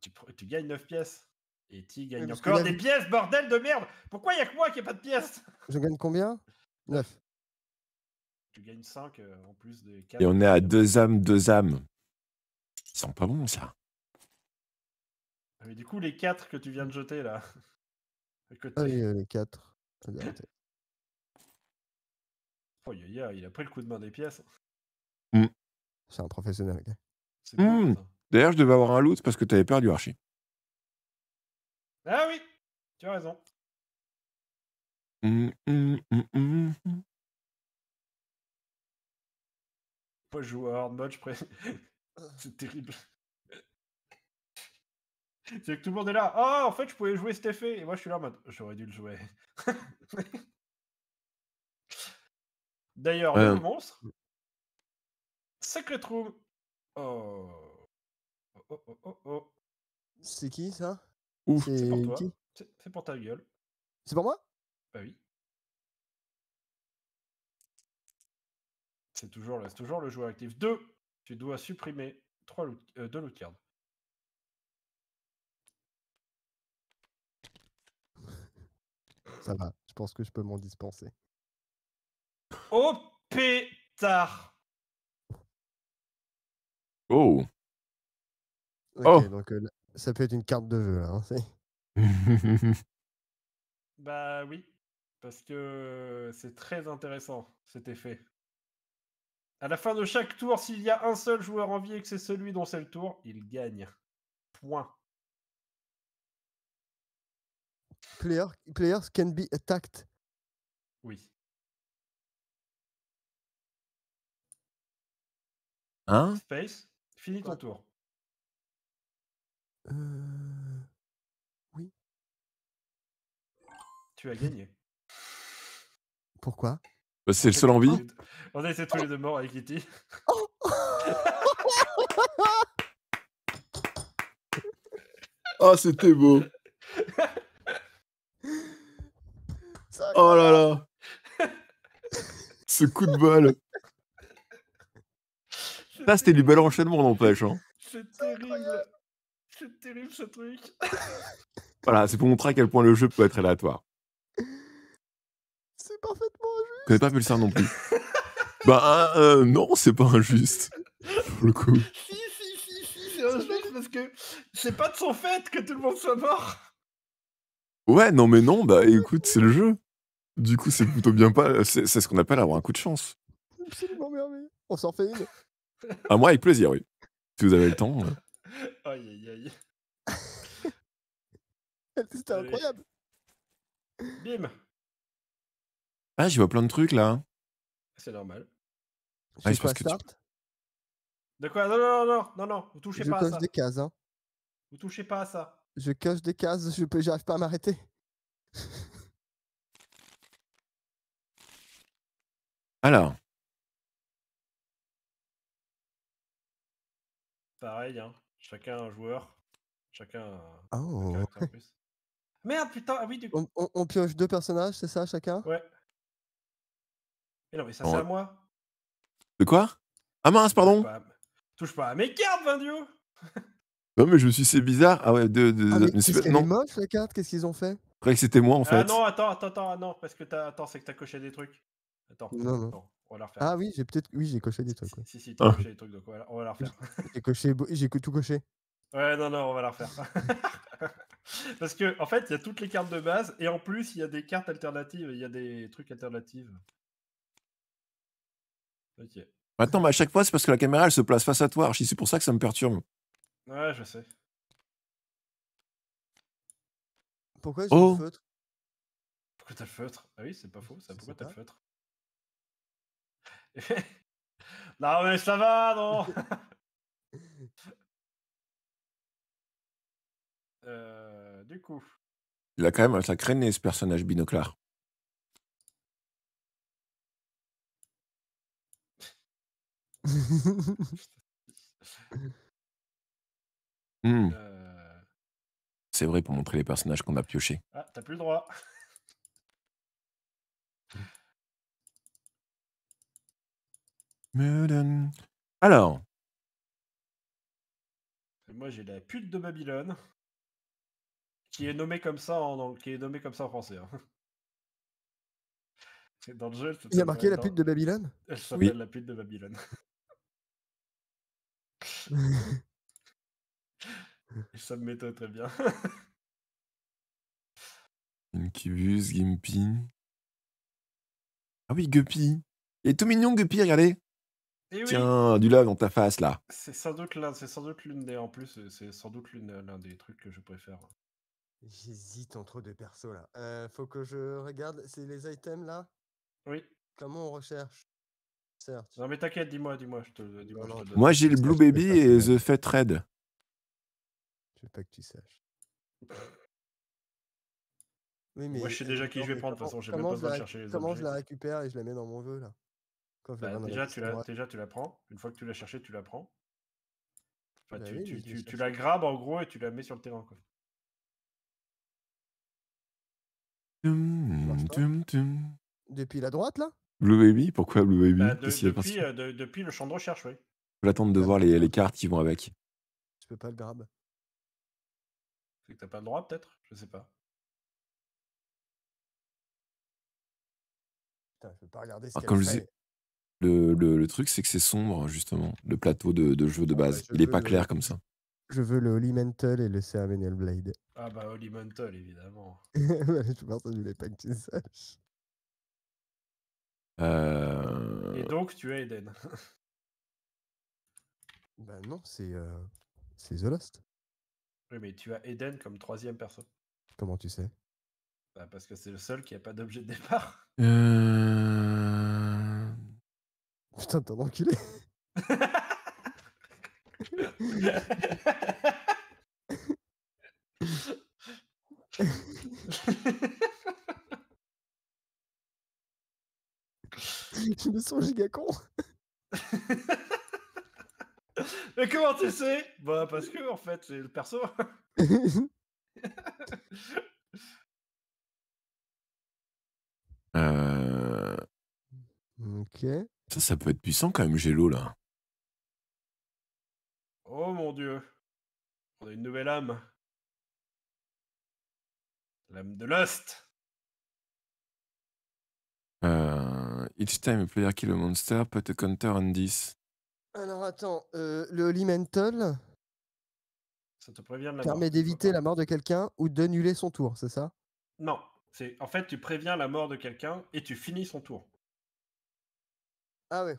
Tu, tu gagnes 9 pièces. Et il gagne encore des pièces, bordel de merde Pourquoi il n'y a que moi qui n'ai pas de pièces Je gagne combien 9. Tu gagnes 5 euh, en plus de 4. Et on est à deux âmes, deux âmes. Ils sont pas bons, ça. Ah, mais du coup, les 4 que tu viens de jeter, là. Ah oui, euh, les 4. Ah, oh, il a pris le coup de main des pièces. Hmm. C'est un professionnel. Hmm. D'ailleurs, je devais avoir un loot parce que tu avais du archi. Ah oui, tu as raison. Pas jouer hard mode, je C'est terrible. C'est que tout le monde est là. oh, en fait, je pouvais jouer cet effet. Et moi, je suis là en mode. J'aurais dû le jouer. D'ailleurs, le euh. monstre. Secret Room. Oh. Oh, oh, oh, oh. C'est qui ça Ouf. C'est pour toi. C'est pour ta gueule. C'est pour moi Bah oui. C'est toujours, le, toujours le joueur actif. 2. Tu dois supprimer trois loot, 2 euh, Ça va, je pense que je peux m'en dispenser. Oh pétard Oh. oh! Euh, ça peut être une carte de vœux Là, hein, bah oui, parce que c'est très intéressant cet effet. À la fin de chaque tour, s'il y a un seul joueur en vie et que c'est celui dont c'est le tour, il gagne. Point. players can be attacked. Oui. Hein Space, finis ton tour. Euh... Oui. Tu as gagné. Pourquoi bah, C'est le seul envie. On a essayé tous les deux morts avec Kitty. Oh c'était beau. Oh là là. Ce coup de balle Ça, c'était du bel enchaînement, n'empêche. Hein. C'est terrible. C'est terrible ce truc. voilà, c'est pour montrer à quel point le jeu peut être aléatoire. C'est parfaitement injuste. Je connais pas Pulsar non plus. bah euh, non, c'est pas injuste. Pour le coup. Si, si, si, si, c'est injuste parce que c'est pas de son fait que tout le monde soit mort. Ouais, non, mais non, bah écoute, c'est le jeu. Du coup, c'est plutôt bien pas. C'est ce qu'on appelle avoir un coup de chance. Absolument merveilleux. On s'en fait une. À moi, avec plaisir, oui. Si vous avez le temps. Euh. Aïe aïe aïe. C'était incroyable. Bim. Ah, je vois plein de trucs là. Hein. C'est normal. Ah, je, passe que start. De quoi Non, non, non, non, non, vous touchez pas à ça. Je coche des cases. Hein. Vous touchez pas à ça. Je cache des cases, je peux, j'arrive pas à m'arrêter. Alors. Pareil, hein. Chacun un joueur. Chacun. Oh. Un plus. Merde, putain, ah oui, du coup. On, pioche deux personnages, c'est ça, chacun Ouais. Mais non, mais ça, c'est oh. à moi. De quoi Ah mince, pardon Touche pas, à... mes cartes, Vindio Non, mais je me suis dit, c'est bizarre. Ah ouais, deux... de, ah, non. moche, la carte, qu'est-ce qu'ils ont fait Après, que c'était moi, en ah fait. Ah non, attends, attends, attends, non, parce que t'as... Attends, c'est que t'as coché des trucs. Attends, non, attends. Non. Ah oui, j'ai peut-être. Oui, j'ai coché des trucs. Si, si, t'as ah coché des trucs, donc on va la, refaire. J'ai coché, tout coché. Ouais, non, non, on va la refaire. Parce que en fait, il y a toutes les cartes de base et en plus, il y a des cartes alternatives, il y a des trucs alternatives. Ok. Maintenant, bah, mais à chaque fois, c'est parce que la caméra elle se place face à toi, Archie. C'est pour ça que ça me perturbe. Ouais, je sais. Pourquoi j'ai as oh. le feutre Pourquoi t'as le feutre Ah oui, c'est pas faux. Ça. Pourquoi t'as le feutre non, mais ça va, non euh, Du coup. Il a quand même un sacré ce personnage binoclard. Hmm. Euh. C'est vrai pour montrer les personnages qu'on a pioché Ah, t'as plus le droit. Alors. Moi, j'ai la pute de Babylone, qui est nommée comme ça en, qui est nommée comme ça en français. Hein. Dans le jeu, il a marqué la pute de Babylone s'appelle la pute de Babylone. ça me m'étonne très bien. Incubus, Gimpy. Ah oui, Guppy. Il est tout mignon, Guppy, regardez. Eh Tiens, du love dans ta face là. C'est sans doute l'un, c'est sans doute l'une des. En plus, euh, c'est sans doute euh, l'un des trucs que je préfère. J'hésite entre deux persos là. Euh, faut que je regarde. C'est les items là. Oui. Comment on recherche Certes. Non mais t'inquiète, dis-moi, dis-moi, je te. Dis -moi, j'ai le Blue Baby et The Fat Red. Je veux pas que tu saches. Oui, mais Moi je sais déjà qui je vais prendre. De toute façon, j'ai même pas besoin de chercher les. Comment je la récupère et je la mets dans mon vœu là bah, déjà, tu la, prends. Une fois que tu l'as cherché, tu la prends. Enfin, bah tu, la grabes en gros et tu la mets sur le terrain. Quoi. Depuis la droite, là Blue Baby Pourquoi Blue Baby bah, euh, depuis, le champ de recherche, oui. J'attends de voir les, cartes qui vont avec. Tu peux pas le grab. C'est que t'as pas le droit, peut-être Je sais pas. Putain, je peux pas regarder ce ah, qu'elle fait. Le, truc, c'est que c'est sombre, justement, le plateau de, jeu de ah bah, base. Il n'est pas clair comme ça. Je veux le Holy Mantle et le Ceremonial Blade. Ah bah Holy Mantle, évidemment. je pense que je voulais pas que tu saches. Euh... Et donc, tu es Eden. bah non, c'est euh, c'est The Lost. Oui, mais tu as Eden comme troisième personne. Comment tu sais bah, Parce que c'est le seul qui a pas d'objet de départ. Euh... Putain, un enculé. Je me sens giga con. Mais comment tu sais Bah parce que en fait c'est le perso. Euh. Ok. Ça, ça peut être puissant quand même, Gélo, là. Oh mon dieu. On a une nouvelle âme. L'âme de Lust. Euh, each time a player kill a monster, put a counter on this. Alors attends, euh, le Holy ça te prévient permet d'éviter la mort de quelqu'un ou d'annuler son tour, c'est ça Non, c'est en fait tu préviens la mort de quelqu'un et tu finis son tour. Ah ouais.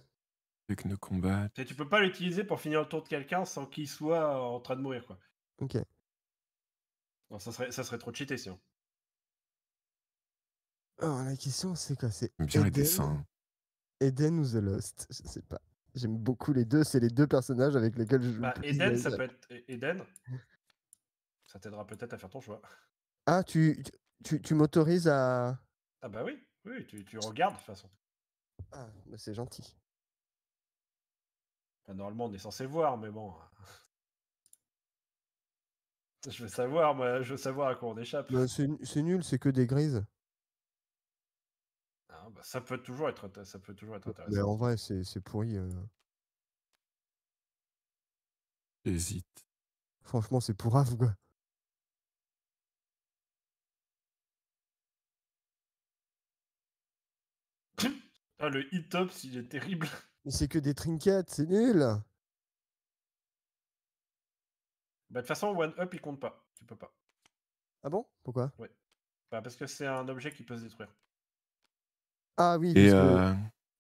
tu peux pas l'utiliser pour finir le tour de quelqu'un sans qu'il soit euh, en train de mourir, quoi. Ok. Non, ça serait, ça serait trop cheaté, sinon. Alors, oh, la question, c'est quoi C'est bien Eden, les dessins. Eden ou The Lost Je sais pas. J'aime beaucoup les deux. C'est les deux personnages avec lesquels je joue. Bah, Eden, ça peut être Eden. ça t'aidera peut-être à faire ton choix. Ah, tu, tu, tu m'autorises à. Ah, bah oui, oui, tu, tu regardes de toute façon. Ah, mais bah, c'est gentil. normalement, on est censé voir, mais bon. Je veux savoir, moi, je veux savoir à quoi on échappe. Bah, c'est nul, c'est que des grises. Ah, bah, ça peut toujours être, ça peut toujours être intéressant. Mais en vrai, c'est pourri. Euh. Hésite. Franchement, c'est pourrave, quoi. Ah, le hit tops, il est terrible. Mais c'est que des trinkets, c'est nul. Bah, de toute façon, one up, il compte pas. Tu peux pas. Ah bon Pourquoi Ouais. Bah, parce que c'est un objet qui peut se détruire. Ah oui. Euh,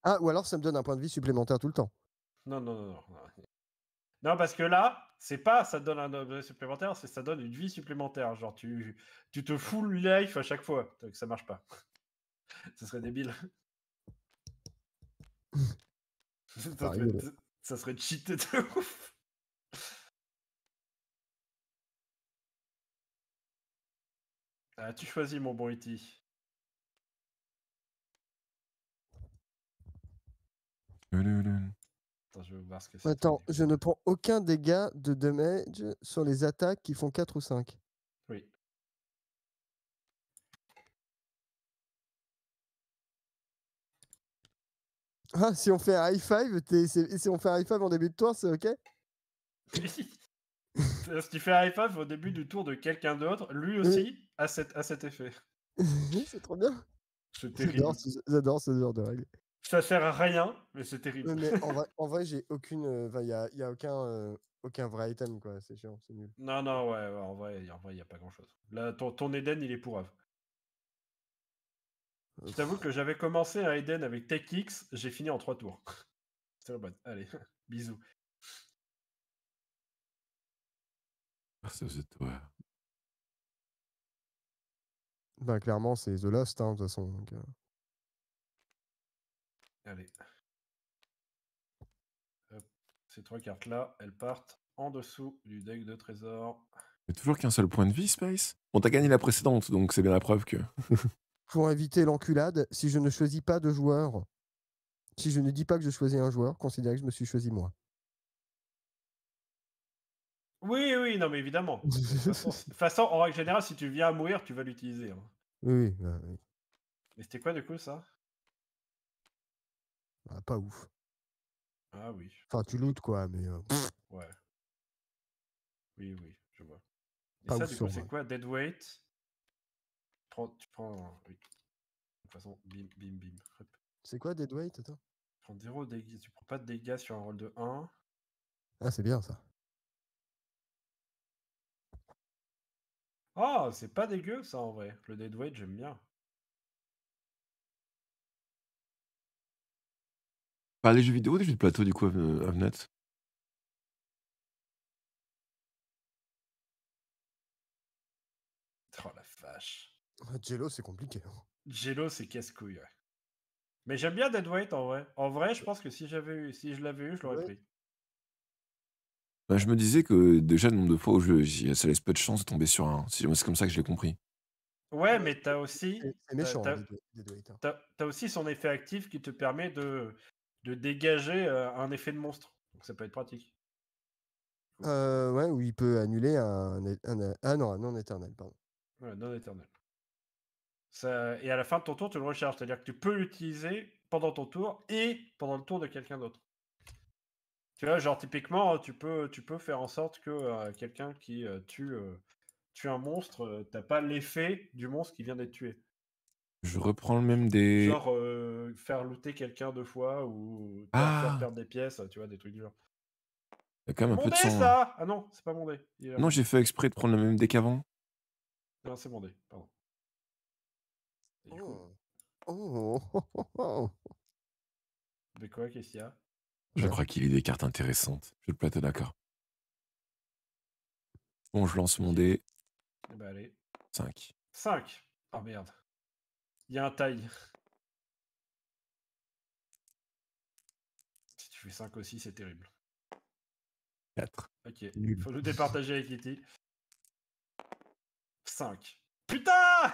ah, ou alors ça me donne un point de vie supplémentaire tout le temps. Non, non, non, non. Non, parce que là, c'est pas ça te donne un objet supplémentaire, c'est ça donne une vie supplémentaire. Genre, tu, tu te fous le life à chaque fois. Donc, ça marche pas. Ce serait débile ça, serait, cheaté de ouf. Ah, tu choisis mon bon E.T. Attends, je vais voir ce que Attends, je ne prends aucun dégât de damage sur les attaques qui font 4 ou 5. Ah, si on fait un high five, si on fait high five en début de tour, c'est ok Si tu fais un high five au début du tour de quelqu'un d'autre, lui aussi a, cet, effet. Oui, effet. c'est trop bien. C'est terrible. J'adore ce genre de règles. Ça sert à rien, mais c'est terrible. en vrai, j'ai aucune. Euh, il n'y a, a euh, aucun, vrai item, quoi. C'est chiant, c'est nul. Non, non, ouais, en vrai, il n'y a pas grand chose. Là, ton, ton Eden, il est pourrave. Je t'avoue que j'avais commencé à Eden avec TechX, j'ai fini en 3 tours. C'est la bonne. Allez, bisous. Merci ah, à toi. Ben, clairement, c'est The Lost, hein, de toute façon. Euh. Allez. Ces trois cartes-là, elles partent en dessous du deck de trésor. Mais toujours qu'un seul point de vie, Space. Bon, t'as gagné la précédente, donc c'est bien la preuve que. pour éviter l'enculade, si je ne choisis pas de joueur, si je ne dis pas que je choisis un joueur, considérez que je me suis choisi moi. Oui, oui, non, mais évidemment. De toute façon, en règle générale, si tu viens à mourir, tu vas l'utiliser. Hein. Oui, bah, oui. Mais c'était quoi, du coup, ça bah, Pas ouf. Ah oui. Enfin, tu lootes, quoi, mais. Euh, ouais. Oui, oui, je vois. Et ça, du coup, c'est quoi Deadweight tu prends. Oui. De façon, bim, bim, bim. C'est quoi Deadweight, attends Tu prends 0 dégâts, tu prends pas de dégâts sur un rôle de 1. Ah, c'est bien ça. Oh, c'est pas dégueu ça en vrai. Le Deadweight, j'aime bien. Bah, les jeux vidéo des jeux de plateau du coup, euh, Avnet Jello, c'est compliqué. Hein. Jello, c'est casse-couille. Mais j'aime bien Deadweight en vrai. En vrai, je pense que si j'avais eu, si je l'avais eu, je l'aurais pris. Bah, je me disais que déjà le nombre de fois où je, ça laisse peu de chance de tomber sur un. C'est comme ça que je compris. Ouais, mais t'as aussi. C'est méchant. Hein, hein. T'as aussi son effet actif qui te permet de, de dégager euh, un effet de monstre. Donc ça peut être pratique. Euh, ouais, où il peut annuler un, ah non, un non éternel, pardon. non éternel et à la fin de ton tour, tu le recharges. C'est-à-dire que tu peux l'utiliser pendant ton tour et pendant le tour de quelqu'un d'autre. Tu vois, genre typiquement, tu peux, tu peux faire en sorte que euh, quelqu'un qui euh, tue, euh, tue, un monstre, t'as pas l'effet du monstre qui vient d'être tué. Je reprends le même des. Genre faire looter quelqu'un deux fois ou faire ah. perdre des pièces, tu vois, des trucs du genre. Il quand même un peu de hein. ça Ah non, c'est pas mon dé. Non, j'ai fait exprès de prendre le même dé qu'avant. Non, c'est mon dé, pardon. Oh. Oh. Mais quoi, qu'est-ce qu'il y a Je crois qu'il y a des cartes intéressantes. Je vais le être d'accord. Bon, je lance mon dé. Eh ben, allez. 5. 5 Oh merde. Il y a un taille. Si tu fais 5 aussi, c'est terrible. 4. Ok, il faut nous départager avec Kitty. 5. Putain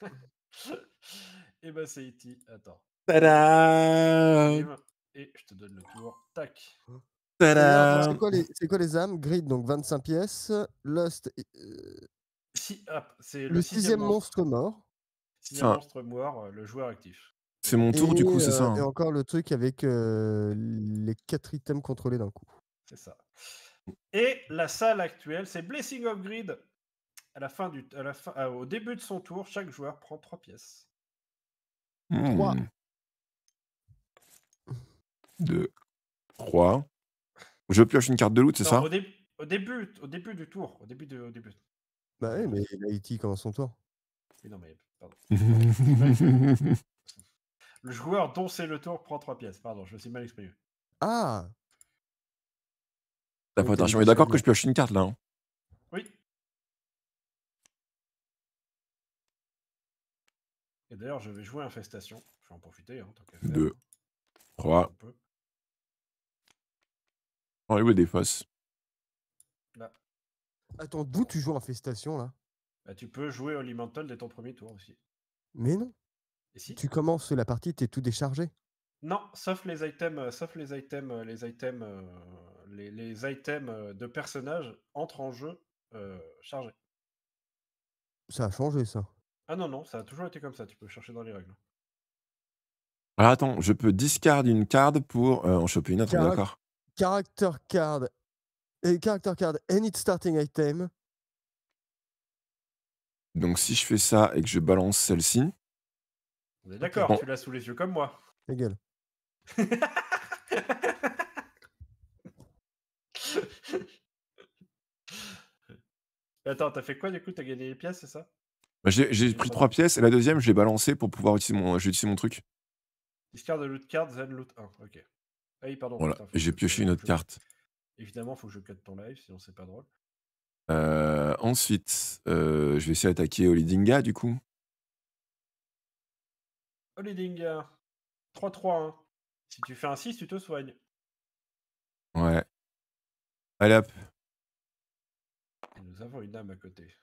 Et bah, c'est e E.T. Attends. Tadam Et je te donne le tour. Tac. C'est quoi, les âmes Grid, donc 25 pièces. Lust. Euh, si, le, sixième, monstre, mort. Sixième monstre mort, euh, le joueur actif. C'est mon tour, du coup, c'est ça. Euh, hein. Et encore le truc avec les quatre items contrôlés d'un coup. C'est ça. Et la salle actuelle, c'est Blessing of Grid à la fin du, à la fin, euh, au début de son tour, chaque joueur prend trois pièces. Mmh. 3. 2, 3. Je pioche une carte de loot, c'est ça au, début, au début du tour. Au début de, au début. Bah oui, mais l'IT commence son tour. non, mais le joueur dont c'est le tour prend trois pièces. Pardon, je me suis mal exprimé. Ah La est d'accord que je pioche une carte là. Hein d'ailleurs, je vais jouer Infestation. Je vais en profiter, en hein, tant 2, On des fosses Attends, d'où tu joues Infestation, là bah, tu peux jouer Olimental dès ton premier tour aussi. Mais non. si Tu commences la partie, tu es tout déchargé. Non, sauf les items, euh, sauf les items, euh, les items, euh, les, items de personnages entrent en jeu chargés. Ça a changé ça. Ah non, non, ça a toujours été comme ça, tu peux chercher dans les règles. Alors attends, je peux discard une carte pour euh, en choper une autre, d'accord Character card. Et character card and its starting item. Donc si je fais ça et que je balance celle-ci. On est d'accord, tu l'as sous les yeux comme moi. Ta gueule. attends, t'as fait quoi du coup T'as gagné les pièces, c'est ça bah, j'ai pris trois pièces et la deuxième, je l'ai balancée pour pouvoir utiliser mon, truc. Discard de loot card, then loot 1. Ok. Ah pardon. Voilà, j'ai pioché une autre carte. Évidemment, il faut que je cut ton live, sinon c'est pas drôle. Euh, ensuite, euh, je vais essayer d'attaquer Olidinga du coup. Olidinga, 3-3. 1 hein. Si tu fais un 6, tu te soignes. Ouais. Allez hop. Nous avons une âme à côté.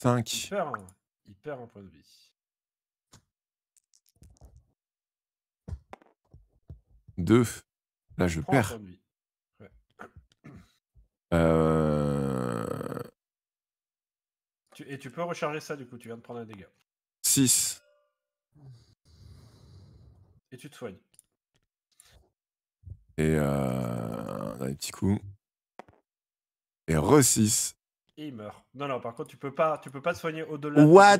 5. Super, hein il perd un point de vie. Deux. Là, je perds. Euh. et tu peux recharger ça, du coup, tu viens de prendre un dégât. 6. Et tu te soignes. Et euh... un petit coup. Et re 6 et il meurt. Non, non, par contre, tu peux pas, tu peux pas te soigner au-delà. What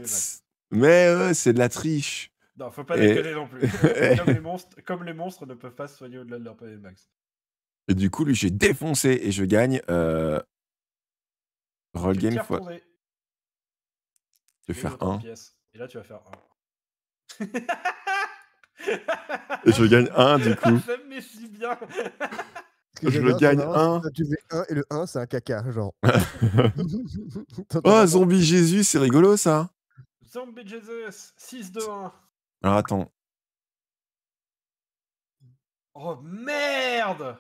Mais c'est de la triche. Non, faut pas déconner non plus. comme, les monstres, ne peuvent pas se soigner au-delà de leur PV max. Et du coup, lui, j'ai défoncé et je gagne. Euh, roll game fois. Tu Je vais faire 1. Et là, tu vas faire 1. et je gagne 1 du coup. Je me bien. je le gagne 1. Tu fais 1 et le 1, c'est un caca, genre. oh, Zombie Jésus, c'est rigolo ça. Zombie Jésus, 6 2 1. Alors attends. Oh merde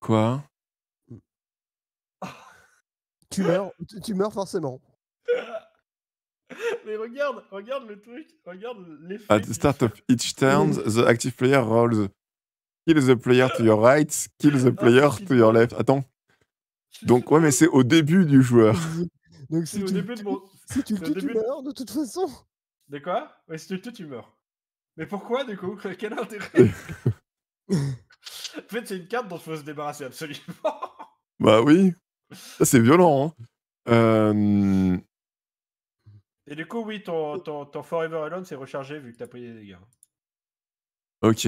Quoi tu meurs, tu meurs forcément. Mais regarde, regarde le truc, regarde l'effet. At the start of each turn, the active player rolls Kill the player to your right, kill the player to your left. Attends. Donc, ouais, mais c'est au début du joueur. Donc, si, au début de si tu le tues, tu meurs de toute façon. De quoi Ouais, si tu le tues, tu meurs. Mais pourquoi, du coup Quel intérêt En fait, c'est une carte dont il faut se débarrasser absolument. bah oui. Ça, c'est violent. Hein. Euh, Et du coup, oui, ton, ton, ton Forever Alone, s'est rechargé vu que t'as pris des dégâts. Ok.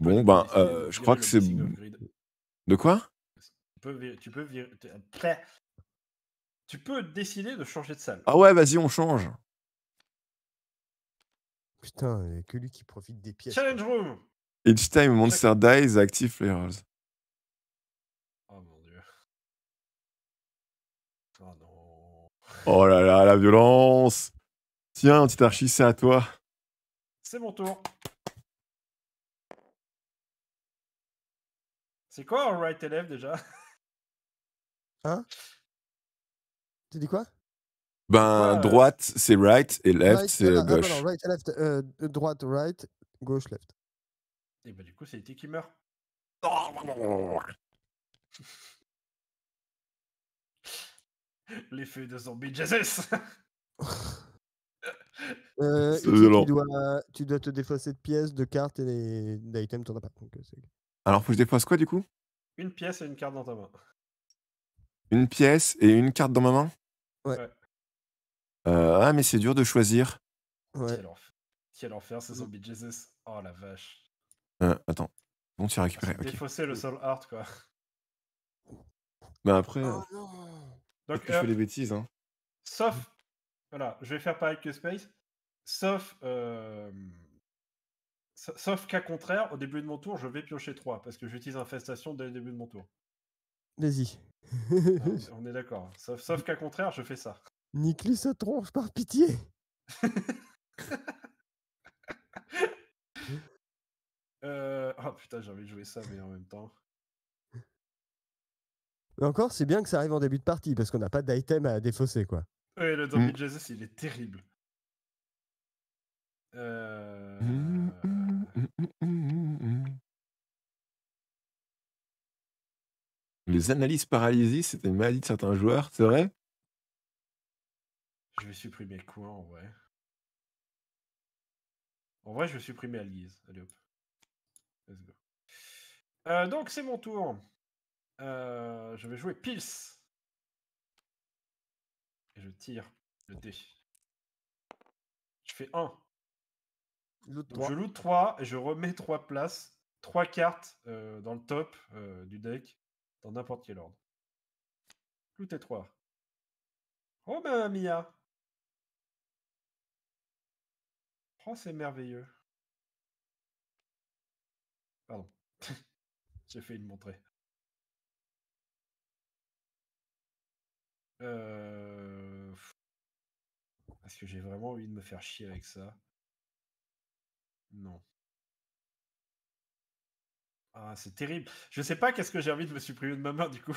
bon, ben, euh, je crois que c'est. De quoi tu peux, décider de changer de salle. Ah ouais, vas-y, on change. Putain, il n'y a que lui qui profite des pièces. Challenge room Each time monster dies, active players. Oh mon dieu. Oh non. Oh là là, la violence Tiens, petit archi, c'est à toi. C'est mon tour. C'est quoi un right left déjà Hein Tu dis quoi Ben, euh, droite, c'est right, et left, c'est ah, gauche. gauche. Non, non, right, left, euh, droite, right, gauche, left. Et eh ben, du coup, c'est été qui meurt. L'effet de zombie Jesus euh, tu, dois, tu, dois, te défausser de pièces, de cartes et d'items, t'en as pas. Donc, euh, c'est... Alors, faut que je dépose quoi du coup Une pièce et une carte dans ta main. Une pièce et une carte dans ma main Ouais. Euh, ah, mais c'est dur de choisir. Ouais. Quel, enfer, ce zombie Jesus. Oh la vache. Euh, attends. Bon, tu as récupéré. Okay. Défausser le sol art, quoi. Bah après. Oh, euh, non. Donc, je fais des bêtises, hein. Sauf. Voilà, je vais faire pareil que Space. Sauf. Sauf qu'à contraire, au début de mon tour, je vais piocher 3 parce que j'utilise infestation dès le début de mon tour. Vas-y. Ah, on est d'accord. Sauf, qu'à contraire, je fais ça. nique sa tronche par pitié. euh... Oh putain, j'ai envie de jouer ça, mais en même temps. Mais encore, c'est bien que ça arrive en début de partie parce qu'on n'a pas d'item à défausser, quoi. Oui, le Zombie Jesus, il est terrible. Euh... Mm. Les analyses paralysie, c'était une maladie de certains joueurs, c'est vrai Je vais supprimer quoi en vrai En vrai, je vais supprimer Alice. Allez hop. Let's go. Euh, donc, c'est mon tour. Euh, je vais jouer Pils. Et je tire le dé. Je fais 1. Je loot 3 et je remets 3 places, 3 cartes euh, dans le top euh, du deck, dans n'importe quel ordre. Loot et 3. Oh ben Mia Oh c'est merveilleux. Pardon. J'ai fait une montrée. Euh... Est-ce que j'ai vraiment envie de me faire chier avec ça non. Ah, c'est terrible. Je sais pas qu'est-ce que j'ai envie de me supprimer de ma main du coup.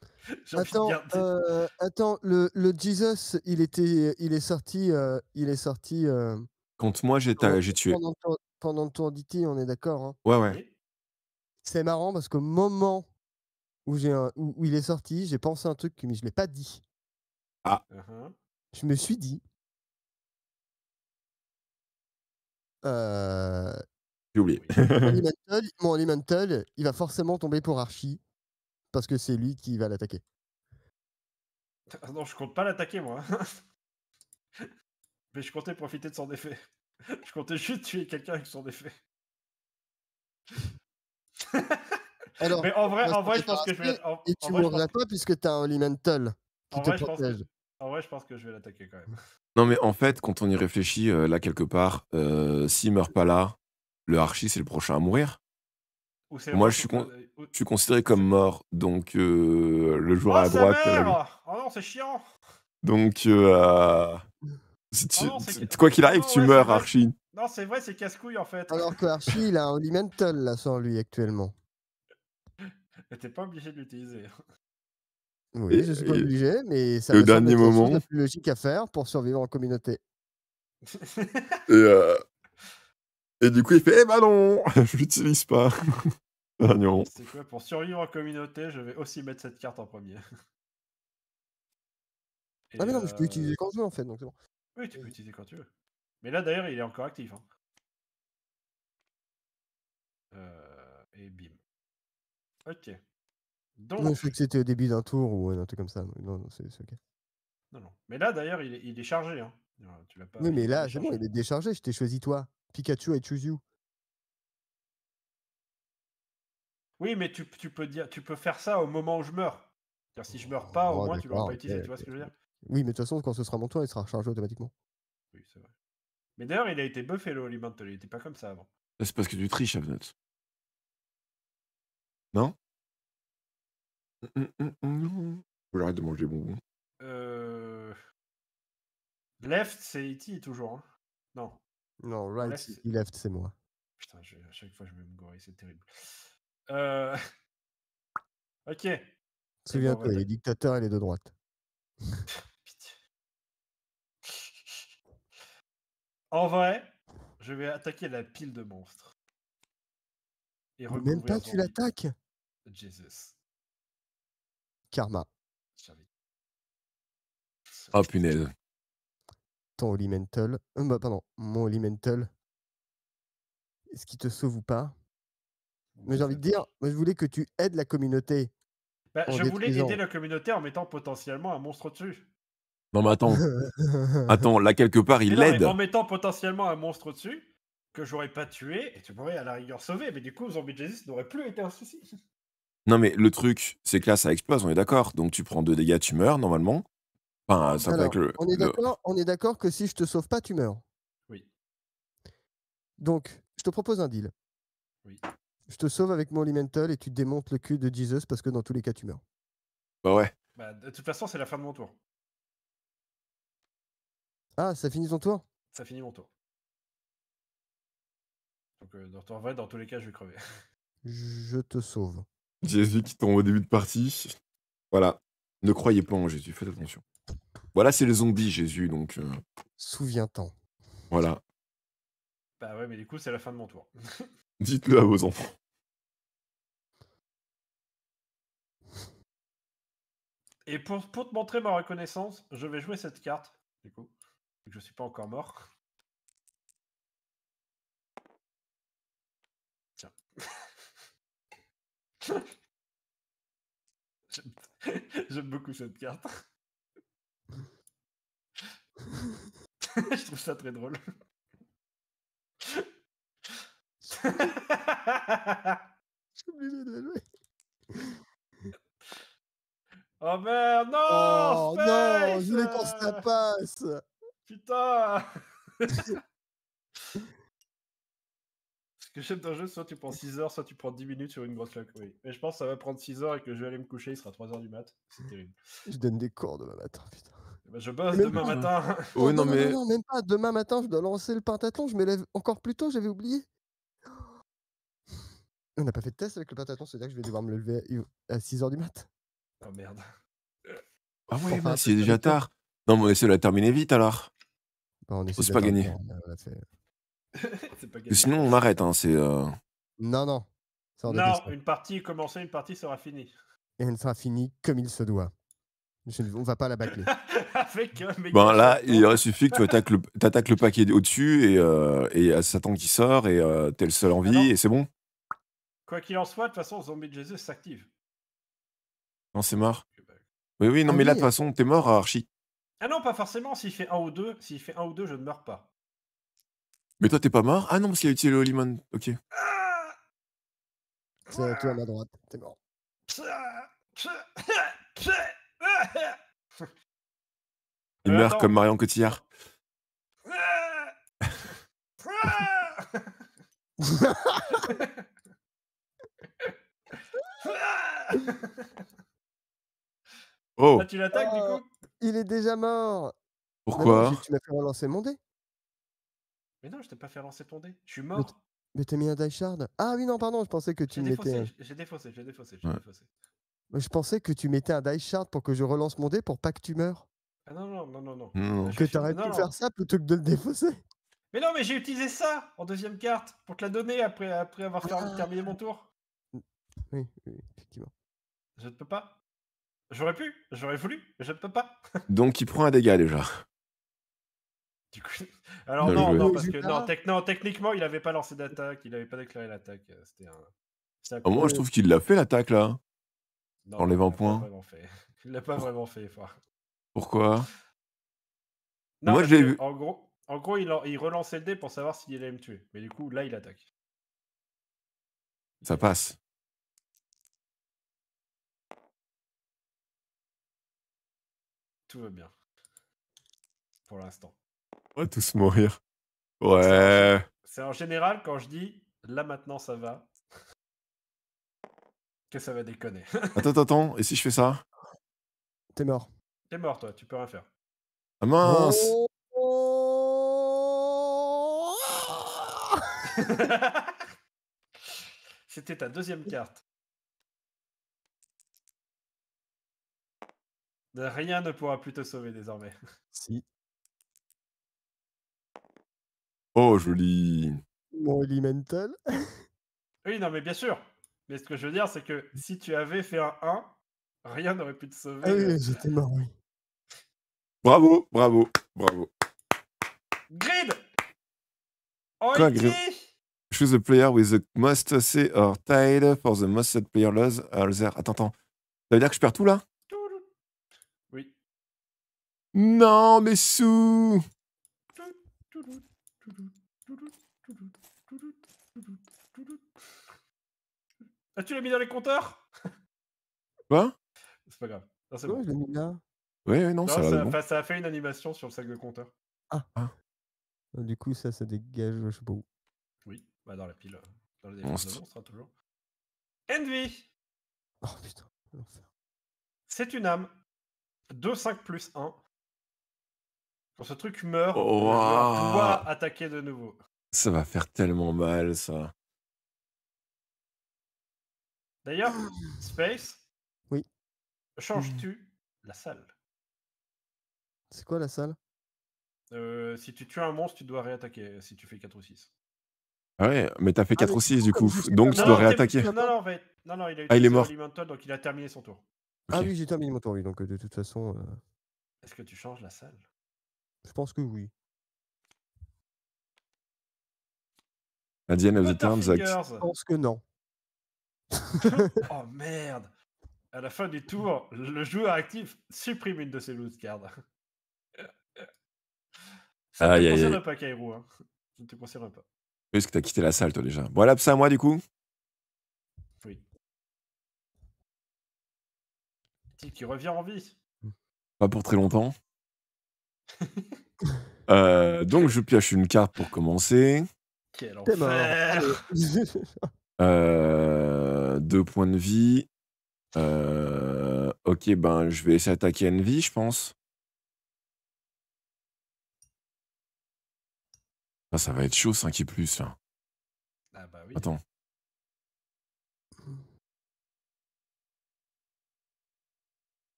Attends, euh, attends, le, Jesus, il était, il est sorti, euh, il est sorti. Euh, moi, j'ai tué. Pendant, le tour d'IT, on est d'accord. Hein. Ouais, ouais. C'est marrant parce qu'au moment où, où, il est sorti, j'ai pensé à un truc, mais je l'ai pas dit. Ah. Uh-huh. Je me suis dit, Euh, J'ai oublié. mon Elemental, il va forcément tomber pour Archie parce que c'est lui qui va l'attaquer. Ah non, je compte pas l'attaquer moi. Mais je comptais profiter de son effet. Je comptais juste tuer quelqu'un avec son effet. Alors, Mais en vrai, en vrai je pense que et tu mourras pas puisque t'as un Elemental qui te protège. En vrai, je pense que je vais l'attaquer quand même. Non, mais en fait, quand on y réfléchit, euh, là, quelque part, euh, s'il meurt pas là, le Archie, c'est le prochain à mourir. Moi, je suis, considéré comme mort, donc euh, le joueur oh, à droite. Euh, oh non, c'est chiant donc, oh quoi qu'il arrive, oh, tu meurs, Archie. Non, c'est vrai, c'est casse-couille en fait. Alors que Archie, il a un Holy Mental là sur lui actuellement. Mais t'es pas obligé de l'utiliser. Oui, je suis pas obligé, mais ça le plus dernier moment, la plus logique à faire pour survivre en communauté. Euh, et, du coup, il fait Eh bah non, je l'utilise pas. Ah, non. C'est quoi Pour survivre en communauté, je vais aussi mettre cette carte en premier. Ah, non, mais non, je peux euh, utiliser quand je veux en fait, donc Oui, tu peux utiliser quand tu veux. Mais là d'ailleurs, il est encore actif. Hein. Euh, et bim. Ok. Donc... Non, je sais que c'était au début d'un tour ou un truc comme ça. Non, non, c'est ok. Non, non. Mais là, d'ailleurs, il, est chargé. Hein. Tu l'as pas. Oui, mais là, jamais, il est déchargé. Je t'ai choisi toi. Pikachu, I choose you. Oui, mais tu, tu, peux dire, tu peux faire ça au moment où je meurs. cest si je meurs pas, au oh, moins, tu l'auras pas utilisé. tu vois ce que je veux dire Oui, mais de toute façon, quand ce sera mon tour, il sera rechargé automatiquement. Oui, c'est vrai. Mais d'ailleurs, il a été buffé, le Holy Il n'était pas comme ça avant. C'est parce que tu triches, Avnot. Non faut j'arrête de manger bonbons. Euh, Left, c'est E.T. toujours. Hein. Non. Non, right, Left, c'est- moi. Putain, à chaque fois, je vais me gorer, c'est terrible. Euh, ok. Souviens-toi, les bah, dictateurs et les deux droites. En vrai, je vais attaquer la pile de monstres. Et Même pas, tu l'attaques Jesus. Karma. oh, punaise. Ton Holy Mental. Euh, bah, pardon, mon Holy Mental. Est-ce qu'il te sauve ou pas Mais j'ai envie de dire, je voulais que tu aides la communauté. Bah, je voulais aider la communauté en mettant potentiellement un monstre dessus. Non mais attends, attends, là quelque part il l'aide. En mettant potentiellement un monstre dessus que j'aurais pas tué et tu pourrais à la rigueur sauver, mais du coup Zombie Jesus n'aurait plus été un souci. Non, mais le truc, c'est que là, ça explose, on est d'accord. Donc tu prends deux dégâts, tu meurs normalement. Enfin, ça le, on, est d'accord, on est d'accord que si je te sauve pas, tu meurs. Oui. Donc, je te propose un deal. Oui. Je te sauve avec mon Mental et tu démontes le cul de Jesus parce que dans tous les cas, tu meurs. Bah ouais. Bah, de toute façon, c'est la fin de mon tour. Ah, ça finit ton tour Ça finit mon tour. Donc, en euh, vrai, dans tous les cas, je vais crever. Je te sauve. Jésus qui tombe au début de partie. Voilà. Ne croyez pas en Jésus, faites attention. Voilà, c'est le zombies, Jésus, donc. Euh, Souviens-t'en. Voilà. Bah ouais, mais du coup, c'est la fin de mon tour. Dites-le à vos enfants. Et pour, pour te montrer ma reconnaissance, je vais jouer cette carte, du coup. Je suis pas encore mort. J'aime beaucoup cette carte. Je trouve ça très drôle. de jouer. Oh merde, non Oh non, je voulais qu'on se la passe Putain que j'aime le jeu, soit tu prends 6 heures, soit tu prends 10 minutes sur une grosse claque. Mais je pense que ça va prendre 6 heures et que je vais aller me coucher, il sera 3 heures du mat. C'est terrible. Je donne des cours demain matin, putain. Eh ben, je bosse demain matin. Oh, non, mais... même pas. Demain matin, je dois lancer le pentathlon. Je me lève encore plus tôt, j'avais oublié. On n'a pas fait de test avec le pentathlon, c'est-à-dire que je vais devoir me lever à 6 heures du mat. Oh merde. Ah ouais, c'est déjà tard. Non, mais on essaie de la terminer vite alors. Bah, on ne pas gagner. sinon, on arrête. Hein, euh, non, non. une partie commencée, une partie sera finie. Et elle sera finie comme il se doit. Je, on va pas la bâcler. bon, ben là, il aurait suffi que tu attaques le, paquet au-dessus et, euh, et Satan euh, qui sort et euh, t'es le seul en ah vie et c'est bon. Quoi qu'il en soit, de toute façon, Zombie Jésus s'active. Non, c'est mort. Bah. Oui, oui, non, ah mais là, de toute façon, t'es mort, Archie. Ah non, pas forcément. S'il fait un ou deux, s'il fait un ou deux, je ne meurs pas. Mais toi, t'es pas mort Ah non, parce qu'il a utilisé le Holy Man. Ok. C'est toi à la droite, t'es mort. Il euh, meurt comme Marion Cotillard. oh, tu l'attaques du coup ah. Il est déjà mort. Pourquoi Tu m'as fait relancer mon dé. Mais non, je t'ai pas fait lancer ton dé. Je suis mort. Mais t'as mis un die shard Ah oui, non, pardon, je pensais que tu mettais. J'ai défaussé, j'ai défaussé, j'ai défaussé. Mais Je pensais que tu mettais un die shard pour que je relance mon dé pour pas que tu meurs. Ah non, non, non, non. non. Que t'arrêtes de faire ça plutôt que de le défausser. Mais non, mais j'ai utilisé ça en deuxième carte pour te la donner après, après avoir ah. terminé mon tour. Oui, oui, effectivement. Je ne peux pas. J'aurais pu, j'aurais voulu, Mais je ne peux pas. Donc il prend un dégât déjà. Alors non, non, parce que non, techniquement, il n'avait pas lancé d'attaque, il n'avait pas déclaré l'attaque. Euh, c'était un... Ah, moi, je trouve qu'il l'a fait l'attaque là. en les 20 points. Il l'a pas vraiment fait. Pourquoi Moi, j'ai vu. En gros, en gros il, il, relançait le dé pour savoir s'il allait me tuer. Mais du coup, là, il attaque. Ça passe. Tout va bien. Pour l'instant. On va tous mourir. Ouais. C'est en général quand je dis là maintenant ça va que ça va déconner. attends, attends, et si je fais ça T'es mort. T'es mort toi, tu peux rien faire. Ah mince C'était ta deuxième carte. Rien ne pourra plus te sauver désormais. Si. Oh, joli. Mon Elemental. oui, non, mais bien sûr. Mais ce que je veux dire, c'est que si tu avais fait un 1, rien n'aurait pu te sauver. Ah j'étais mort, oui. Bravo, bravo, bravo. Grid oh, Quoi, Grid Choose a player with the most C or tied for the most set player loss euh, Attends, attends. Ça veut dire que je perds tout, là Oui. Non, mais sous Ah, tu l'as mis dans les compteurs Quoi C'est pas grave. Non, c'est je mis là. Ouais, non, ça, ça, bon. ça a fait une animation sur le sac de compteur. Ah. Ah. ah. Du coup, ça, ça dégage, je sais pas où. Oui, bah, dans la pile. Dans la défense de Monstre. Hein, toujours. Envy, Oh putain, l'enfer. c'est une âme. 2, 5 plus 1. Quand ce truc meurt, on va attaquer de nouveau. Ça va faire tellement mal, ça. D'ailleurs, Space, oui. changes-tu la salle C'est quoi la salle euh, Si tu tues un monstre, tu dois réattaquer euh, si tu fais 4 ou 6. Ah ouais, mais t'as fait 4 ah, ou 6 du coup, donc tu dois réattaquer. Non, non, il ah, est mort. donc il a terminé son tour. Ah oui, j'ai terminé mon tour, oui, donc euh, de toute façon. Est-ce que tu changes la salle Je pense que oui. Adienne, as of the Je pense que non. oh merde À la fin du tour, le joueur actif supprime une de ses loose cards. Je ne hein. te concerne pas, Kairou. Je ne te concerne pas. Parce que as quitté la salle, toi, déjà. Voilà, ça moi, du coup Oui. qui revient en vie. Pas pour très longtemps. Euh, donc, je pioche une carte pour commencer. Quel enfer euh... Euh, deux points de vie. Euh, ok, ben je vais essayer d'attaquer Envy, je pense. Ah, ça va être chaud 5 et plus là. Ah bah oui. Attends.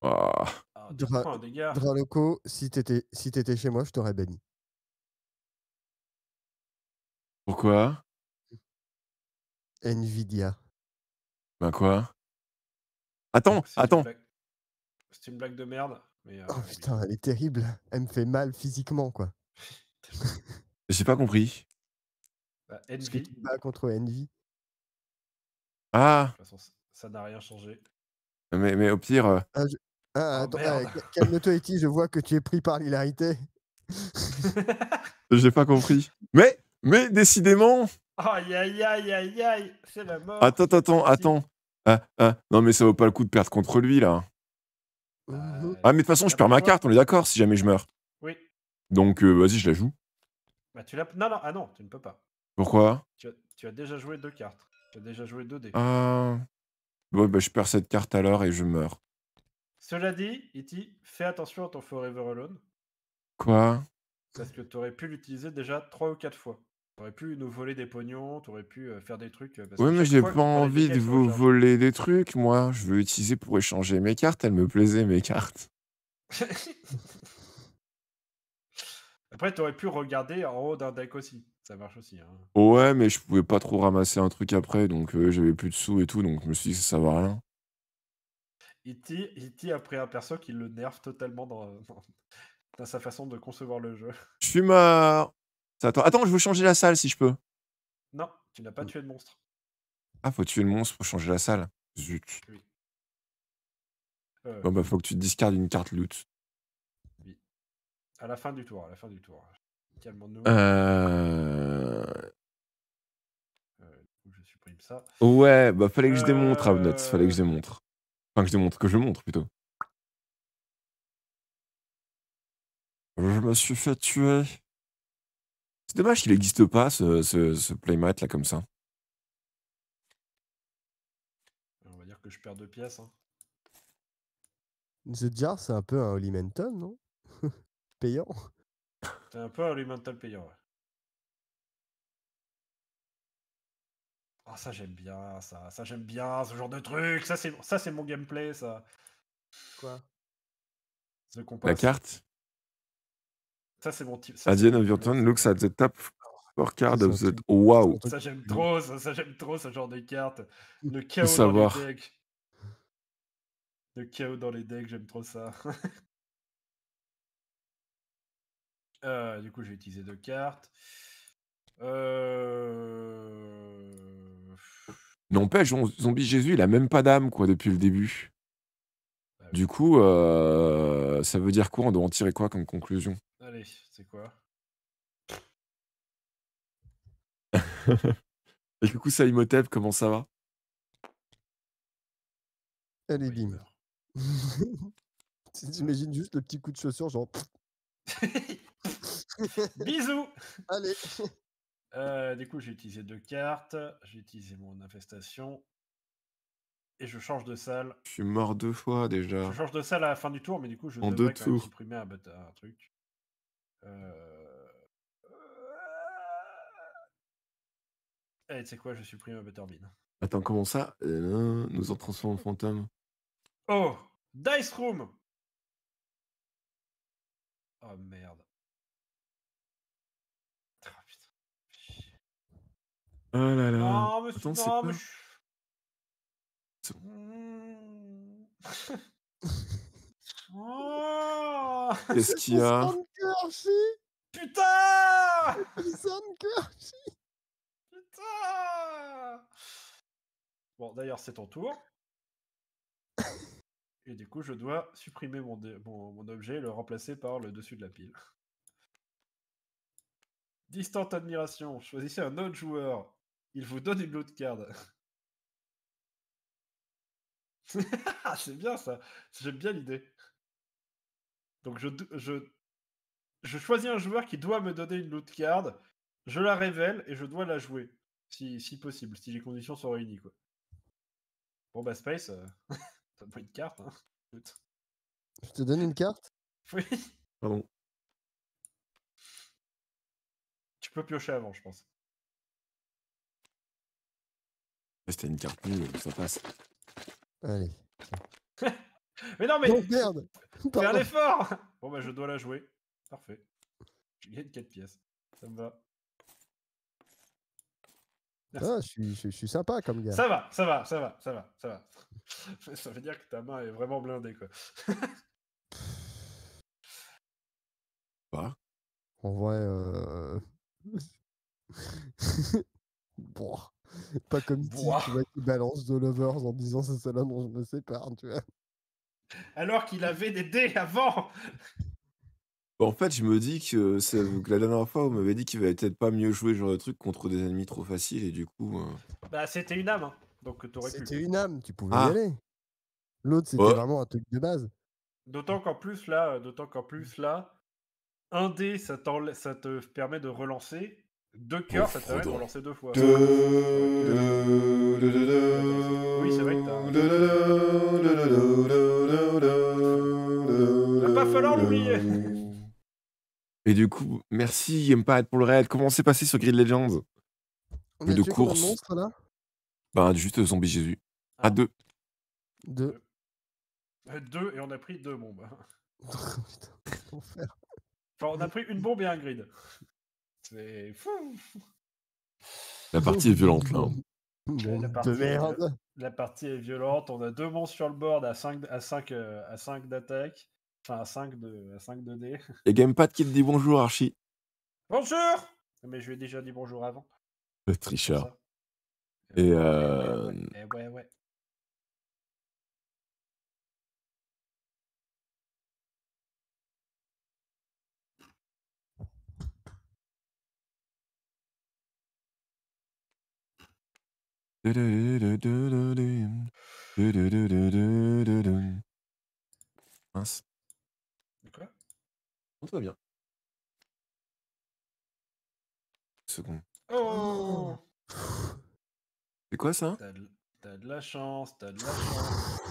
Oh. si t'étais chez moi, je t'aurais banni. Pourquoi Nvidia. Ben quoi Attends, attends. C'est une blague de merde. Oh euh, putain, elle est terrible. Elle me fait mal physiquement, quoi. J'ai pas compris. Bah, contre Envy. Ah. ça n'a rien changé. Mais, mais au pire. Euh ah, ah oh, eh, calme-toi, je vois que tu es pris par l'hilarité. J'ai pas compris. Mais mais décidément. Aïe, aïe, aïe, aïe, aïe. C'est la mort. Attends, attends, attends. Ah, ah, non, mais ça vaut pas le coup de perdre contre lui, là. Euh, ah, mais de toute façon, je perds ma carte, on est d'accord, si jamais je meurs. Oui. Donc, euh, vas-y, je la joue. Bah, tu l'as. Non, non, ah non, tu ne peux pas. Pourquoi tu as, déjà joué deux cartes. Tu as déjà joué deux dés. Ah. bah, je perds cette carte alors et je meurs. Cela dit, Iti, e fais attention à ton Forever Alone. Quoi Parce que tu aurais pu l'utiliser déjà trois ou quatre fois. T'aurais pu nous voler des pognons, t'aurais pu euh, faire des trucs. Euh, oui, mais j'ai pas envie de vous voler des trucs, moi. Je veux utiliser pour échanger mes cartes. Elles me plaisaient, mes cartes. Après, t'aurais pu regarder en haut d'un deck aussi. Ça marche aussi. hein. Ouais, mais je pouvais pas trop ramasser un truc après, donc euh, j'avais plus de sous et tout, donc je me suis dit que ça va rien. E.T. E a pris un perso qui le nerve totalement dans, dans sa façon de concevoir le jeu. Je suis mort Attends, je veux changer la salle si je peux. Non, tu n'as pas mmh. tué le monstre. Ah, faut tuer le monstre pour changer la salle. Zut. Euh. Bon bah faut que tu discardes une carte loot. à la fin du tour, à la fin du tour. Euh... euh je supprime ça. Ouais, bah fallait que je démontre Euh, fallait que je euh. démontre. Enfin que je démontre, que je montre plutôt. Je me suis fait tuer. C'est dommage qu'il n'existe pas ce, ce, playmat là comme ça. On va dire que je perds deux pièces. Hein. The Jar, c'est un peu un Holy Mental, non Payant C'est un peu un Holy Mental payant, ouais. Ah, oh, ça j'aime bien, ça, ça j'aime bien, ce genre de truc, ça c'est, mon gameplay, ça. Quoi La carte ça, c'est mon type. Adrien looks at the top card of the. wow! Ça, j'aime trop, ça, j'aime trop ce genre de cartes mm. Le chaos dans les decks. Le chaos dans les decks, j'aime trop ça. Euh, du coup, j'ai utilisé deux cartes. Euh... N'empêche, Zombie Jésus, il a même pas d'âme quoi depuis le début. Bah du coup, euh, ça veut dire quoi On doit en tirer quoi comme conclusion c'est quoi Et coucou Saïmotep, comment ça va Elle est bim. T'imagines juste le petit coup de chaussure, genre. Bisous Allez euh, Du coup, j'ai utilisé deux cartes, j'ai utilisé mon infestation, et je change de salle. Je suis mort deux fois déjà. Je change de salle à la fin du tour, mais du coup, je devrais deux quand supprimer un truc. Euh, euh tu sais quoi, je supprime Butterbean. Attends, comment ça euh, Nous en transformons en fantôme. Oh Dice Room Oh merde. Oh Oh là là. Ah, hmm. Oh mais Attends, c'est pas... quest ce qu'il y a Kershi Putain Bison Kershi Putain Bon, d'ailleurs, c'est ton tour. Et du coup, je dois supprimer mon, objet et le remplacer par le dessus de la pile. Distante admiration. Choisissez un autre joueur. Il vous donne une autre carte. Ah, c'est bien ça. J'aime bien l'idée. Donc je, je je choisis un joueur qui doit me donner une loot card, je la révèle et je dois la jouer, si, possible, si les conditions sont réunies. Quoi. Bon, bah, Space, t'as pas une carte. Hein. Je te donne une carte Oui. Pardon. Tu peux piocher avant, je pense. C'était une carte nulle, ça passe. Allez. mais non, mais. Faire l'effort Bon, bah, je dois la jouer. Parfait. Je gagne 4 pièces. Ça me va. Ah, je suis, sympa comme gars. Ça va, ça va, ça va, ça va, ça va. ça veut dire que ta main est vraiment blindée, quoi. bah. En vrai, euh... bon. Pas comme si tu vois, une balance de Lovers en disant c'est là dont je me sépare, tu vois. Alors qu'il avait des dés avant bah, en fait, je me dis que, la dernière fois, on m'avait dit qu'il valait peut-être pas mieux jouer ce genre de truc contre des ennemis trop faciles, et du coup. Euh, bah, c'était une âme, hein. donc pu. C'était une âme, tu pouvais y ah. aller. L'autre, c'était vraiment un truc de base. D'autant qu'en plus là, euh, d'autant qu'en plus là, un dé, ça, ça te permet de relancer. Deux cœurs, ça te permet de relancer deux fois. Oui, c'est vrai que Va pas falloir l'oublier. Et du coup, merci être pour le réel, Comment s'est passé sur Grid Legends de Bah, juste euh, Zombie Jésus. À ah. deux. Deux. Euh, deux et on a pris deux bombes. Enfin, on a pris une bombe et un grid. C'est fou. La partie est violente là. La partie est- violente. On a deux monstres sur le board à 5 à cinq, à cinq euh, d'attaque. Enfin, à 5 de, à 5 de dés. Et Gamepad qui te dit bonjour, Archie. Bonjour Mais je lui ai déjà dit bonjour avant. Le tricheur. Et, euh... ouais, ouais, ouais. Mince. Euh, eh, tout va bien. Second. Oh C'est quoi ça T'as de, la chance, t'as de la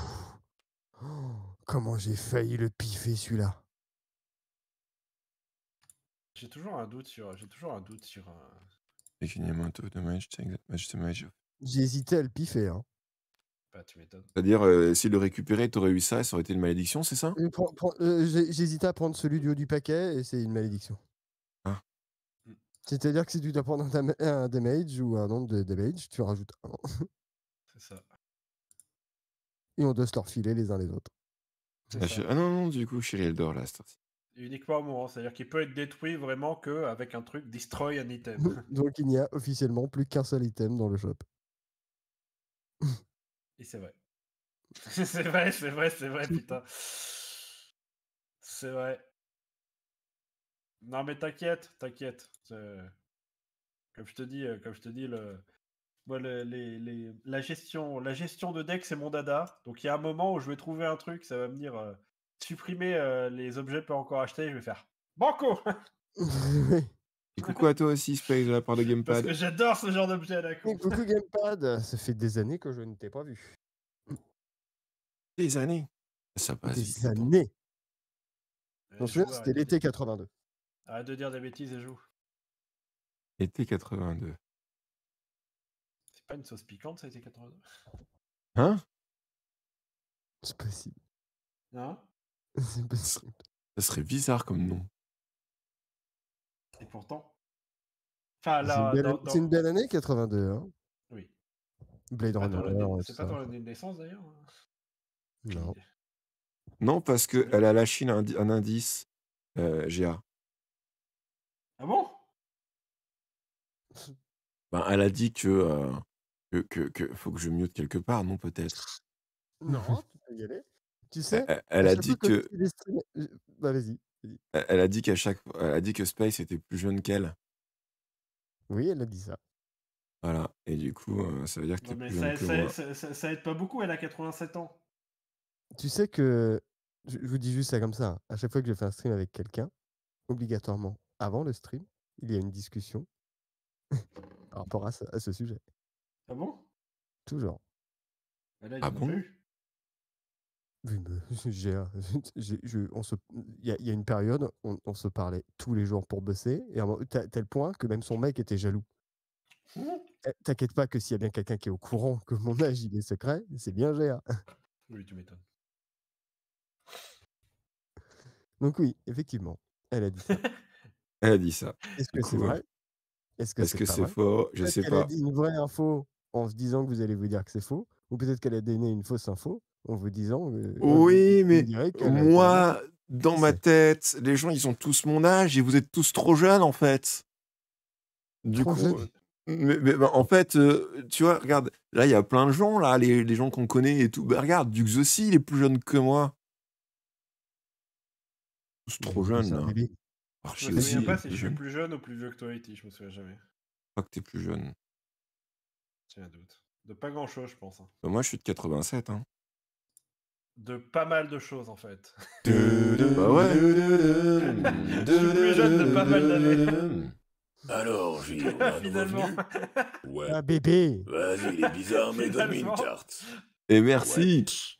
chance. Comment j'ai failli le piffer celui-là. J'ai toujours un doute sur. J'ai toujours un doute sur. J'ai euh, hésité J'hésitais à le piffer. Hein. Bah, tu m'étonnes. C'est-à-dire, euh, si le récupérer, tu aurais eu ça, ça aurait été une malédiction, c'est ça euh, euh, J'hésitais à prendre celui du haut du paquet et c'est une malédiction. Ah. Mm. C'est-à-dire que si tu dois prendre un, damage ou un nombre de damage, tu rajoutes un. C'est ça. Et on doit se leur filer les uns les autres. Ah, ah, non, non, du coup, je Eldor, là, cette Uniquement au Uniquement c'est-à-dire qu'il peut être détruit vraiment qu'avec un truc destroy un item. Donc il n'y a officiellement plus qu'un seul item dans le shop. Et c'est vrai. c'est vrai, c'est vrai, c'est vrai, putain. C'est vrai. Non, mais t'inquiète, t'inquiète. Comme je te dis, euh, comme je te dis, le... Moi, les, les... la, gestion, la gestion de deck, c'est mon dada. Donc, il y a un moment où je vais trouver un truc, ça va me dire euh, supprimer euh, les objets pas encore achetés, je vais faire Banco coucou à toi aussi, Space, de la part de Gamepad. Parce que j'adore ce genre d'objet à la con. coucou Gamepad, ça fait des années que je ne t'ai pas vu. Des années Ça passe. Des hein. années J'en c'était l'été 82. Arrête de dire des bêtises et joue. Été 82. C'est pas une sauce piquante, ça, été 82 Hein C'est possible. Non C'est Ça serait bizarre comme nom. Et pourtant. c'est, une belle, année 82. Hein. oui. Blade Runner. C'est pas dans l'année de naissance d'ailleurs. Hein. Non. Non, parce qu'elle a lâché un, indice, euh, GA. Ah bon ben, Elle a dit euh, que, que, que, faut que je mute quelque part, non peut-être Non, tu peux y aller. Tu sais, elle, a dit que... que... Euh, bah, vas-y. Elle a dit qu'à chaque elle a dit que Space était plus jeune qu'elle. Oui, elle a dit ça. Voilà, et du coup, euh, ça veut dire que ça, ça- aide pas beaucoup, elle a 87 ans. Tu sais que, je vous dis juste ça comme ça, à chaque fois que je fais un stream avec quelqu'un, obligatoirement, avant le stream, il y a une discussion par rapport à ce, à ce sujet. Ah bon Toujours. Bah ah bon il y, a une période, on, on, se parlait tous les jours pour bosser, et à tel point que même son mec était jaloux. Mmh. Eh, t'inquiète pas que s'il y a bien quelqu'un qui est au courant que mon âge il est secret, c'est bien Géa. Oui, tu m'étonnes. Donc oui, effectivement, elle a dit ça. elle a dit ça. Est-ce que c'est vrai Est-ce que c'est -ce est faux Je sais pas. Elle a dit une vraie info en se disant que vous allez vous dire que c'est faux, ou peut-être qu'elle a donné une fausse info, en vous disant. oui, mais moi, dans ma tête, les gens, ils ont tous mon âge et vous êtes tous trop jeunes, en fait. Du coup. Euh, mais, bah, en fait, euh, tu vois, regarde, là, il y a plein de gens, là, les, gens qu'on connaît et tout. Bah, regarde, Dux aussi, il est plus jeune que moi. tous trop jeunes, là. je me souviens pas si je suis plus jeune ou plus vieux que toi, Iti, e je me souviens jamais. Pas que es plus jeune. J'ai un doute. De pas grand chose, je pense. Hein. Bah, moi, je suis de 87. Hein de pas mal de choses en fait. bah ouais. Je suis plus jeune de pas mal d'années. Alors, j'ai Finalement. Ouais. bébé. Vas-y, il est bizarre, mais donne une tarte. Et merci. Ouais.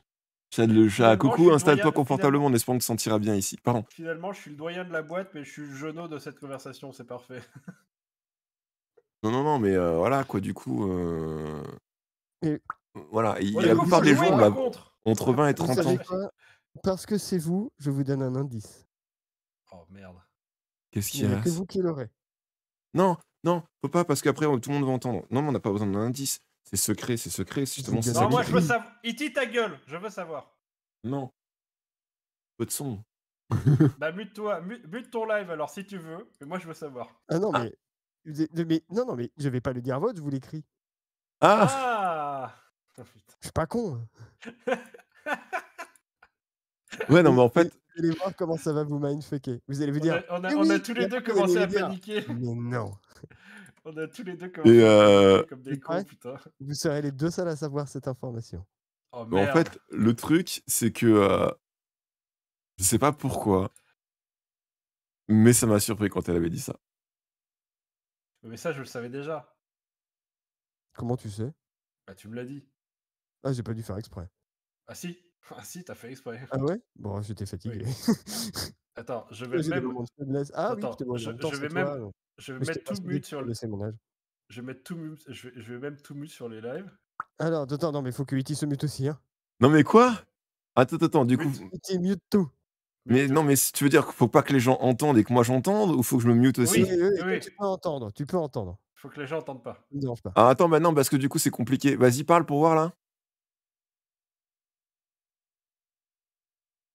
Chad le chat, coucou, installe-toi confortablement on espère que tu te sentiras bien ici. Pardon. Finalement, je suis le doyen de la boîte, mais je suis le jeuneau de cette conversation, c'est parfait. non, non, non, mais voilà, quoi, du coup. Voilà, il y a la plupart des gens. Entre 20 ah, et 30 ans. Parce que c'est vous, je vous donne un indice. Oh merde. Qu'est-ce qu'il y a que vous qui l'aurez. Non, non, faut pas, parce qu'après tout le monde va entendre. Non, mais on n'a pas besoin d'un indice. C'est secret, c'est secret, justement. Non, moi je veux savoir. Iti e ta gueule, je veux savoir. Non. votre son. bah mute-toi, mute, ton live alors si tu veux, mais moi je veux savoir. Ah non, ah. mais, non, non, mais je vais pas le dire à votre je vous l'écris. ah, ah! Je oh, suis pas con. Hein. ouais, non, mais en fait. Vous allez voir comment ça va vous mindfucker. Vous allez vous dire. On a, tous les deux commencé à paniquer. non. on a tous les deux commencé comme des cons, putain. Vous serez les deux seuls à savoir cette information. Oh, en fait, le truc, c'est que. Euh, je sais pas pourquoi. Mais ça m'a surpris quand elle avait dit ça. Mais ça, je le savais déjà. Comment tu sais Bah, tu me l'as dit. Ah, j'ai pas dû faire exprès. Ah si, ah si, t'as fait exprès. Ah ouais Bon, j'étais fatigué. Attends, je vais même. Ah Attends, je, vais même. je vais mettre tout mute sur le. Je vais mettre tout mute. Je vais, je vais même tout mute sur les lives. Alors, attends, non, mais faut que Iti se mute aussi, hein. Non, mais quoi Attends, attends, du coup. Iti mute tout. Mais non, mais tu veux dire qu'il faut pas que les gens entendent et que moi j'entende ou faut que je me mute aussi oui, oui, oui, tu peux entendre, tu peux entendre. Faut que les gens entendent pas. pas. Ah, attends, maintenant, bah parce que du coup c'est compliqué. Vas-y, parle pour voir là.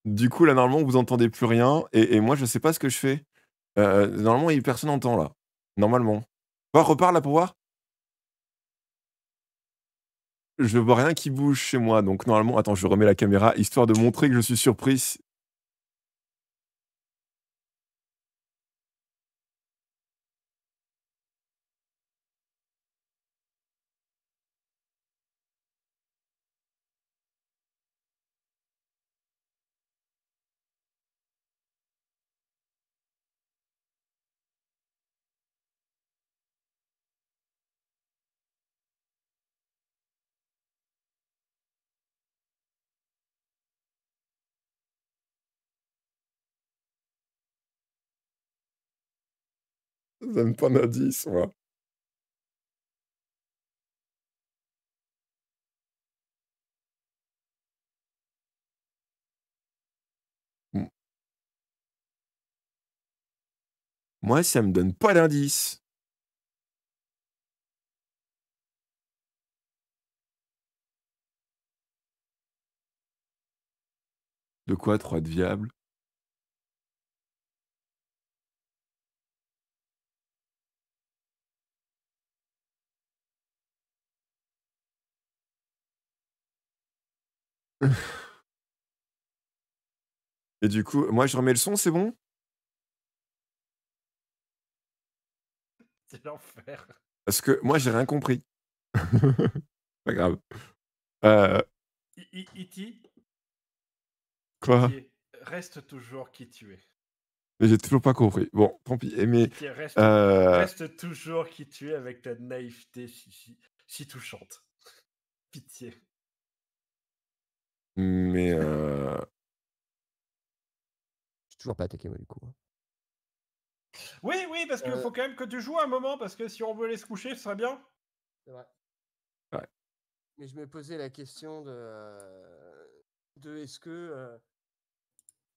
Du coup, là, normalement, vous entendez plus rien. Et, moi, je sais pas ce que je fais. Euh, normalement, personne n'entend, là. Normalement. Bah, repars, là, pour voir. Je vois rien qui bouge chez moi. Donc, normalement, attends, je remets la caméra, histoire de montrer que je suis surprise. donne pas d'indice, moi. Hmm. Moi, ça me donne pas d'indice. De quoi, trois de viable Et du coup, moi je remets le son, c'est bon C'est l'enfer. Parce que moi j'ai rien compris. Pas grave. Euh... E Quoi Reste toujours qui tu es. Mais j'ai toujours pas compris. Bon, tant pis. Mais, euh, reste, toujours qui tu es avec ta naïveté si touchante. Pitié. Mais. Euh... suis toujours pas attaqué, moi, du coup. Hein. Oui, oui, parce qu'il euh faut quand même que tu joues un moment, parce que si on veut aller se coucher, ce serait bien. C'est vrai. Mais je me posais la question de. Euh, de est-ce que. Euh,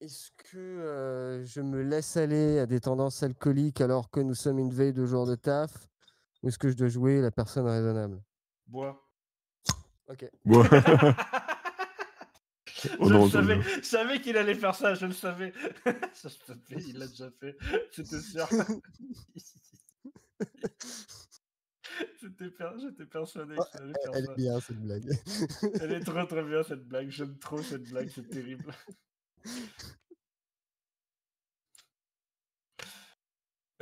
est-ce que je me laisse aller à des tendances alcooliques alors que nous sommes une veille de jour de taf Ou est-ce que je dois jouer la personne raisonnable Bois. Ok. Bois. Oh je, savais, qu'il allait faire ça, je le savais. ça, je te il l'a déjà fait. C'était sûr. J'étais t'ai persuadé que allait Elle est bien cette blague. Elle est trop très bien cette blague. J'aime trop cette blague, c'est terrible.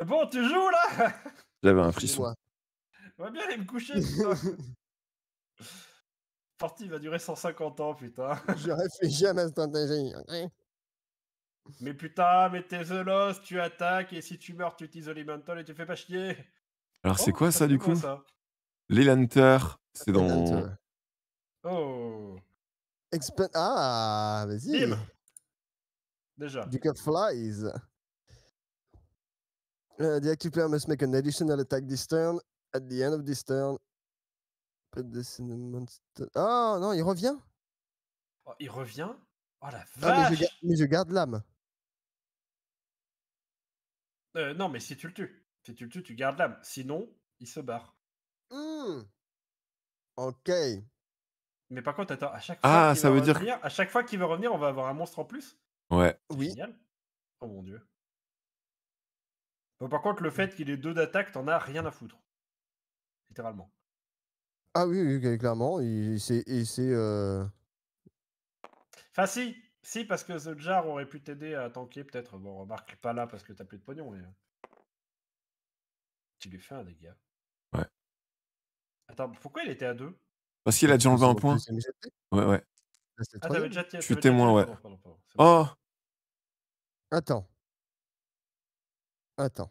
Bon, tu joues là J'avais un frisson. On va bien aller me coucher, partie va durer 150 ans, putain. Je réfléchis à ma stratégie. Okay mais putain, mais t'es The Lost, tu attaques et si tu meurs, tu utilises Mental et tu fais pas chier. Alors, c'est oh, quoi ça, du coup ça Les Lanterns, c'est dans. Oh. Exp. Ah, vas-y. Déjà. Du coup, Flies. Uh, the active player must make an additional attack this turn. At the end of this turn, Oh non, il revient oh, Il revient Oh la ah, vache mais, je, garde l'âme. Euh, non, mais si tu le tues. Si tu le tues, tu gardes l'âme. Sinon, il se barre. Mmh. Ok. Mais par contre, attends, à chaque fois. Ah, ça veut revenir, dire. À chaque fois qu'il va revenir, on va avoir un monstre en plus Ouais. Oui. Oh mon dieu. par contre, le mmh. fait qu'il ait deux d'attaque, t'en as rien à foutre. Littéralement. Ah oui, oui clairement. Il, c'est, et c'est. Euh enfin, si, si, parce que The Jar aurait pu t'aider à tanker, peut-être. Bon, remarque pas là parce que t'as plus de pognon, mais. Euh, tu lui fais un dégât. Ouais. Attends, pourquoi il était à 2 Parce qu'il a déjà enlevé un point. Ouais, ouais. Ah, ah, Je suis témoin, ouais. Oh Attends. Attends.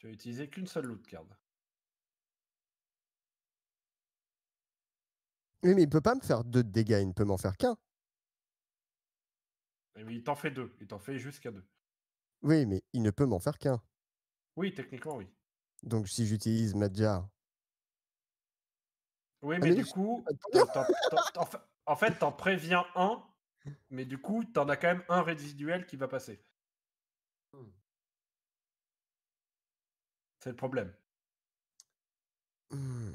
Tu as utilisé qu'une seule loot card. Oui, mais il peut pas me faire deux de dégâts, il ne peut m'en faire qu'un. Mais il t'en fait deux, il t'en fait jusqu'à deux. Oui, mais il ne peut m'en faire qu'un. Oui, techniquement, oui. Donc si j'utilise ma Oui, ah, mais, du coup, en, fait, t'en préviens un, mais du coup, t'en as quand même un résiduel qui va passer. Hmm. C'est le problème. Hmm.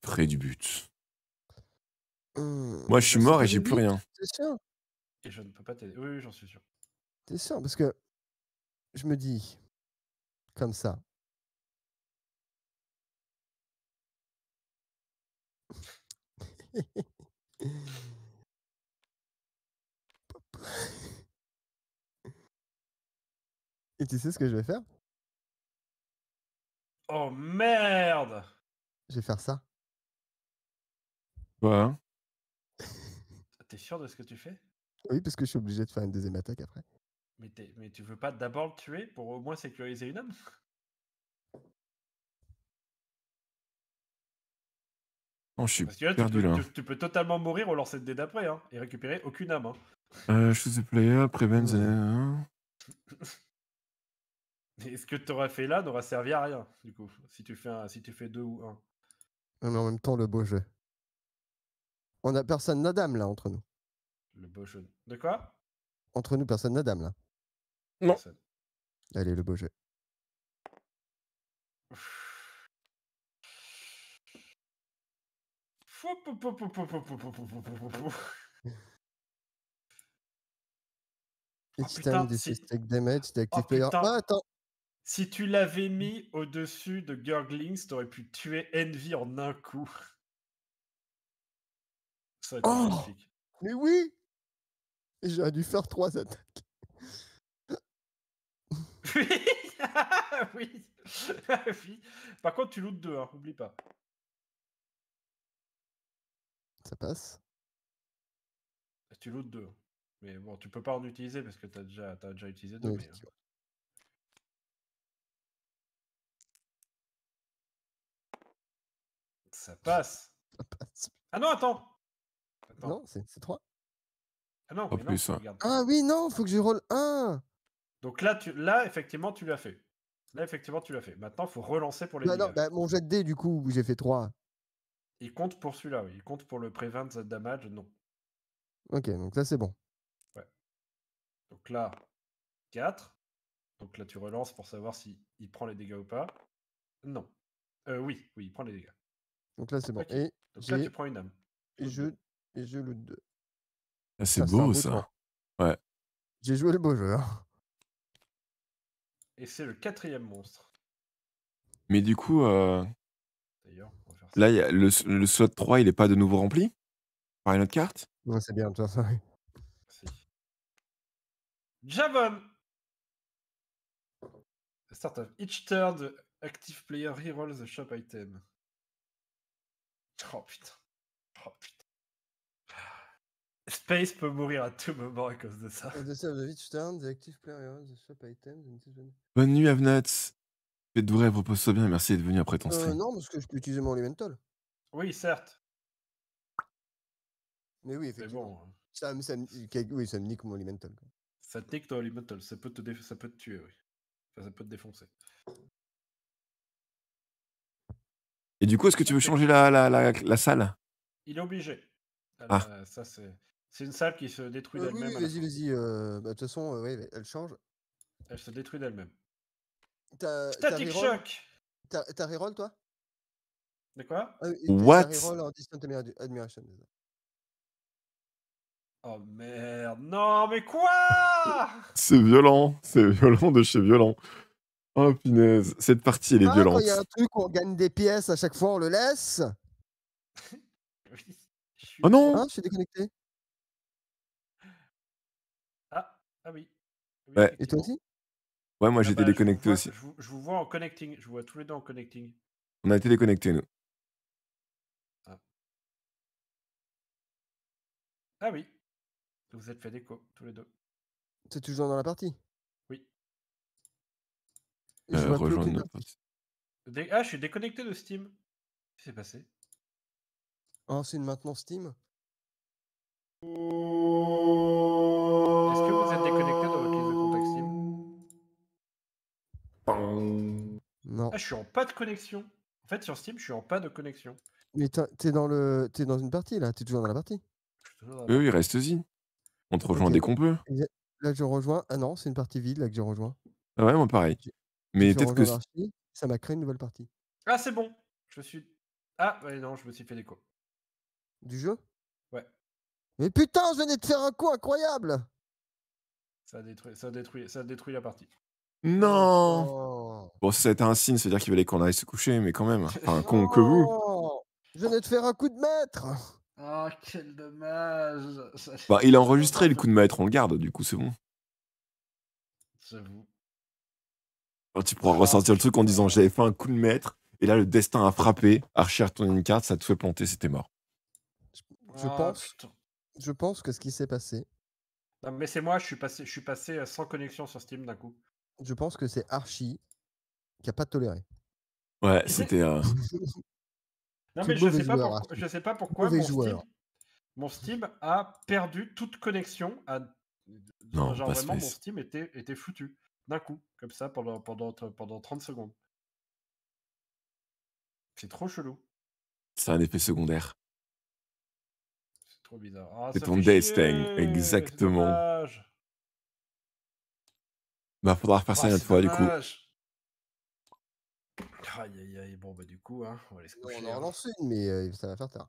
Près du but. Mmh, Moi, je suis mort et j'ai plus rien. C'est sûr. Et je ne peux pas t'aider. Oui, j'en suis sûr. C'est sûr, parce que je me dis, comme ça. et tu sais ce que je vais faire Oh merde Je vais faire ça. Voilà. T'es sûr de ce que tu fais Oui, parce que je suis obligé de faire une deuxième attaque après. Mais, mais tu veux pas d'abord le tuer pour au moins sécuriser une âme je suis Parce que là, tu, peux, Tu, peux totalement mourir au lancer de dés d'après hein, et récupérer aucune âme. Hein. Euh, je suis je player, et ce que tu aurais fait là n'aura servi à rien, du coup, si tu fais, deux ou un. Non, mais en même temps, le beau jeu. On a personne n'a là entre nous. Le beau De quoi Entre nous, personne n'a là. Non. Allez, le beau jeu. Oh, si... Oh, ah, attends. Si tu l'avais mis au-dessus de Gurglings, aurais pu tuer Envy en un coup. Oh! Mais oui J'aurais dû faire trois attaques. oui, oui. Par contre, tu loot 2 n'oublie oublie pas. Ça passe. Bah, tu lootes 2 Mais bon, tu peux pas en utiliser parce que t'as déjà, as déjà utilisé 2 euh. Ça passe. Ah non, attends non, c'est 3. Ah non, hein. Ah oui, non, faut que je roll 1. Donc là, tu, là effectivement, tu l'as fait. Là, effectivement, tu l'as fait. Maintenant, faut relancer pour les. Bah dégâts. Bah, mon jet de dé, du coup, j'ai fait 3. Il compte pour celui-là, oui. Il compte pour le prevent damage, non. Ok, donc là, c'est bon. Ouais. Donc là, 4. Donc là, tu relances pour savoir s'il il prend les dégâts ou pas. Non. Euh, oui, oui, il prend les dégâts. Donc là, c'est bon. Et Donc là, tu prends une âme. Et je et j'ai ah, 2. c'est beau, ça. Ouais. J'ai joué le beau jeu. Hein. Et c'est le quatrième monstre. Mais du coup, euh... là, le, slot 3, il n'est pas de nouveau rempli par une autre carte Ouais, c'est bien, ça, oui. Merci. Javon Start of each turn, active player rerolls the shop item. Oh putain. Oh putain. Space peut mourir à tout moment à cause de ça. Bonne nuit, Avnats. Faites vrai, repose-toi bien, merci d'être venu après ton euh, stream. non, parce que je peux utiliser mon Elemental. Oui, certes. Mais oui, effectivement. Bon. Euh. Ça, ça, euh, oui, ça me nique mon Elemental. Ça te nique ton Elemental, ça peut te, ça peut te tuer, oui. ça peut te défoncer. Et du coup, est-ce que tu veux changer la, la, la, salle Il est obligé. ah. Ça, c'est... C'est une salle qui se détruit euh, d'elle-même. vas-y, vas-y. Euh, bah, de toute façon, euh, oui, elle change. Elle se détruit d'elle-même. Static Shock T'as reroll, toi De quoi ah What T'as reroll en Distant Admiration. Oh merde, non, mais quoi C'est violent, c'est violent de chez violent. Oh punaise, cette partie, elle est violente. Ah, il y a un truc où on gagne des pièces à chaque fois, on le laisse. oh non hein, Je suis déconnecté. Ah oui. ouais. Et toi aussi Ouais, moi j'ai ah j'étais bah, déconnecté aussi. Je vous, vois en connecting. Je vois tous les deux en connecting. On a été déconnecté nous. Ah. ah, oui. Vous êtes fait déco, tous les deux. C'est toujours dans la partie Oui. Euh, ah, je suis déconnecté de Steam. Qu'est-ce qui s'est passé Oh, c'est une maintenance Steam Non. Ah, je suis en pas de connexion. En fait, sur Steam, je suis en pas de connexion. Mais t'es dans, le... dans une partie là, t'es toujours dans la partie. Oui, oui, reste-y. On te rejoint dès qu'on peut. Là, je rejoins. Ah non, c'est une partie vide là que je rejoins. Ah ouais, moi pareil. Mais peut-être que. ça m'a créé une nouvelle partie. Ah, c'est bon. Je suis. Ah, ouais, non, je me suis fait coups Du jeu Ouais. Mais putain, je venais de faire un coup incroyable ça détruit, ça, détruit, ça a détruit la partie. Non oh. Bon, si ça a été un signe, c'est-à-dire qu'il fallait qu'on aille se coucher, mais quand même, enfin, con que vous. Oh, je venais de faire un coup de maître Oh, quel dommage bah, Il a enregistré le coup de maître, on le garde, du coup, c'est bon. C'est bon. tu pourras ah, ressentir le truc en disant j'avais fait un coup de maître, et là, le destin a frappé, Archer a retourné une carte, ça te fait planter, c'était mort. Je ah, pense. Je pense que ce qui s'est passé. mais c'est moi, je suis passé, je suis passé euh, sans connexion sur Steam d'un coup je pense que c'est Archie qui a pas toléré. Ouais, c'était. un... non, mais je sais, pas sais pas pourquoi mon Steam... a perdu toute connexion. À... Non, Genre vraiment, mon Steam était, était foutu d'un coup, comme ça, pendant, pendant, pendant 30 secondes. C'est trop chelou. C'est un effet secondaire. C'est trop bizarre. Ah, c'est ton Death Exactement. Bah, faudra repasser ça ah, une autre fois, du coup. Aïe, aïe, aïe. Bon, bah, du coup, hein, on va laisser On hein. relance une, mais euh, ça va faire tard.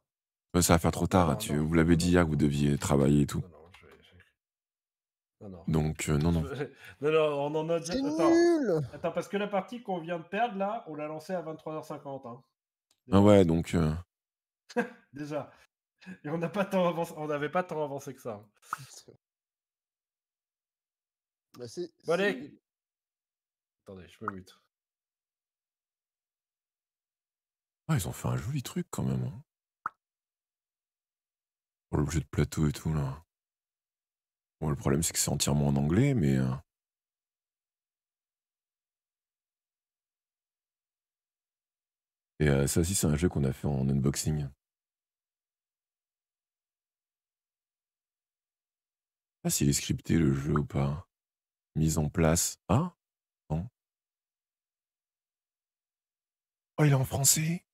ça va faire trop tard. tu... vous l'avez dit hier que vous deviez travailler et tout. Non, non, non. Donc, euh, non, non. non, non, on en a déjà. Attends. Nul Attends, parce que la partie qu'on vient de perdre, là, on l'a lancée à 23h50. Hein. Ah ouais, donc. Euh. déjà. Et on n'avait pas, temps on pas tant avancé que ça. Hein. Bah c'est, bon, allez. Attendez, je me mute. Ah, ils ont fait un joli truc quand même. Pour hein. oh, l'objet de plateau et tout, là. Bon, le problème, c'est que c'est entièrement en anglais, mais. Euh et euh, ça aussi, c'est un jeu qu'on a fait en unboxing. Ah, s'il est scripté le jeu ou pas mise en place. Ah Oh, il est en français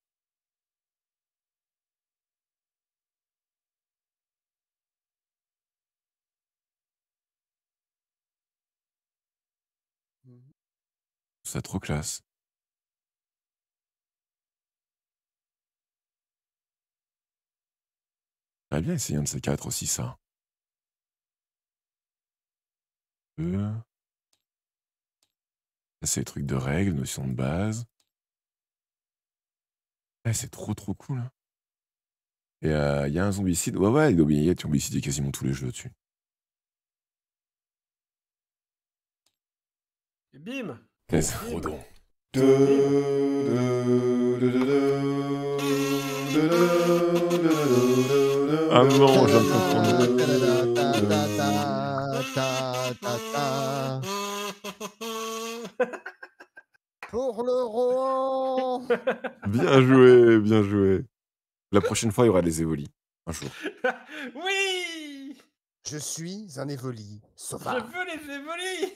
mmh. C'est trop classe. Très bien essayer un de ces quatre aussi, ça c'est les trucs de règles, notions de base. Eh, c'est trop trop cool. Hein. Et euh, il y a un zombicide. Ouais, ouais, il doit zombicidé quasiment tous les jeux dessus. bim C'est trop drôle. Ah non, je pas de Pour le roi. Bien joué, bien joué. La prochaine fois, il y aura des évolis. Un jour. oui Je suis un évoli sauvage. Je veux les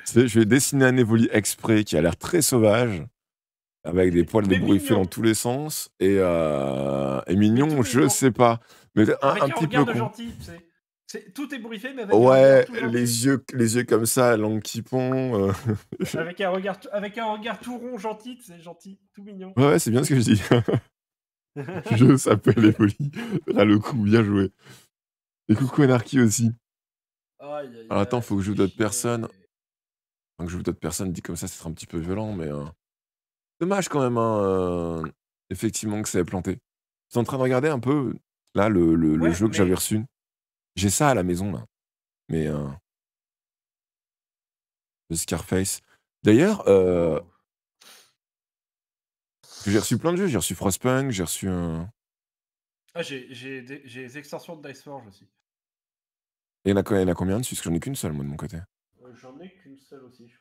évolis Je vais dessiner un évoli exprès qui a l'air très sauvage, avec des poils débrouillés dans tous les sens, et, euh, mignon, je sais pas. Mais ah, un, petit peu. Con. Gentil, tout est briefé, mais ouais, les yeux, les yeux comme ça, langue qui pond. Euh. avec un regard, tout rond, gentil, c'est gentil, tout mignon. Ouais, c'est bien ce que je dis. Je s'appelle Evoli. Là, le coup, bien joué. Et coucou Anarchy aussi. Alors, attends, faut que je joue d'autres personnes. Enfin, que je joue d'autres personnes, dit comme ça, c'est un petit peu violent, mais euh, dommage quand même. Hein, euh, effectivement, que ça ait planté. Je suis en train de regarder un peu là le, jeu que j'avais reçu. J'ai ça à la maison, là. Mais. Euh, le Scarface. D'ailleurs, euh, j'ai reçu plein de jeux. J'ai reçu Frostpunk, j'ai reçu un. Ah, j'ai des extensions de Dice Forge aussi. Et il y en a, combien dessus Parce que j'en ai qu'une seule, moi, de mon côté. Euh, j'en ai qu'une seule aussi, je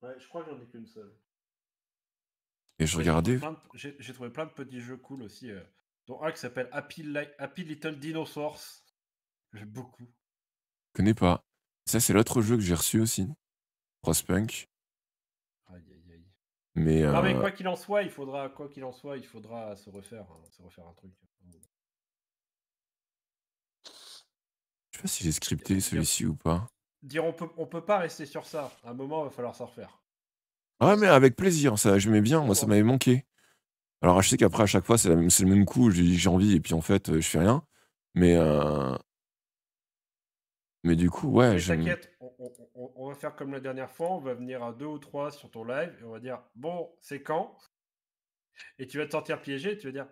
crois. Ouais, je crois que j'en ai qu'une seule. Et je regardais. J'ai trouvé, plein de petits jeux cool aussi. Euh un qui s'appelle Happy, Little Dinosaurs. J'aime beaucoup. Je connais pas. Ça, c'est l'autre jeu que j'ai reçu aussi. Frostpunk. Aïe, aïe, aïe. Mais, non, mais euh, quoi qu'il en soit, il faudra, quoi qu'il en soit, il faudra se refaire, se un truc. Je sais pas si j'ai scripté celui-ci ou pas. Dire on peut, on peut pas rester sur ça. À un moment, il va falloir s'en refaire. mais avec plaisir, ça, mets bien, moi, ça m'avait manqué. Alors, je sais qu'après, à chaque fois, c'est le même coup. Je lui dis j'ai envie et puis en fait, euh, je fais rien. Mais, euh, mais du coup, ouais. t'inquiète, on, on, va faire comme la dernière fois. On va venir à deux ou trois sur ton live et on va dire Bon, c'est quand Et tu vas te sentir piégé. tu vas dire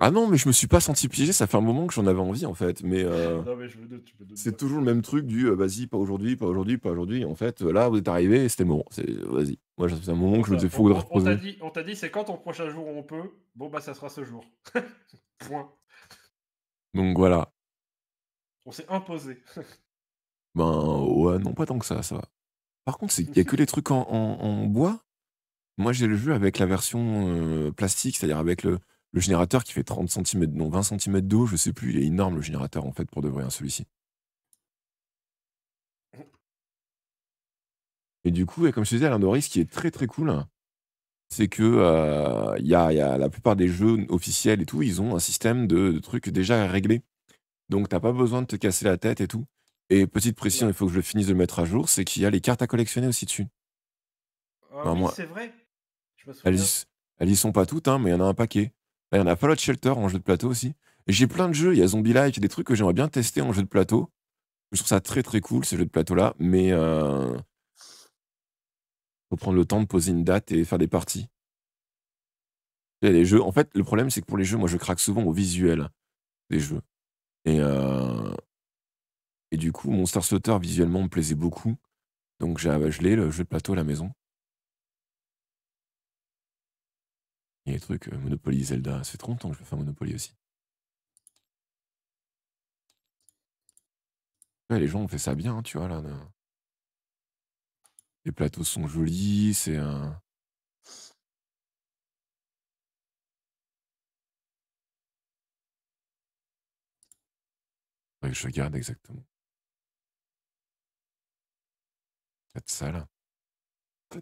ah non, mais je me suis pas senti piégé, ça fait un moment que j'en avais envie en fait. Mais, euh, c'est toujours le même truc du euh, vas-y, pas aujourd'hui, pas aujourd'hui, pas aujourd'hui. En fait, là, vous êtes arrivé, c'était bon, c'est vas-y. Moi, fait un moment que je me disais, faut On, t'a dit, c'est quand au prochain jour on peut Bon, bah, ça sera ce jour. Point. Donc voilà. On s'est imposé. ben ouais, non, pas tant que ça, ça va. Par contre, il n'y a que les trucs en, bois. Moi, j'ai le jeu avec la version euh, plastique, c'est-à-dire avec le, le générateur qui fait 30 cm, non 20 cm d'eau, je sais plus, il est énorme le générateur en fait pour de vrai hein, celui-ci. Et du coup, et comme je te disais, l'un des ce qui est très très cool, c'est que euh, a, la plupart des jeux officiels et tout, ils ont un système de, trucs déjà réglé. Donc t'as pas besoin de te casser la tête et tout. Et petite précision, il faut que je le finisse de mettre à jour, c'est qu'il y a les cartes à collectionner aussi dessus. Ah c'est vrai. elles, y, sont pas toutes, hein, mais il y en a un paquet. Il y en a Fallout Shelter en jeu de plateau aussi. J'ai plein de jeux, il y a Zombie a des trucs que j'aimerais bien tester en jeu de plateau. Je trouve ça très très cool ces jeux de plateau là, mais euh... faut prendre le temps de poser une date et faire des parties. Il jeux. En fait, le problème c'est que pour les jeux, moi je craque souvent au visuel des jeux. Et, euh, et du coup, Monster Slaughter visuellement me plaisait beaucoup. Donc je l'ai le jeu de plateau à la maison. Les trucs, euh, Monopoly, Zelda, c'est fait trop longtemps que je vais faire Monopoly aussi. les gens ont fait ça bien, hein, tu vois, là. Les plateaux sont jolis, c'est un. je regarde exactement. C'est ça là.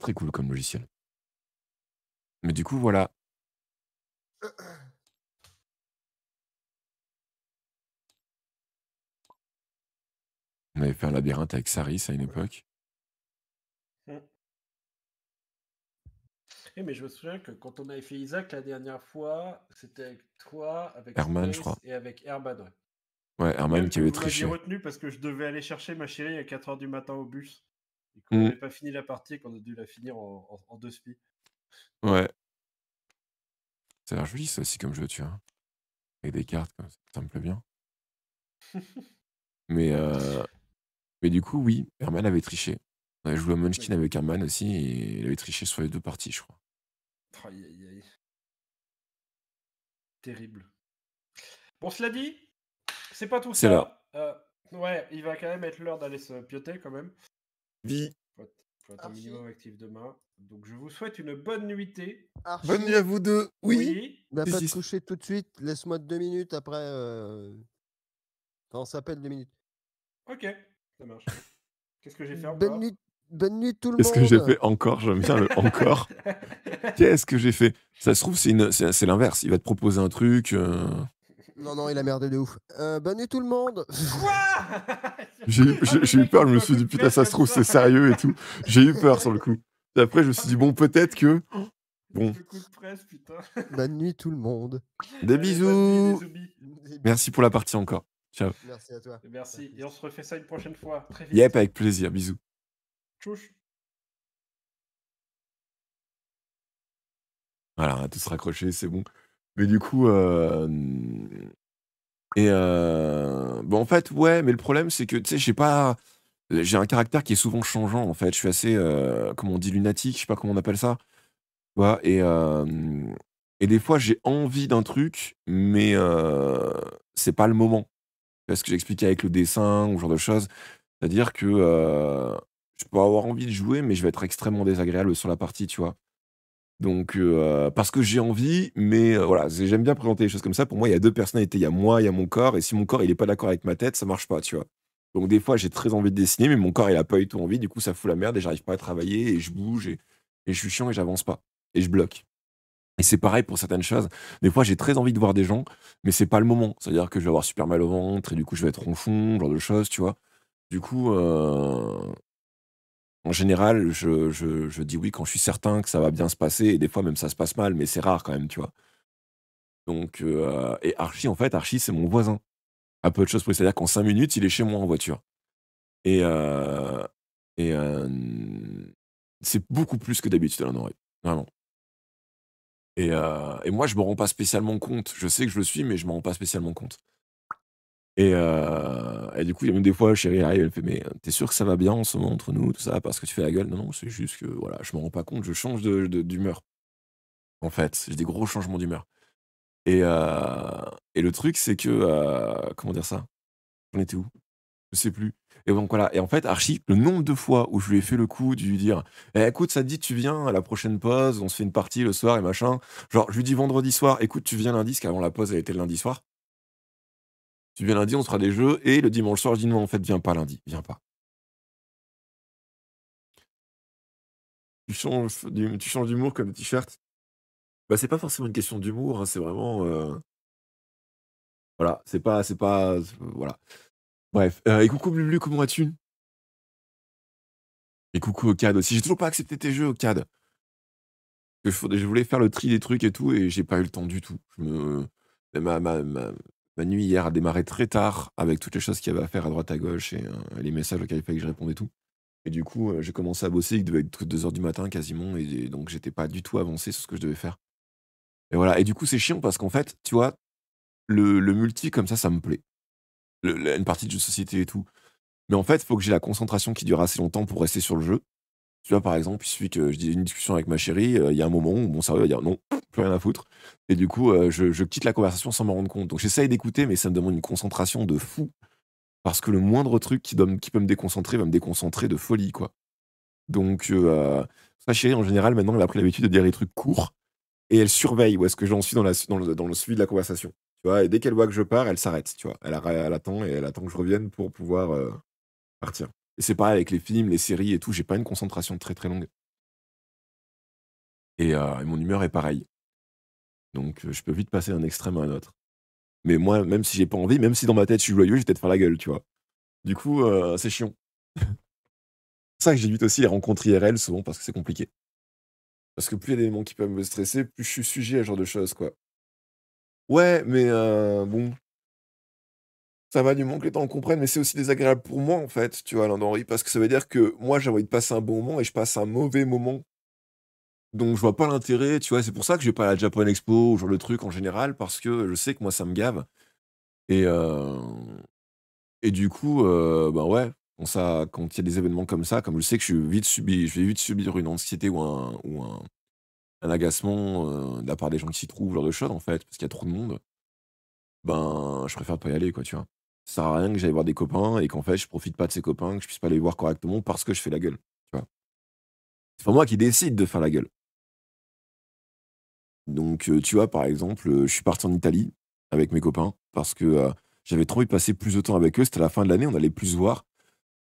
très cool comme logiciel. Mais du coup, voilà. On avait fait un labyrinthe avec Saris à une époque. Mm. Eh, mais je me souviens que quand on avait fait Isaac la dernière fois, c'était avec toi, avec Herman, je crois. et avec Herman. Ouais, ouais Herman qui avait triché. Je retenu parce que je devais aller chercher ma chérie à 4h du matin au bus. Et qu'on n'avait mm. pas fini la partie et qu'on a dû la finir en, en deux spies. Ouais, ça a l'air joli, ça aussi, comme jeu, tu vois. Avec des cartes, comme ça, ça me plaît bien. mais, euh, mais du coup, oui, Herman avait triché. On avait joué à Munchkin avec Herman aussi, et il avait triché sur les deux parties, je crois. Terrible. Bon, cela dit, c'est pas tout ça. C'est là. Euh, ouais, il va quand même être l'heure d'aller se pioter quand même. Vie. minimum actif demain. Donc je vous souhaite une bonne nuitée. Bonne nuit à vous deux. Oui. On bah, pas te coucher tout de suite. Laisse-moi deux minutes après. Euh, on s'appelle deux minutes. Ok, ça marche. Qu'est-ce que j'ai fait bonne nuit. bonne nuit tout le monde. Qu'est-ce que j'ai fait encore J'aime bien le encore. Qu'est-ce que j'ai fait Ça se trouve, c'est, l'inverse. Il va te proposer un truc. Euh. Non, non, il a merdé de ouf. Euh, bonne nuit tout le monde j'ai, j'ai eu ah, peur, je me suis dit putain, ça se trouve, c'est sérieux et tout. J'ai eu peur sur le coup après, je me suis dit, bon, peut-être que. Bon. Bonne nuit, tout le monde. Des bisous. Merci pour la partie encore. Ciao. Merci à toi. Merci. Et on se refait ça une prochaine fois. Yep, avec plaisir. Bisous. Tchouche. Voilà, on se tous raccrocher, c'est bon. Mais du coup. Euh, et. Euh, bon, en fait, ouais, mais le problème, c'est que, tu sais, je sais pas. Euh, j'ai un caractère qui est souvent changeant en fait. Je suis assez, euh, comment on dit, lunatique, je sais pas comment on appelle ça. et, euh, et des fois, j'ai envie d'un truc, mais euh, c'est pas le moment. Parce que j'explique avec le dessin ou ce genre de choses. C'est-à-dire que je peux avoir envie de jouer, mais je vais être extrêmement désagréable sur la partie, tu vois. Donc, parce que j'ai envie, mais voilà, j'aime bien présenter les choses comme ça. Pour moi, il y a deux personnalités. Il y a moi, il y a mon corps. Et si mon corps, il est pas d'accord avec ma tête, ça marche pas, tu vois. Donc des fois, j'ai très envie de dessiner, mais mon corps, il a pas eu tout envie. Du coup, ça fout la merde et j'arrive pas à travailler et je bouge et, je suis chiant et j'avance pas. Et je bloque. Et c'est pareil pour certaines choses. Des fois, j'ai très envie de voir des gens, mais c'est pas le moment. C'est-à-dire que je vais avoir super mal au ventre et du coup, je vais être ce genre de choses, tu vois. Du coup, euh, en général, je, dis oui quand je suis certain que ça va bien se passer. Et des fois, même ça se passe mal, mais c'est rare quand même, tu vois. Donc, euh, et Archie, en fait, Archie, c'est mon voisin à peu de choses près. C'est-à-dire qu'en 5 minutes, il est chez moi en voiture. Et, euh, et euh, c'est beaucoup plus que d'habitude à non. Et, euh, et, moi, je me rends pas spécialement compte. Je sais que je le suis, mais je me rends pas spécialement compte. Et, et du coup, il y a même des fois, chérie arrive, elle fait Mais t'es sûr que ça va bien en ce moment entre nous, tout ça, parce que tu fais la gueule Non, non, c'est juste que voilà, je ne me rends pas compte, je change d'humeur. De, en fait, j'ai des gros changements d'humeur. Et, et le truc, c'est que. Euh, comment dire ça On était où Je sais plus. Et donc voilà. Et en fait, Archie, le nombre de fois où je lui ai fait le coup de lui dire «Eh, écoute, ça dit, tu viens à la prochaine pause, on se fait une partie le soir et machin. Genre, je lui dis vendredi soir écoute, tu viens lundi, parce qu'avant la pause, elle était le lundi soir. Tu viens lundi, on sera fera des jeux. Et le dimanche soir, je dis non, en fait, viens pas lundi, viens pas. Tu changes, tu changes d'humour comme t-shirt. Bah, c'est pas forcément une question d'humour, hein, c'est vraiment. Euh, voilà, c'est pas, c'est pas, voilà. Bref, euh, et coucou Blublu, comment vas-tu Et coucou Ocad aussi. J'ai toujours pas accepté tes jeux, Ocad. Je, voulais faire le tri des trucs et tout, et j'ai pas eu le temps du tout. Je euh, ma, ma, nuit hier a démarré très tard avec toutes les choses qu'il y avait à faire à droite à gauche et, euh, les messages auxquels il fallait que je réponde et tout. Et du coup, j'ai commencé à bosser, il devait être 2h du matin quasiment, et donc j'étais pas du tout avancé sur ce que je devais faire. Et voilà. Et du coup, c'est chiant parce qu'en fait, tu vois, le, multi comme ça, ça me plaît. une partie de société et tout. Mais en fait, il faut que j'ai la concentration qui dure assez longtemps pour rester sur le jeu. Tu vois, par exemple, il suffit que je dise une discussion avec ma chérie, euh, il y a un moment où mon cerveau va dire non, plus rien à foutre. Et du coup, euh, je, quitte la conversation sans m'en rendre compte. Donc j'essaye d'écouter, mais ça me demande une concentration de fou. Parce que le moindre truc qui, donne, qui peut me déconcentrer va me déconcentrer de folie, quoi. Donc, euh, ma chérie, en général, maintenant, elle a pris l'habitude de dire les trucs courts et elle surveille où est-ce que j'en suis dans, dans le suivi de la conversation et dès qu'elle voit que je pars, elle s'arrête, tu vois. Elle, attend et elle attend que je revienne pour pouvoir partir. Et c'est pareil avec les films, les séries et tout, j'ai pas une concentration très très longue. Et, mon humeur est pareille. Donc je peux vite passer d'un extrême à un autre. Mais moi, même si j'ai pas envie, même si dans ma tête je suis joyeux, je vais peut-être faire la gueule, tu vois. Du coup, c'est chiant. C'est ça que j'évite aussi les rencontres IRL souvent parce que c'est compliqué. Parce que plus il y a des moments qui peuvent me stresser, plus je suis sujet à ce genre de choses, quoi. Ouais, mais bon ça va du moins que les temps comprennent, mais c'est aussi désagréable pour moi, en fait, tu vois, Alain parce que ça veut dire que moi, j'ai envie de passer un bon moment et je passe un mauvais moment donc je vois pas l'intérêt, tu vois? C'est pour ça que je vais pas à la Japan Expo ou genre le truc en général parce que je sais que moi, ça me gave et et du coup, ben bah, ouais, quand ça quand il y a des événements comme ça, comme je sais que je vite subi je vais vite subir une anxiété ou un ou un un agacement euh, de la part des gens qui s'y trouvent, genre de choses, en fait, parce qu'il y a trop de monde, ben, je préfère pas y aller, quoi, tu vois. Ça sert à rien que j'aille voir des copains et qu'en fait, je profite pas de ces copains, que je puisse pas les voir correctement parce que je fais la gueule, tu vois. C'est pas moi qui décide de faire la gueule. Donc, euh, tu vois, par exemple, euh, je suis parti en Italie avec mes copains parce que j'avais trop envie de passer plus de temps avec eux. C'était la fin de l'année, on allait plus voir.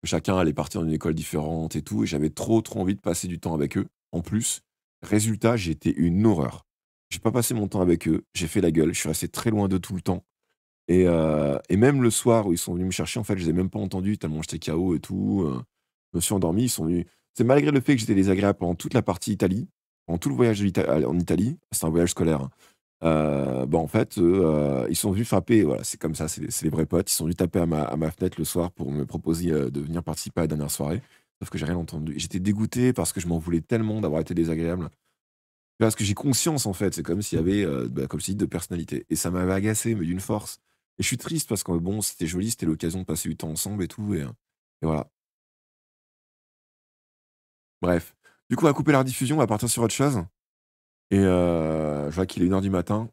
Chacun allait partir dans une école différente et tout. Et j'avais trop, trop envie de passer du temps avec eux, en plus. Résultat, j'ai été une horreur. Je J'ai pas passé mon temps avec eux, j'ai fait la gueule, je suis resté très loin de tout le temps. Euh, et, même le soir où ils sont venus me chercher, en fait, je les ai même pas entendus tellement j'étais KO et tout. Euh, je me suis endormi, ils sont venus. C'est malgré le fait que j'étais désagréable en toute la partie Italie, en tout le voyage en Italie, c'est un voyage scolaire. Hein, euh, bah, en fait, ils sont venus frapper, voilà, c'est comme ça, c'est les vrais potes. Ils sont venus taper à ma, fenêtre le soir pour me proposer de venir participer à la dernière soirée. Sauf que j'ai rien entendu. J'étais dégoûté parce que je m'en voulais tellement d'avoir été désagréable. Parce que j'ai conscience, en fait. C'est comme s'il y avait, euh, bah, comme si de personnalités. Et ça m'avait agacé, mais d'une force. Et je suis triste parce que, bon, c'était joli, c'était l'occasion de passer du temps ensemble et tout. Et, hein, voilà. Bref. Du coup, on va couper la diffusion on va partir sur autre chose. Et euh, je vois qu'il est 1h du matin.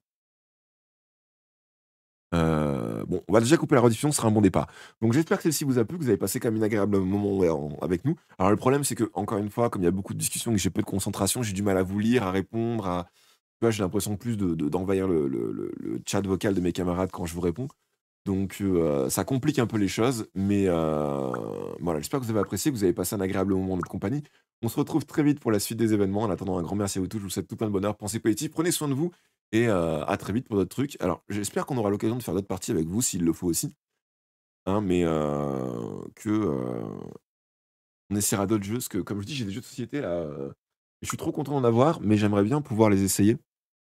Euh, bon, on va déjà couper la rediffusion, ce sera un bon départ. Donc j'espère que celle-ci vous a plu, que vous avez passé quand même un agréable moment avec nous. Alors le problème, c'est que, encore une fois, comme il y a beaucoup de discussions, que j'ai peu de concentration, j'ai du mal à vous lire, à répondre, à. Tu vois, j'ai l'impression plus d'envahir de, le, le, chat vocal de mes camarades quand je vous réponds. Donc euh, ça complique un peu les choses, mais euh, voilà, j'espère que vous avez apprécié, que vous avez passé un agréable moment en notre compagnie. On se retrouve très vite pour la suite des événements. En attendant, un grand merci à vous tous. Je vous souhaite tout plein de bonheur. Pensez positif, prenez soin de vous et euh, à très vite pour d'autres trucs. Alors, j'espère qu'on aura l'occasion de faire d'autres parties avec vous s'il le faut aussi. Hein, mais euh, que euh, on essaiera d'autres jeux. Parce que, comme je dis, j'ai des jeux de société là. Euh, je suis trop content d'en avoir, mais j'aimerais bien pouvoir les essayer.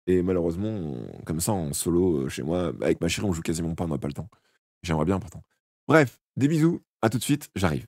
Et malheureusement, comme ça, en solo chez moi, avec ma chérie, on joue quasiment pas, on n'a pas le temps. J'aimerais bien pourtant. Bref, des bisous, à tout de suite, j'arrive.